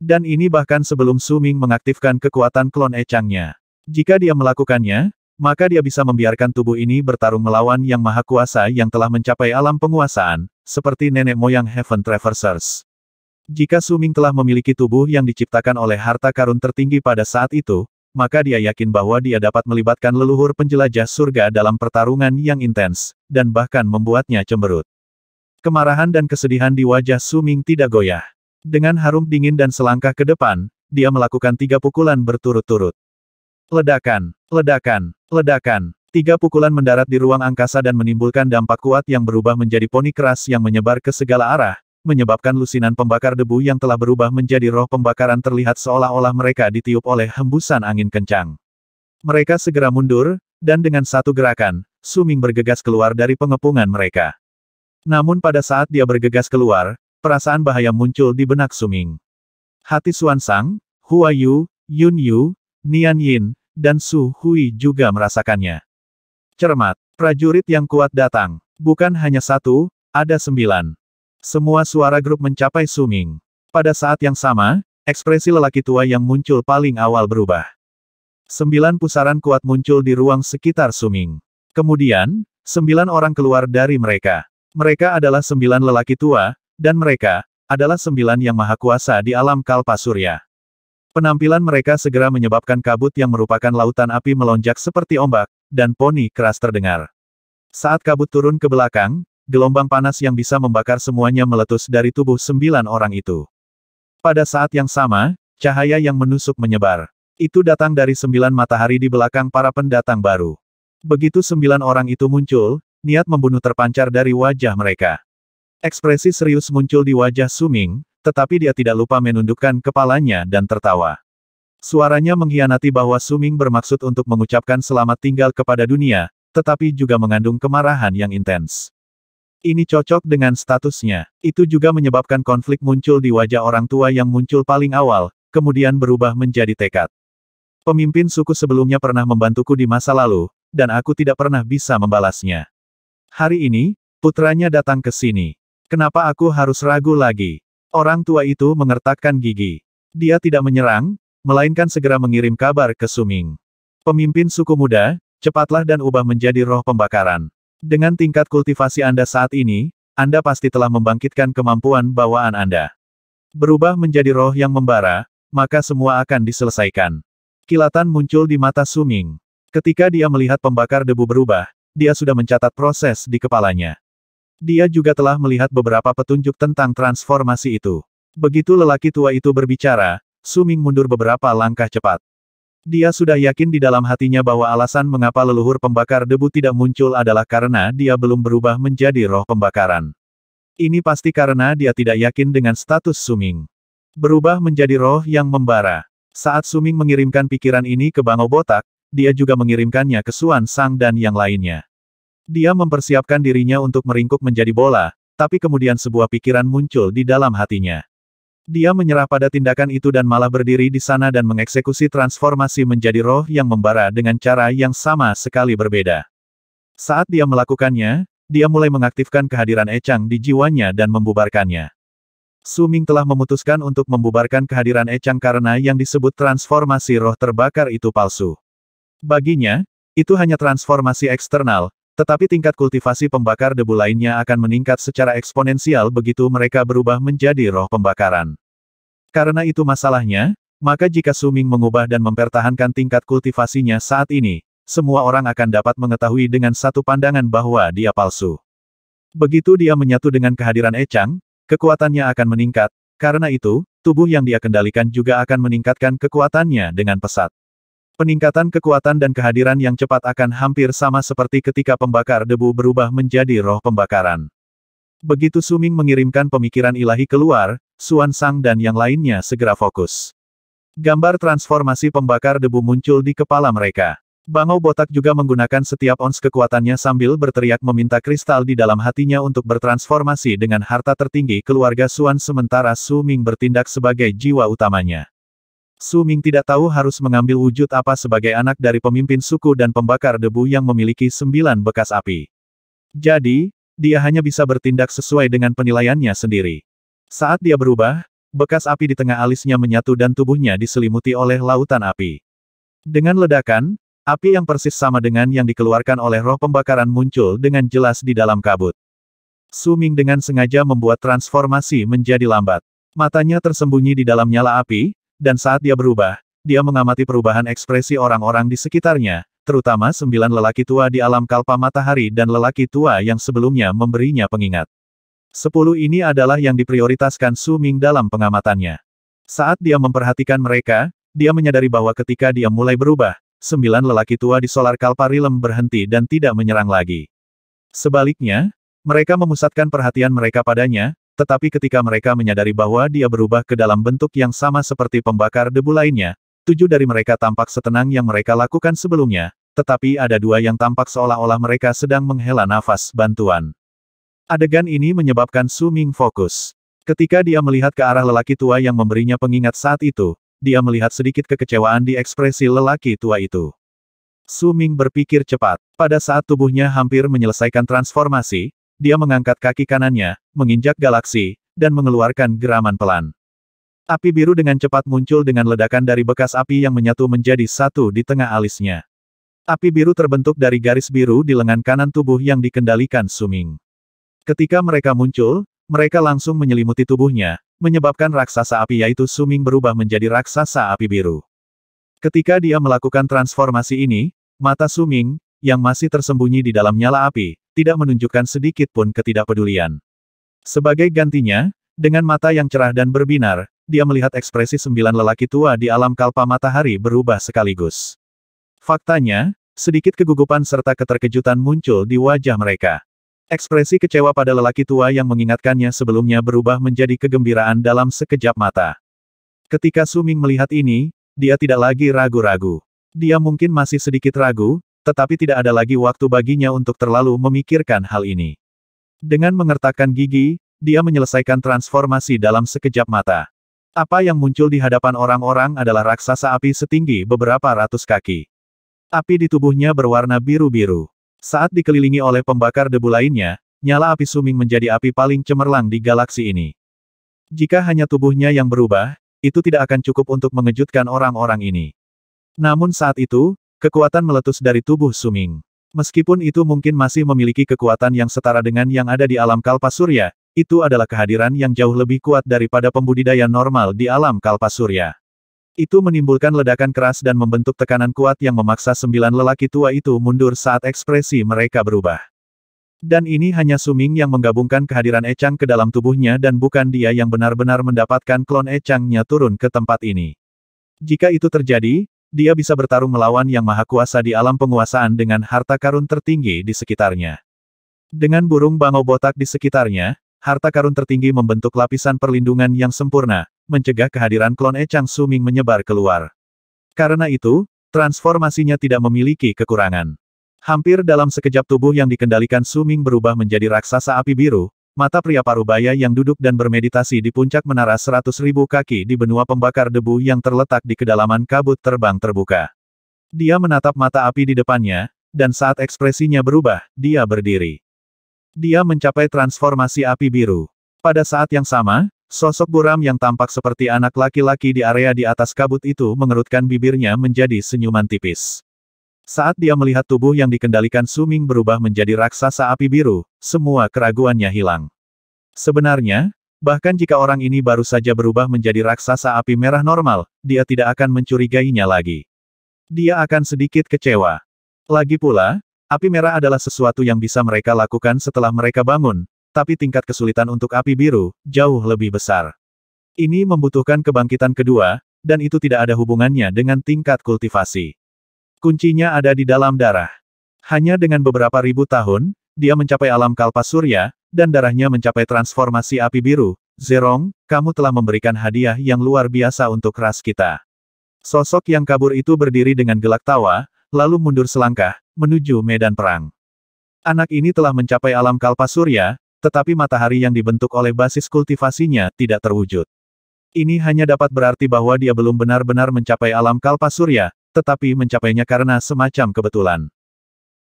Dan ini bahkan sebelum Suming mengaktifkan kekuatan klon ecangnya. Jika dia melakukannya, maka dia bisa membiarkan tubuh ini bertarung melawan yang maha kuasa yang telah mencapai alam penguasaan, seperti nenek moyang Heaven Traversers. Jika Suming telah memiliki tubuh yang diciptakan oleh harta karun tertinggi pada saat itu, maka dia yakin bahwa dia dapat melibatkan leluhur penjelajah surga dalam pertarungan yang intens, dan bahkan membuatnya cemberut. Kemarahan dan kesedihan di wajah Suming tidak goyah. Dengan harum dingin dan selangkah ke depan, dia melakukan tiga pukulan berturut-turut. Ledakan, ledakan, ledakan. Tiga pukulan mendarat di ruang angkasa dan menimbulkan dampak kuat yang berubah menjadi poni keras yang menyebar ke segala arah, menyebabkan lusinan pembakar debu yang telah berubah menjadi roh pembakaran terlihat seolah-olah mereka ditiup oleh hembusan angin kencang. Mereka segera mundur, dan dengan satu gerakan, Suming bergegas keluar dari pengepungan mereka. Namun pada saat dia bergegas keluar, perasaan bahaya muncul di benak Suming. Hati Xuan Sang, Hua Yu, Yun Yu, Nian Yin, dan Su Hui juga merasakannya. Cermat, prajurit yang kuat datang. Bukan hanya satu, ada sembilan. Semua suara grup mencapai Suming. Pada saat yang sama, ekspresi lelaki tua yang muncul paling awal berubah. Sembilan pusaran kuat muncul di ruang sekitar Suming. Kemudian, sembilan orang keluar dari mereka. Mereka adalah sembilan lelaki tua, dan mereka adalah sembilan yang maha kuasa di alam kalpa surya. Penampilan mereka segera menyebabkan kabut yang merupakan lautan api melonjak seperti ombak, dan poni keras terdengar. Saat kabut turun ke belakang, gelombang panas yang bisa membakar semuanya meletus dari tubuh sembilan orang itu. Pada saat yang sama, cahaya yang menusuk menyebar. Itu datang dari sembilan matahari di belakang para pendatang baru. Begitu sembilan orang itu muncul, niat membunuh terpancar dari wajah mereka. Ekspresi serius muncul di wajah Suming, tetapi dia tidak lupa menundukkan kepalanya dan tertawa. Suaranya mengkhianati bahwa Suming bermaksud untuk mengucapkan selamat tinggal kepada dunia, tetapi juga mengandung kemarahan yang intens. Ini cocok dengan statusnya. Itu juga menyebabkan konflik muncul di wajah orang tua yang muncul paling awal, kemudian berubah menjadi tekad. Pemimpin suku sebelumnya pernah membantuku di masa lalu, dan aku tidak pernah bisa membalasnya. Hari ini, putranya datang ke sini. Kenapa aku harus ragu lagi? Orang tua itu mengertakkan gigi. Dia tidak menyerang, melainkan segera mengirim kabar ke Suming. Pemimpin suku muda, cepatlah dan ubah menjadi roh pembakaran. Dengan tingkat kultivasi Anda saat ini, Anda pasti telah membangkitkan kemampuan bawaan Anda. Berubah menjadi roh yang membara, maka semua akan diselesaikan. Kilatan muncul di mata Suming. Ketika dia melihat pembakar debu berubah, dia sudah mencatat proses di kepalanya. Dia juga telah melihat beberapa petunjuk tentang transformasi itu. Begitu lelaki tua itu berbicara, Suming mundur beberapa langkah cepat. Dia sudah yakin di dalam hatinya bahwa alasan mengapa leluhur pembakar debu tidak muncul adalah karena dia belum berubah menjadi roh pembakaran. Ini pasti karena dia tidak yakin dengan status Suming. Berubah menjadi roh yang membara. Saat Suming mengirimkan pikiran ini ke Bango Botak, dia juga mengirimkannya ke Suan Sang dan yang lainnya. Dia mempersiapkan dirinya untuk meringkuk menjadi bola, tapi kemudian sebuah pikiran muncul di dalam hatinya. Dia menyerah pada tindakan itu dan malah berdiri di sana dan mengeksekusi transformasi menjadi roh yang membara dengan cara yang sama sekali berbeda. Saat dia melakukannya, dia mulai mengaktifkan kehadiran Echang di jiwanya dan membubarkannya. Suming telah memutuskan untuk membubarkan kehadiran Echang karena yang disebut transformasi roh terbakar itu palsu. Baginya, itu hanya transformasi eksternal, tetapi tingkat kultivasi pembakar debu lainnya akan meningkat secara eksponensial begitu mereka berubah menjadi roh pembakaran. Karena itu masalahnya, maka jika Suming mengubah dan mempertahankan tingkat kultivasinya saat ini, semua orang akan dapat mengetahui dengan satu pandangan bahwa dia palsu. Begitu dia menyatu dengan kehadiran Echang, kekuatannya akan meningkat, karena itu, tubuh yang dia kendalikan juga akan meningkatkan kekuatannya dengan pesat. Peningkatan kekuatan dan kehadiran yang cepat akan hampir sama seperti ketika pembakar debu berubah menjadi roh pembakaran. Begitu Suming mengirimkan pemikiran ilahi keluar, Suan Sang dan yang lainnya segera fokus. Gambar transformasi pembakar debu muncul di kepala mereka. Bangau Botak juga menggunakan setiap ons kekuatannya sambil berteriak meminta kristal di dalam hatinya untuk bertransformasi dengan harta tertinggi keluarga Suan sementara Suming bertindak sebagai jiwa utamanya. Su Ming tidak tahu harus mengambil wujud apa sebagai anak dari pemimpin suku dan pembakar debu yang memiliki sembilan bekas api. Jadi, dia hanya bisa bertindak sesuai dengan penilaiannya sendiri. Saat dia berubah, bekas api di tengah alisnya menyatu dan tubuhnya diselimuti oleh lautan api. Dengan ledakan, api yang persis sama dengan yang dikeluarkan oleh roh pembakaran muncul dengan jelas di dalam kabut. Su Ming dengan sengaja membuat transformasi menjadi lambat. Matanya tersembunyi di dalam nyala api, dan saat dia berubah, dia mengamati perubahan ekspresi orang-orang di sekitarnya, terutama sembilan lelaki tua di alam kalpa matahari dan lelaki tua yang sebelumnya memberinya pengingat. Sepuluh ini adalah yang diprioritaskan Su Ming dalam pengamatannya. Saat dia memperhatikan mereka, dia menyadari bahwa ketika dia mulai berubah, sembilan lelaki tua di Solar Kalpa Rilem berhenti dan tidak menyerang lagi. Sebaliknya, mereka memusatkan perhatian mereka padanya, tetapi ketika mereka menyadari bahwa dia berubah ke dalam bentuk yang sama seperti pembakar debu lainnya, tujuh dari mereka tampak setenang yang mereka lakukan sebelumnya, tetapi ada dua yang tampak seolah-olah mereka sedang menghela nafas bantuan. Adegan ini menyebabkan Su Ming fokus. Ketika dia melihat ke arah lelaki tua yang memberinya pengingat saat itu, dia melihat sedikit kekecewaan di ekspresi lelaki tua itu. Suming berpikir cepat. Pada saat tubuhnya hampir menyelesaikan transformasi, dia mengangkat kaki kanannya, menginjak galaksi, dan mengeluarkan geraman pelan. Api biru dengan cepat muncul dengan ledakan dari bekas api yang menyatu menjadi satu di tengah alisnya. Api biru terbentuk dari garis biru di lengan kanan tubuh yang dikendalikan Suming. Ketika mereka muncul, mereka langsung menyelimuti tubuhnya, menyebabkan raksasa api yaitu Suming berubah menjadi raksasa api biru. Ketika dia melakukan transformasi ini, mata Suming, yang masih tersembunyi di dalam nyala api, tidak menunjukkan sedikit pun ketidakpedulian. Sebagai gantinya, dengan mata yang cerah dan berbinar, dia melihat ekspresi sembilan lelaki tua di alam kalpa matahari berubah sekaligus. Faktanya, sedikit kegugupan serta keterkejutan muncul di wajah mereka. Ekspresi kecewa pada lelaki tua yang mengingatkannya sebelumnya berubah menjadi kegembiraan dalam sekejap mata. Ketika Suming melihat ini, dia tidak lagi ragu-ragu. Dia mungkin masih sedikit ragu, tetapi tidak ada lagi waktu baginya untuk terlalu memikirkan hal ini. Dengan mengertakkan gigi, dia menyelesaikan transformasi dalam sekejap mata. Apa yang muncul di hadapan orang-orang adalah raksasa api setinggi beberapa ratus kaki. Api di tubuhnya berwarna biru-biru. Saat dikelilingi oleh pembakar debu lainnya, nyala api suming menjadi api paling cemerlang di galaksi ini. Jika hanya tubuhnya yang berubah, itu tidak akan cukup untuk mengejutkan orang-orang ini. Namun saat itu, Kekuatan meletus dari tubuh Suming. Meskipun itu mungkin masih memiliki kekuatan yang setara dengan yang ada di alam Surya, itu adalah kehadiran yang jauh lebih kuat daripada pembudidaya normal di alam Surya. Itu menimbulkan ledakan keras dan membentuk tekanan kuat yang memaksa sembilan lelaki tua itu mundur saat ekspresi mereka berubah. Dan ini hanya Suming yang menggabungkan kehadiran Echang ke dalam tubuhnya dan bukan dia yang benar-benar mendapatkan klon Echangnya turun ke tempat ini. Jika itu terjadi, dia bisa bertarung melawan Yang Maha Kuasa di alam penguasaan dengan harta karun tertinggi di sekitarnya. Dengan burung bangau botak di sekitarnya, harta karun tertinggi membentuk lapisan perlindungan yang sempurna, mencegah kehadiran klon Echang Suming menyebar keluar. Karena itu, transformasinya tidak memiliki kekurangan. Hampir dalam sekejap tubuh yang dikendalikan Suming berubah menjadi raksasa api biru, Mata pria parubaya yang duduk dan bermeditasi di puncak menara seratus ribu kaki di benua pembakar debu yang terletak di kedalaman kabut terbang terbuka. Dia menatap mata api di depannya, dan saat ekspresinya berubah, dia berdiri. Dia mencapai transformasi api biru. Pada saat yang sama, sosok buram yang tampak seperti anak laki-laki di area di atas kabut itu mengerutkan bibirnya menjadi senyuman tipis. Saat dia melihat tubuh yang dikendalikan Suming berubah menjadi raksasa api biru, semua keraguannya hilang. Sebenarnya, bahkan jika orang ini baru saja berubah menjadi raksasa api merah normal, dia tidak akan mencurigainya lagi. Dia akan sedikit kecewa. Lagi pula, api merah adalah sesuatu yang bisa mereka lakukan setelah mereka bangun, tapi tingkat kesulitan untuk api biru, jauh lebih besar. Ini membutuhkan kebangkitan kedua, dan itu tidak ada hubungannya dengan tingkat kultivasi. Kuncinya ada di dalam darah. Hanya dengan beberapa ribu tahun, dia mencapai alam kalpas surya, dan darahnya mencapai transformasi api biru. Zerong, kamu telah memberikan hadiah yang luar biasa untuk ras kita. Sosok yang kabur itu berdiri dengan gelak tawa, lalu mundur selangkah, menuju medan perang. Anak ini telah mencapai alam kalpas surya, tetapi matahari yang dibentuk oleh basis kultivasinya tidak terwujud. Ini hanya dapat berarti bahwa dia belum benar-benar mencapai alam kalpas surya, tetapi mencapainya karena semacam kebetulan.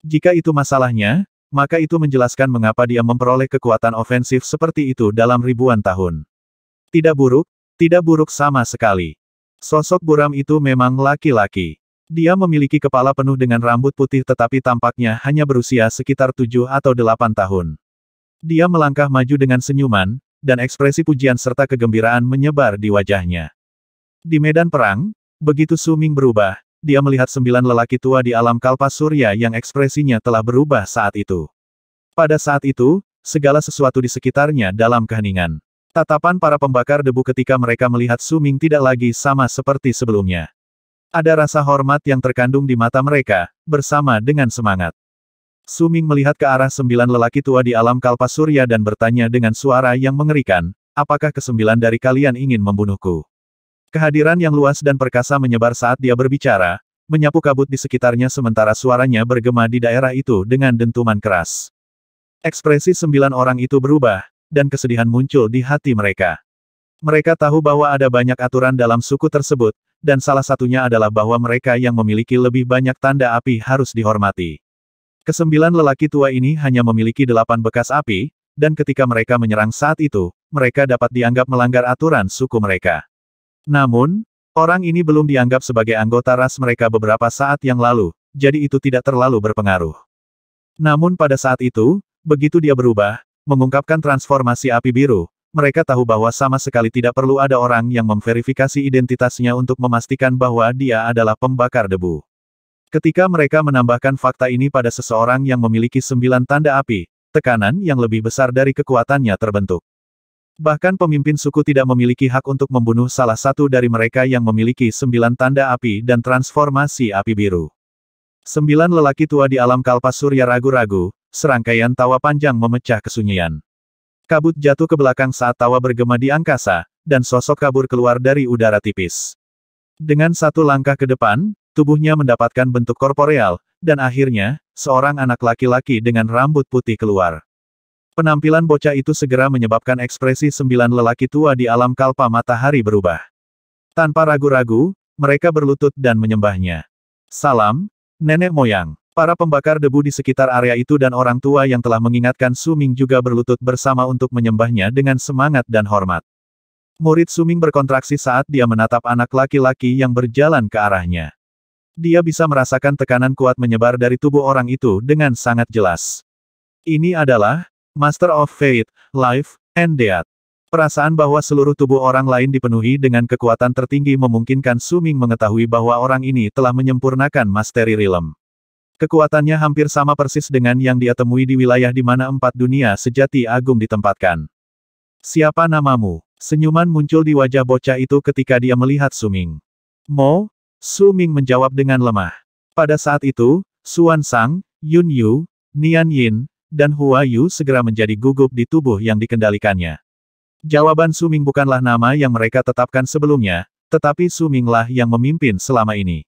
Jika itu masalahnya, maka itu menjelaskan mengapa dia memperoleh kekuatan ofensif seperti itu dalam ribuan tahun. Tidak buruk, tidak buruk sama sekali. Sosok buram itu memang laki-laki. Dia memiliki kepala penuh dengan rambut putih tetapi tampaknya hanya berusia sekitar tujuh atau delapan tahun. Dia melangkah maju dengan senyuman, dan ekspresi pujian serta kegembiraan menyebar di wajahnya. Di medan perang, begitu Suming berubah, dia melihat sembilan lelaki tua di alam kalpa surya yang ekspresinya telah berubah saat itu. Pada saat itu, segala sesuatu di sekitarnya dalam keheningan. Tatapan para pembakar debu ketika mereka melihat Suming tidak lagi sama seperti sebelumnya. Ada rasa hormat yang terkandung di mata mereka, bersama dengan semangat. Suming melihat ke arah sembilan lelaki tua di alam kalpa surya dan bertanya dengan suara yang mengerikan, apakah kesembilan dari kalian ingin membunuhku? Kehadiran yang luas dan perkasa menyebar saat dia berbicara, menyapu kabut di sekitarnya sementara suaranya bergema di daerah itu dengan dentuman keras. Ekspresi sembilan orang itu berubah, dan kesedihan muncul di hati mereka. Mereka tahu bahwa ada banyak aturan dalam suku tersebut, dan salah satunya adalah bahwa mereka yang memiliki lebih banyak tanda api harus dihormati. Kesembilan lelaki tua ini hanya memiliki delapan bekas api, dan ketika mereka menyerang saat itu, mereka dapat dianggap melanggar aturan suku mereka. Namun, orang ini belum dianggap sebagai anggota ras mereka beberapa saat yang lalu, jadi itu tidak terlalu berpengaruh. Namun pada saat itu, begitu dia berubah, mengungkapkan transformasi api biru, mereka tahu bahwa sama sekali tidak perlu ada orang yang memverifikasi identitasnya untuk memastikan bahwa dia adalah pembakar debu. Ketika mereka menambahkan fakta ini pada seseorang yang memiliki sembilan tanda api, tekanan yang lebih besar dari kekuatannya terbentuk. Bahkan pemimpin suku tidak memiliki hak untuk membunuh salah satu dari mereka yang memiliki sembilan tanda api dan transformasi api biru. Sembilan lelaki tua di alam kalpas surya ragu-ragu, serangkaian tawa panjang memecah kesunyian. Kabut jatuh ke belakang saat tawa bergema di angkasa, dan sosok kabur keluar dari udara tipis. Dengan satu langkah ke depan, tubuhnya mendapatkan bentuk korporeal, dan akhirnya, seorang anak laki-laki dengan rambut putih keluar. Penampilan bocah itu segera menyebabkan ekspresi sembilan lelaki tua di alam kalpa matahari berubah. Tanpa ragu-ragu, mereka berlutut dan menyembahnya. Salam, nenek moyang. Para pembakar debu di sekitar area itu dan orang tua yang telah mengingatkan Suming juga berlutut bersama untuk menyembahnya dengan semangat dan hormat. Murid Suming berkontraksi saat dia menatap anak laki-laki yang berjalan ke arahnya. Dia bisa merasakan tekanan kuat menyebar dari tubuh orang itu dengan sangat jelas. Ini adalah Master of Fate, Life, and Death. Perasaan bahwa seluruh tubuh orang lain dipenuhi dengan kekuatan tertinggi memungkinkan Suming mengetahui bahwa orang ini telah menyempurnakan Mastery Realm. Kekuatannya hampir sama persis dengan yang dia temui di wilayah di mana empat dunia sejati agung ditempatkan. Siapa namamu? Senyuman muncul di wajah bocah itu ketika dia melihat Suming. Mo? Suming menjawab dengan lemah. Pada saat itu, Suan Sang, Yun Yu, Nian Yin, dan Hua Yu segera menjadi gugup di tubuh yang dikendalikannya. Jawaban Suming bukanlah nama yang mereka tetapkan sebelumnya, tetapi Suminglah yang memimpin selama ini.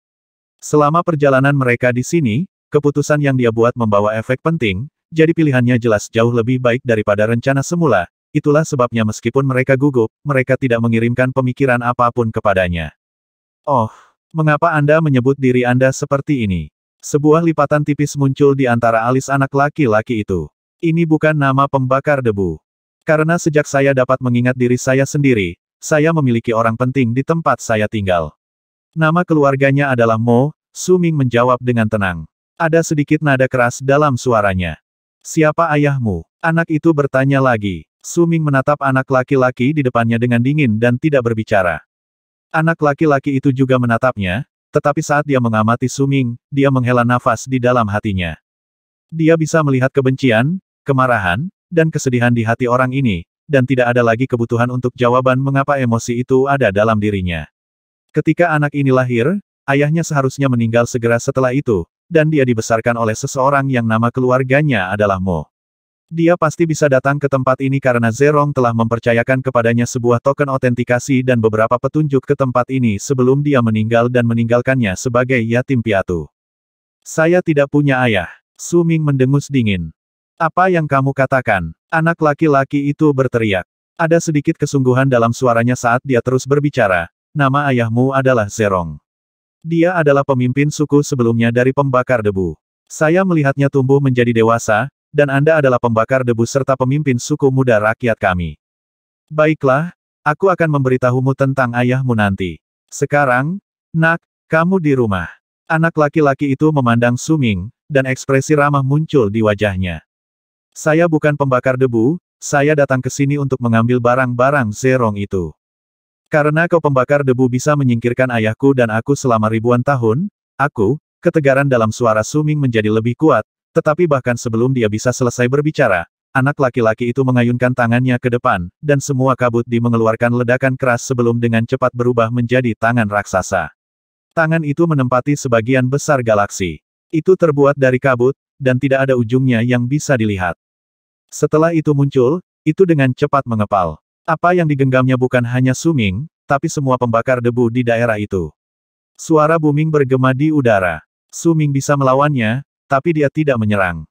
Selama perjalanan mereka di sini, keputusan yang dia buat membawa efek penting, jadi pilihannya jelas jauh lebih baik daripada rencana semula, itulah sebabnya meskipun mereka gugup, mereka tidak mengirimkan pemikiran apapun kepadanya. Oh, mengapa Anda menyebut diri Anda seperti ini? Sebuah lipatan tipis muncul di antara alis anak laki-laki itu. Ini bukan nama pembakar debu. Karena sejak saya dapat mengingat diri saya sendiri, saya memiliki orang penting di tempat saya tinggal. Nama keluarganya adalah Mo, Suming menjawab dengan tenang. Ada sedikit nada keras dalam suaranya. Siapa ayahmu? Anak itu bertanya lagi. Suming menatap anak laki-laki di depannya dengan dingin dan tidak berbicara. Anak laki-laki itu juga menatapnya, tetapi saat dia mengamati Suming, dia menghela nafas di dalam hatinya. Dia bisa melihat kebencian, kemarahan, dan kesedihan di hati orang ini, dan tidak ada lagi kebutuhan untuk jawaban mengapa emosi itu ada dalam dirinya. Ketika anak ini lahir, ayahnya seharusnya meninggal segera setelah itu, dan dia dibesarkan oleh seseorang yang nama keluarganya adalah Mo. Dia pasti bisa datang ke tempat ini karena Zerong telah mempercayakan kepadanya sebuah token autentikasi dan beberapa petunjuk ke tempat ini sebelum dia meninggal dan meninggalkannya sebagai yatim piatu. Saya tidak punya ayah. Suming mendengus dingin. Apa yang kamu katakan? Anak laki-laki itu berteriak. Ada sedikit kesungguhan dalam suaranya saat dia terus berbicara. Nama ayahmu adalah Zerong. Dia adalah pemimpin suku sebelumnya dari pembakar debu. Saya melihatnya tumbuh menjadi dewasa, dan Anda adalah pembakar debu serta pemimpin suku muda rakyat kami. Baiklah, aku akan memberitahumu tentang ayahmu nanti. Sekarang, nak, kamu di rumah. Anak laki-laki itu memandang Suming, dan ekspresi ramah muncul di wajahnya. Saya bukan pembakar debu, saya datang ke sini untuk mengambil barang-barang zerong itu. Karena kau pembakar debu bisa menyingkirkan ayahku dan aku selama ribuan tahun, aku, ketegaran dalam suara Suming menjadi lebih kuat, tetapi bahkan sebelum dia bisa selesai berbicara, anak laki-laki itu mengayunkan tangannya ke depan, dan semua kabut di mengeluarkan ledakan keras sebelum dengan cepat berubah menjadi tangan raksasa. Tangan itu menempati sebagian besar galaksi. Itu terbuat dari kabut, dan tidak ada ujungnya yang bisa dilihat. Setelah itu muncul, itu dengan cepat mengepal. Apa yang digenggamnya bukan hanya suming, tapi semua pembakar debu di daerah itu. Suara booming bergema di udara. Suming bisa melawannya, tapi dia tidak menyerang.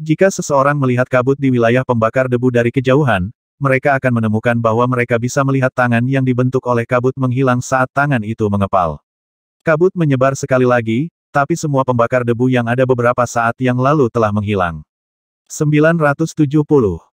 Jika seseorang melihat kabut di wilayah pembakar debu dari kejauhan, mereka akan menemukan bahwa mereka bisa melihat tangan yang dibentuk oleh kabut menghilang saat tangan itu mengepal. Kabut menyebar sekali lagi, tapi semua pembakar debu yang ada beberapa saat yang lalu telah menghilang. 970.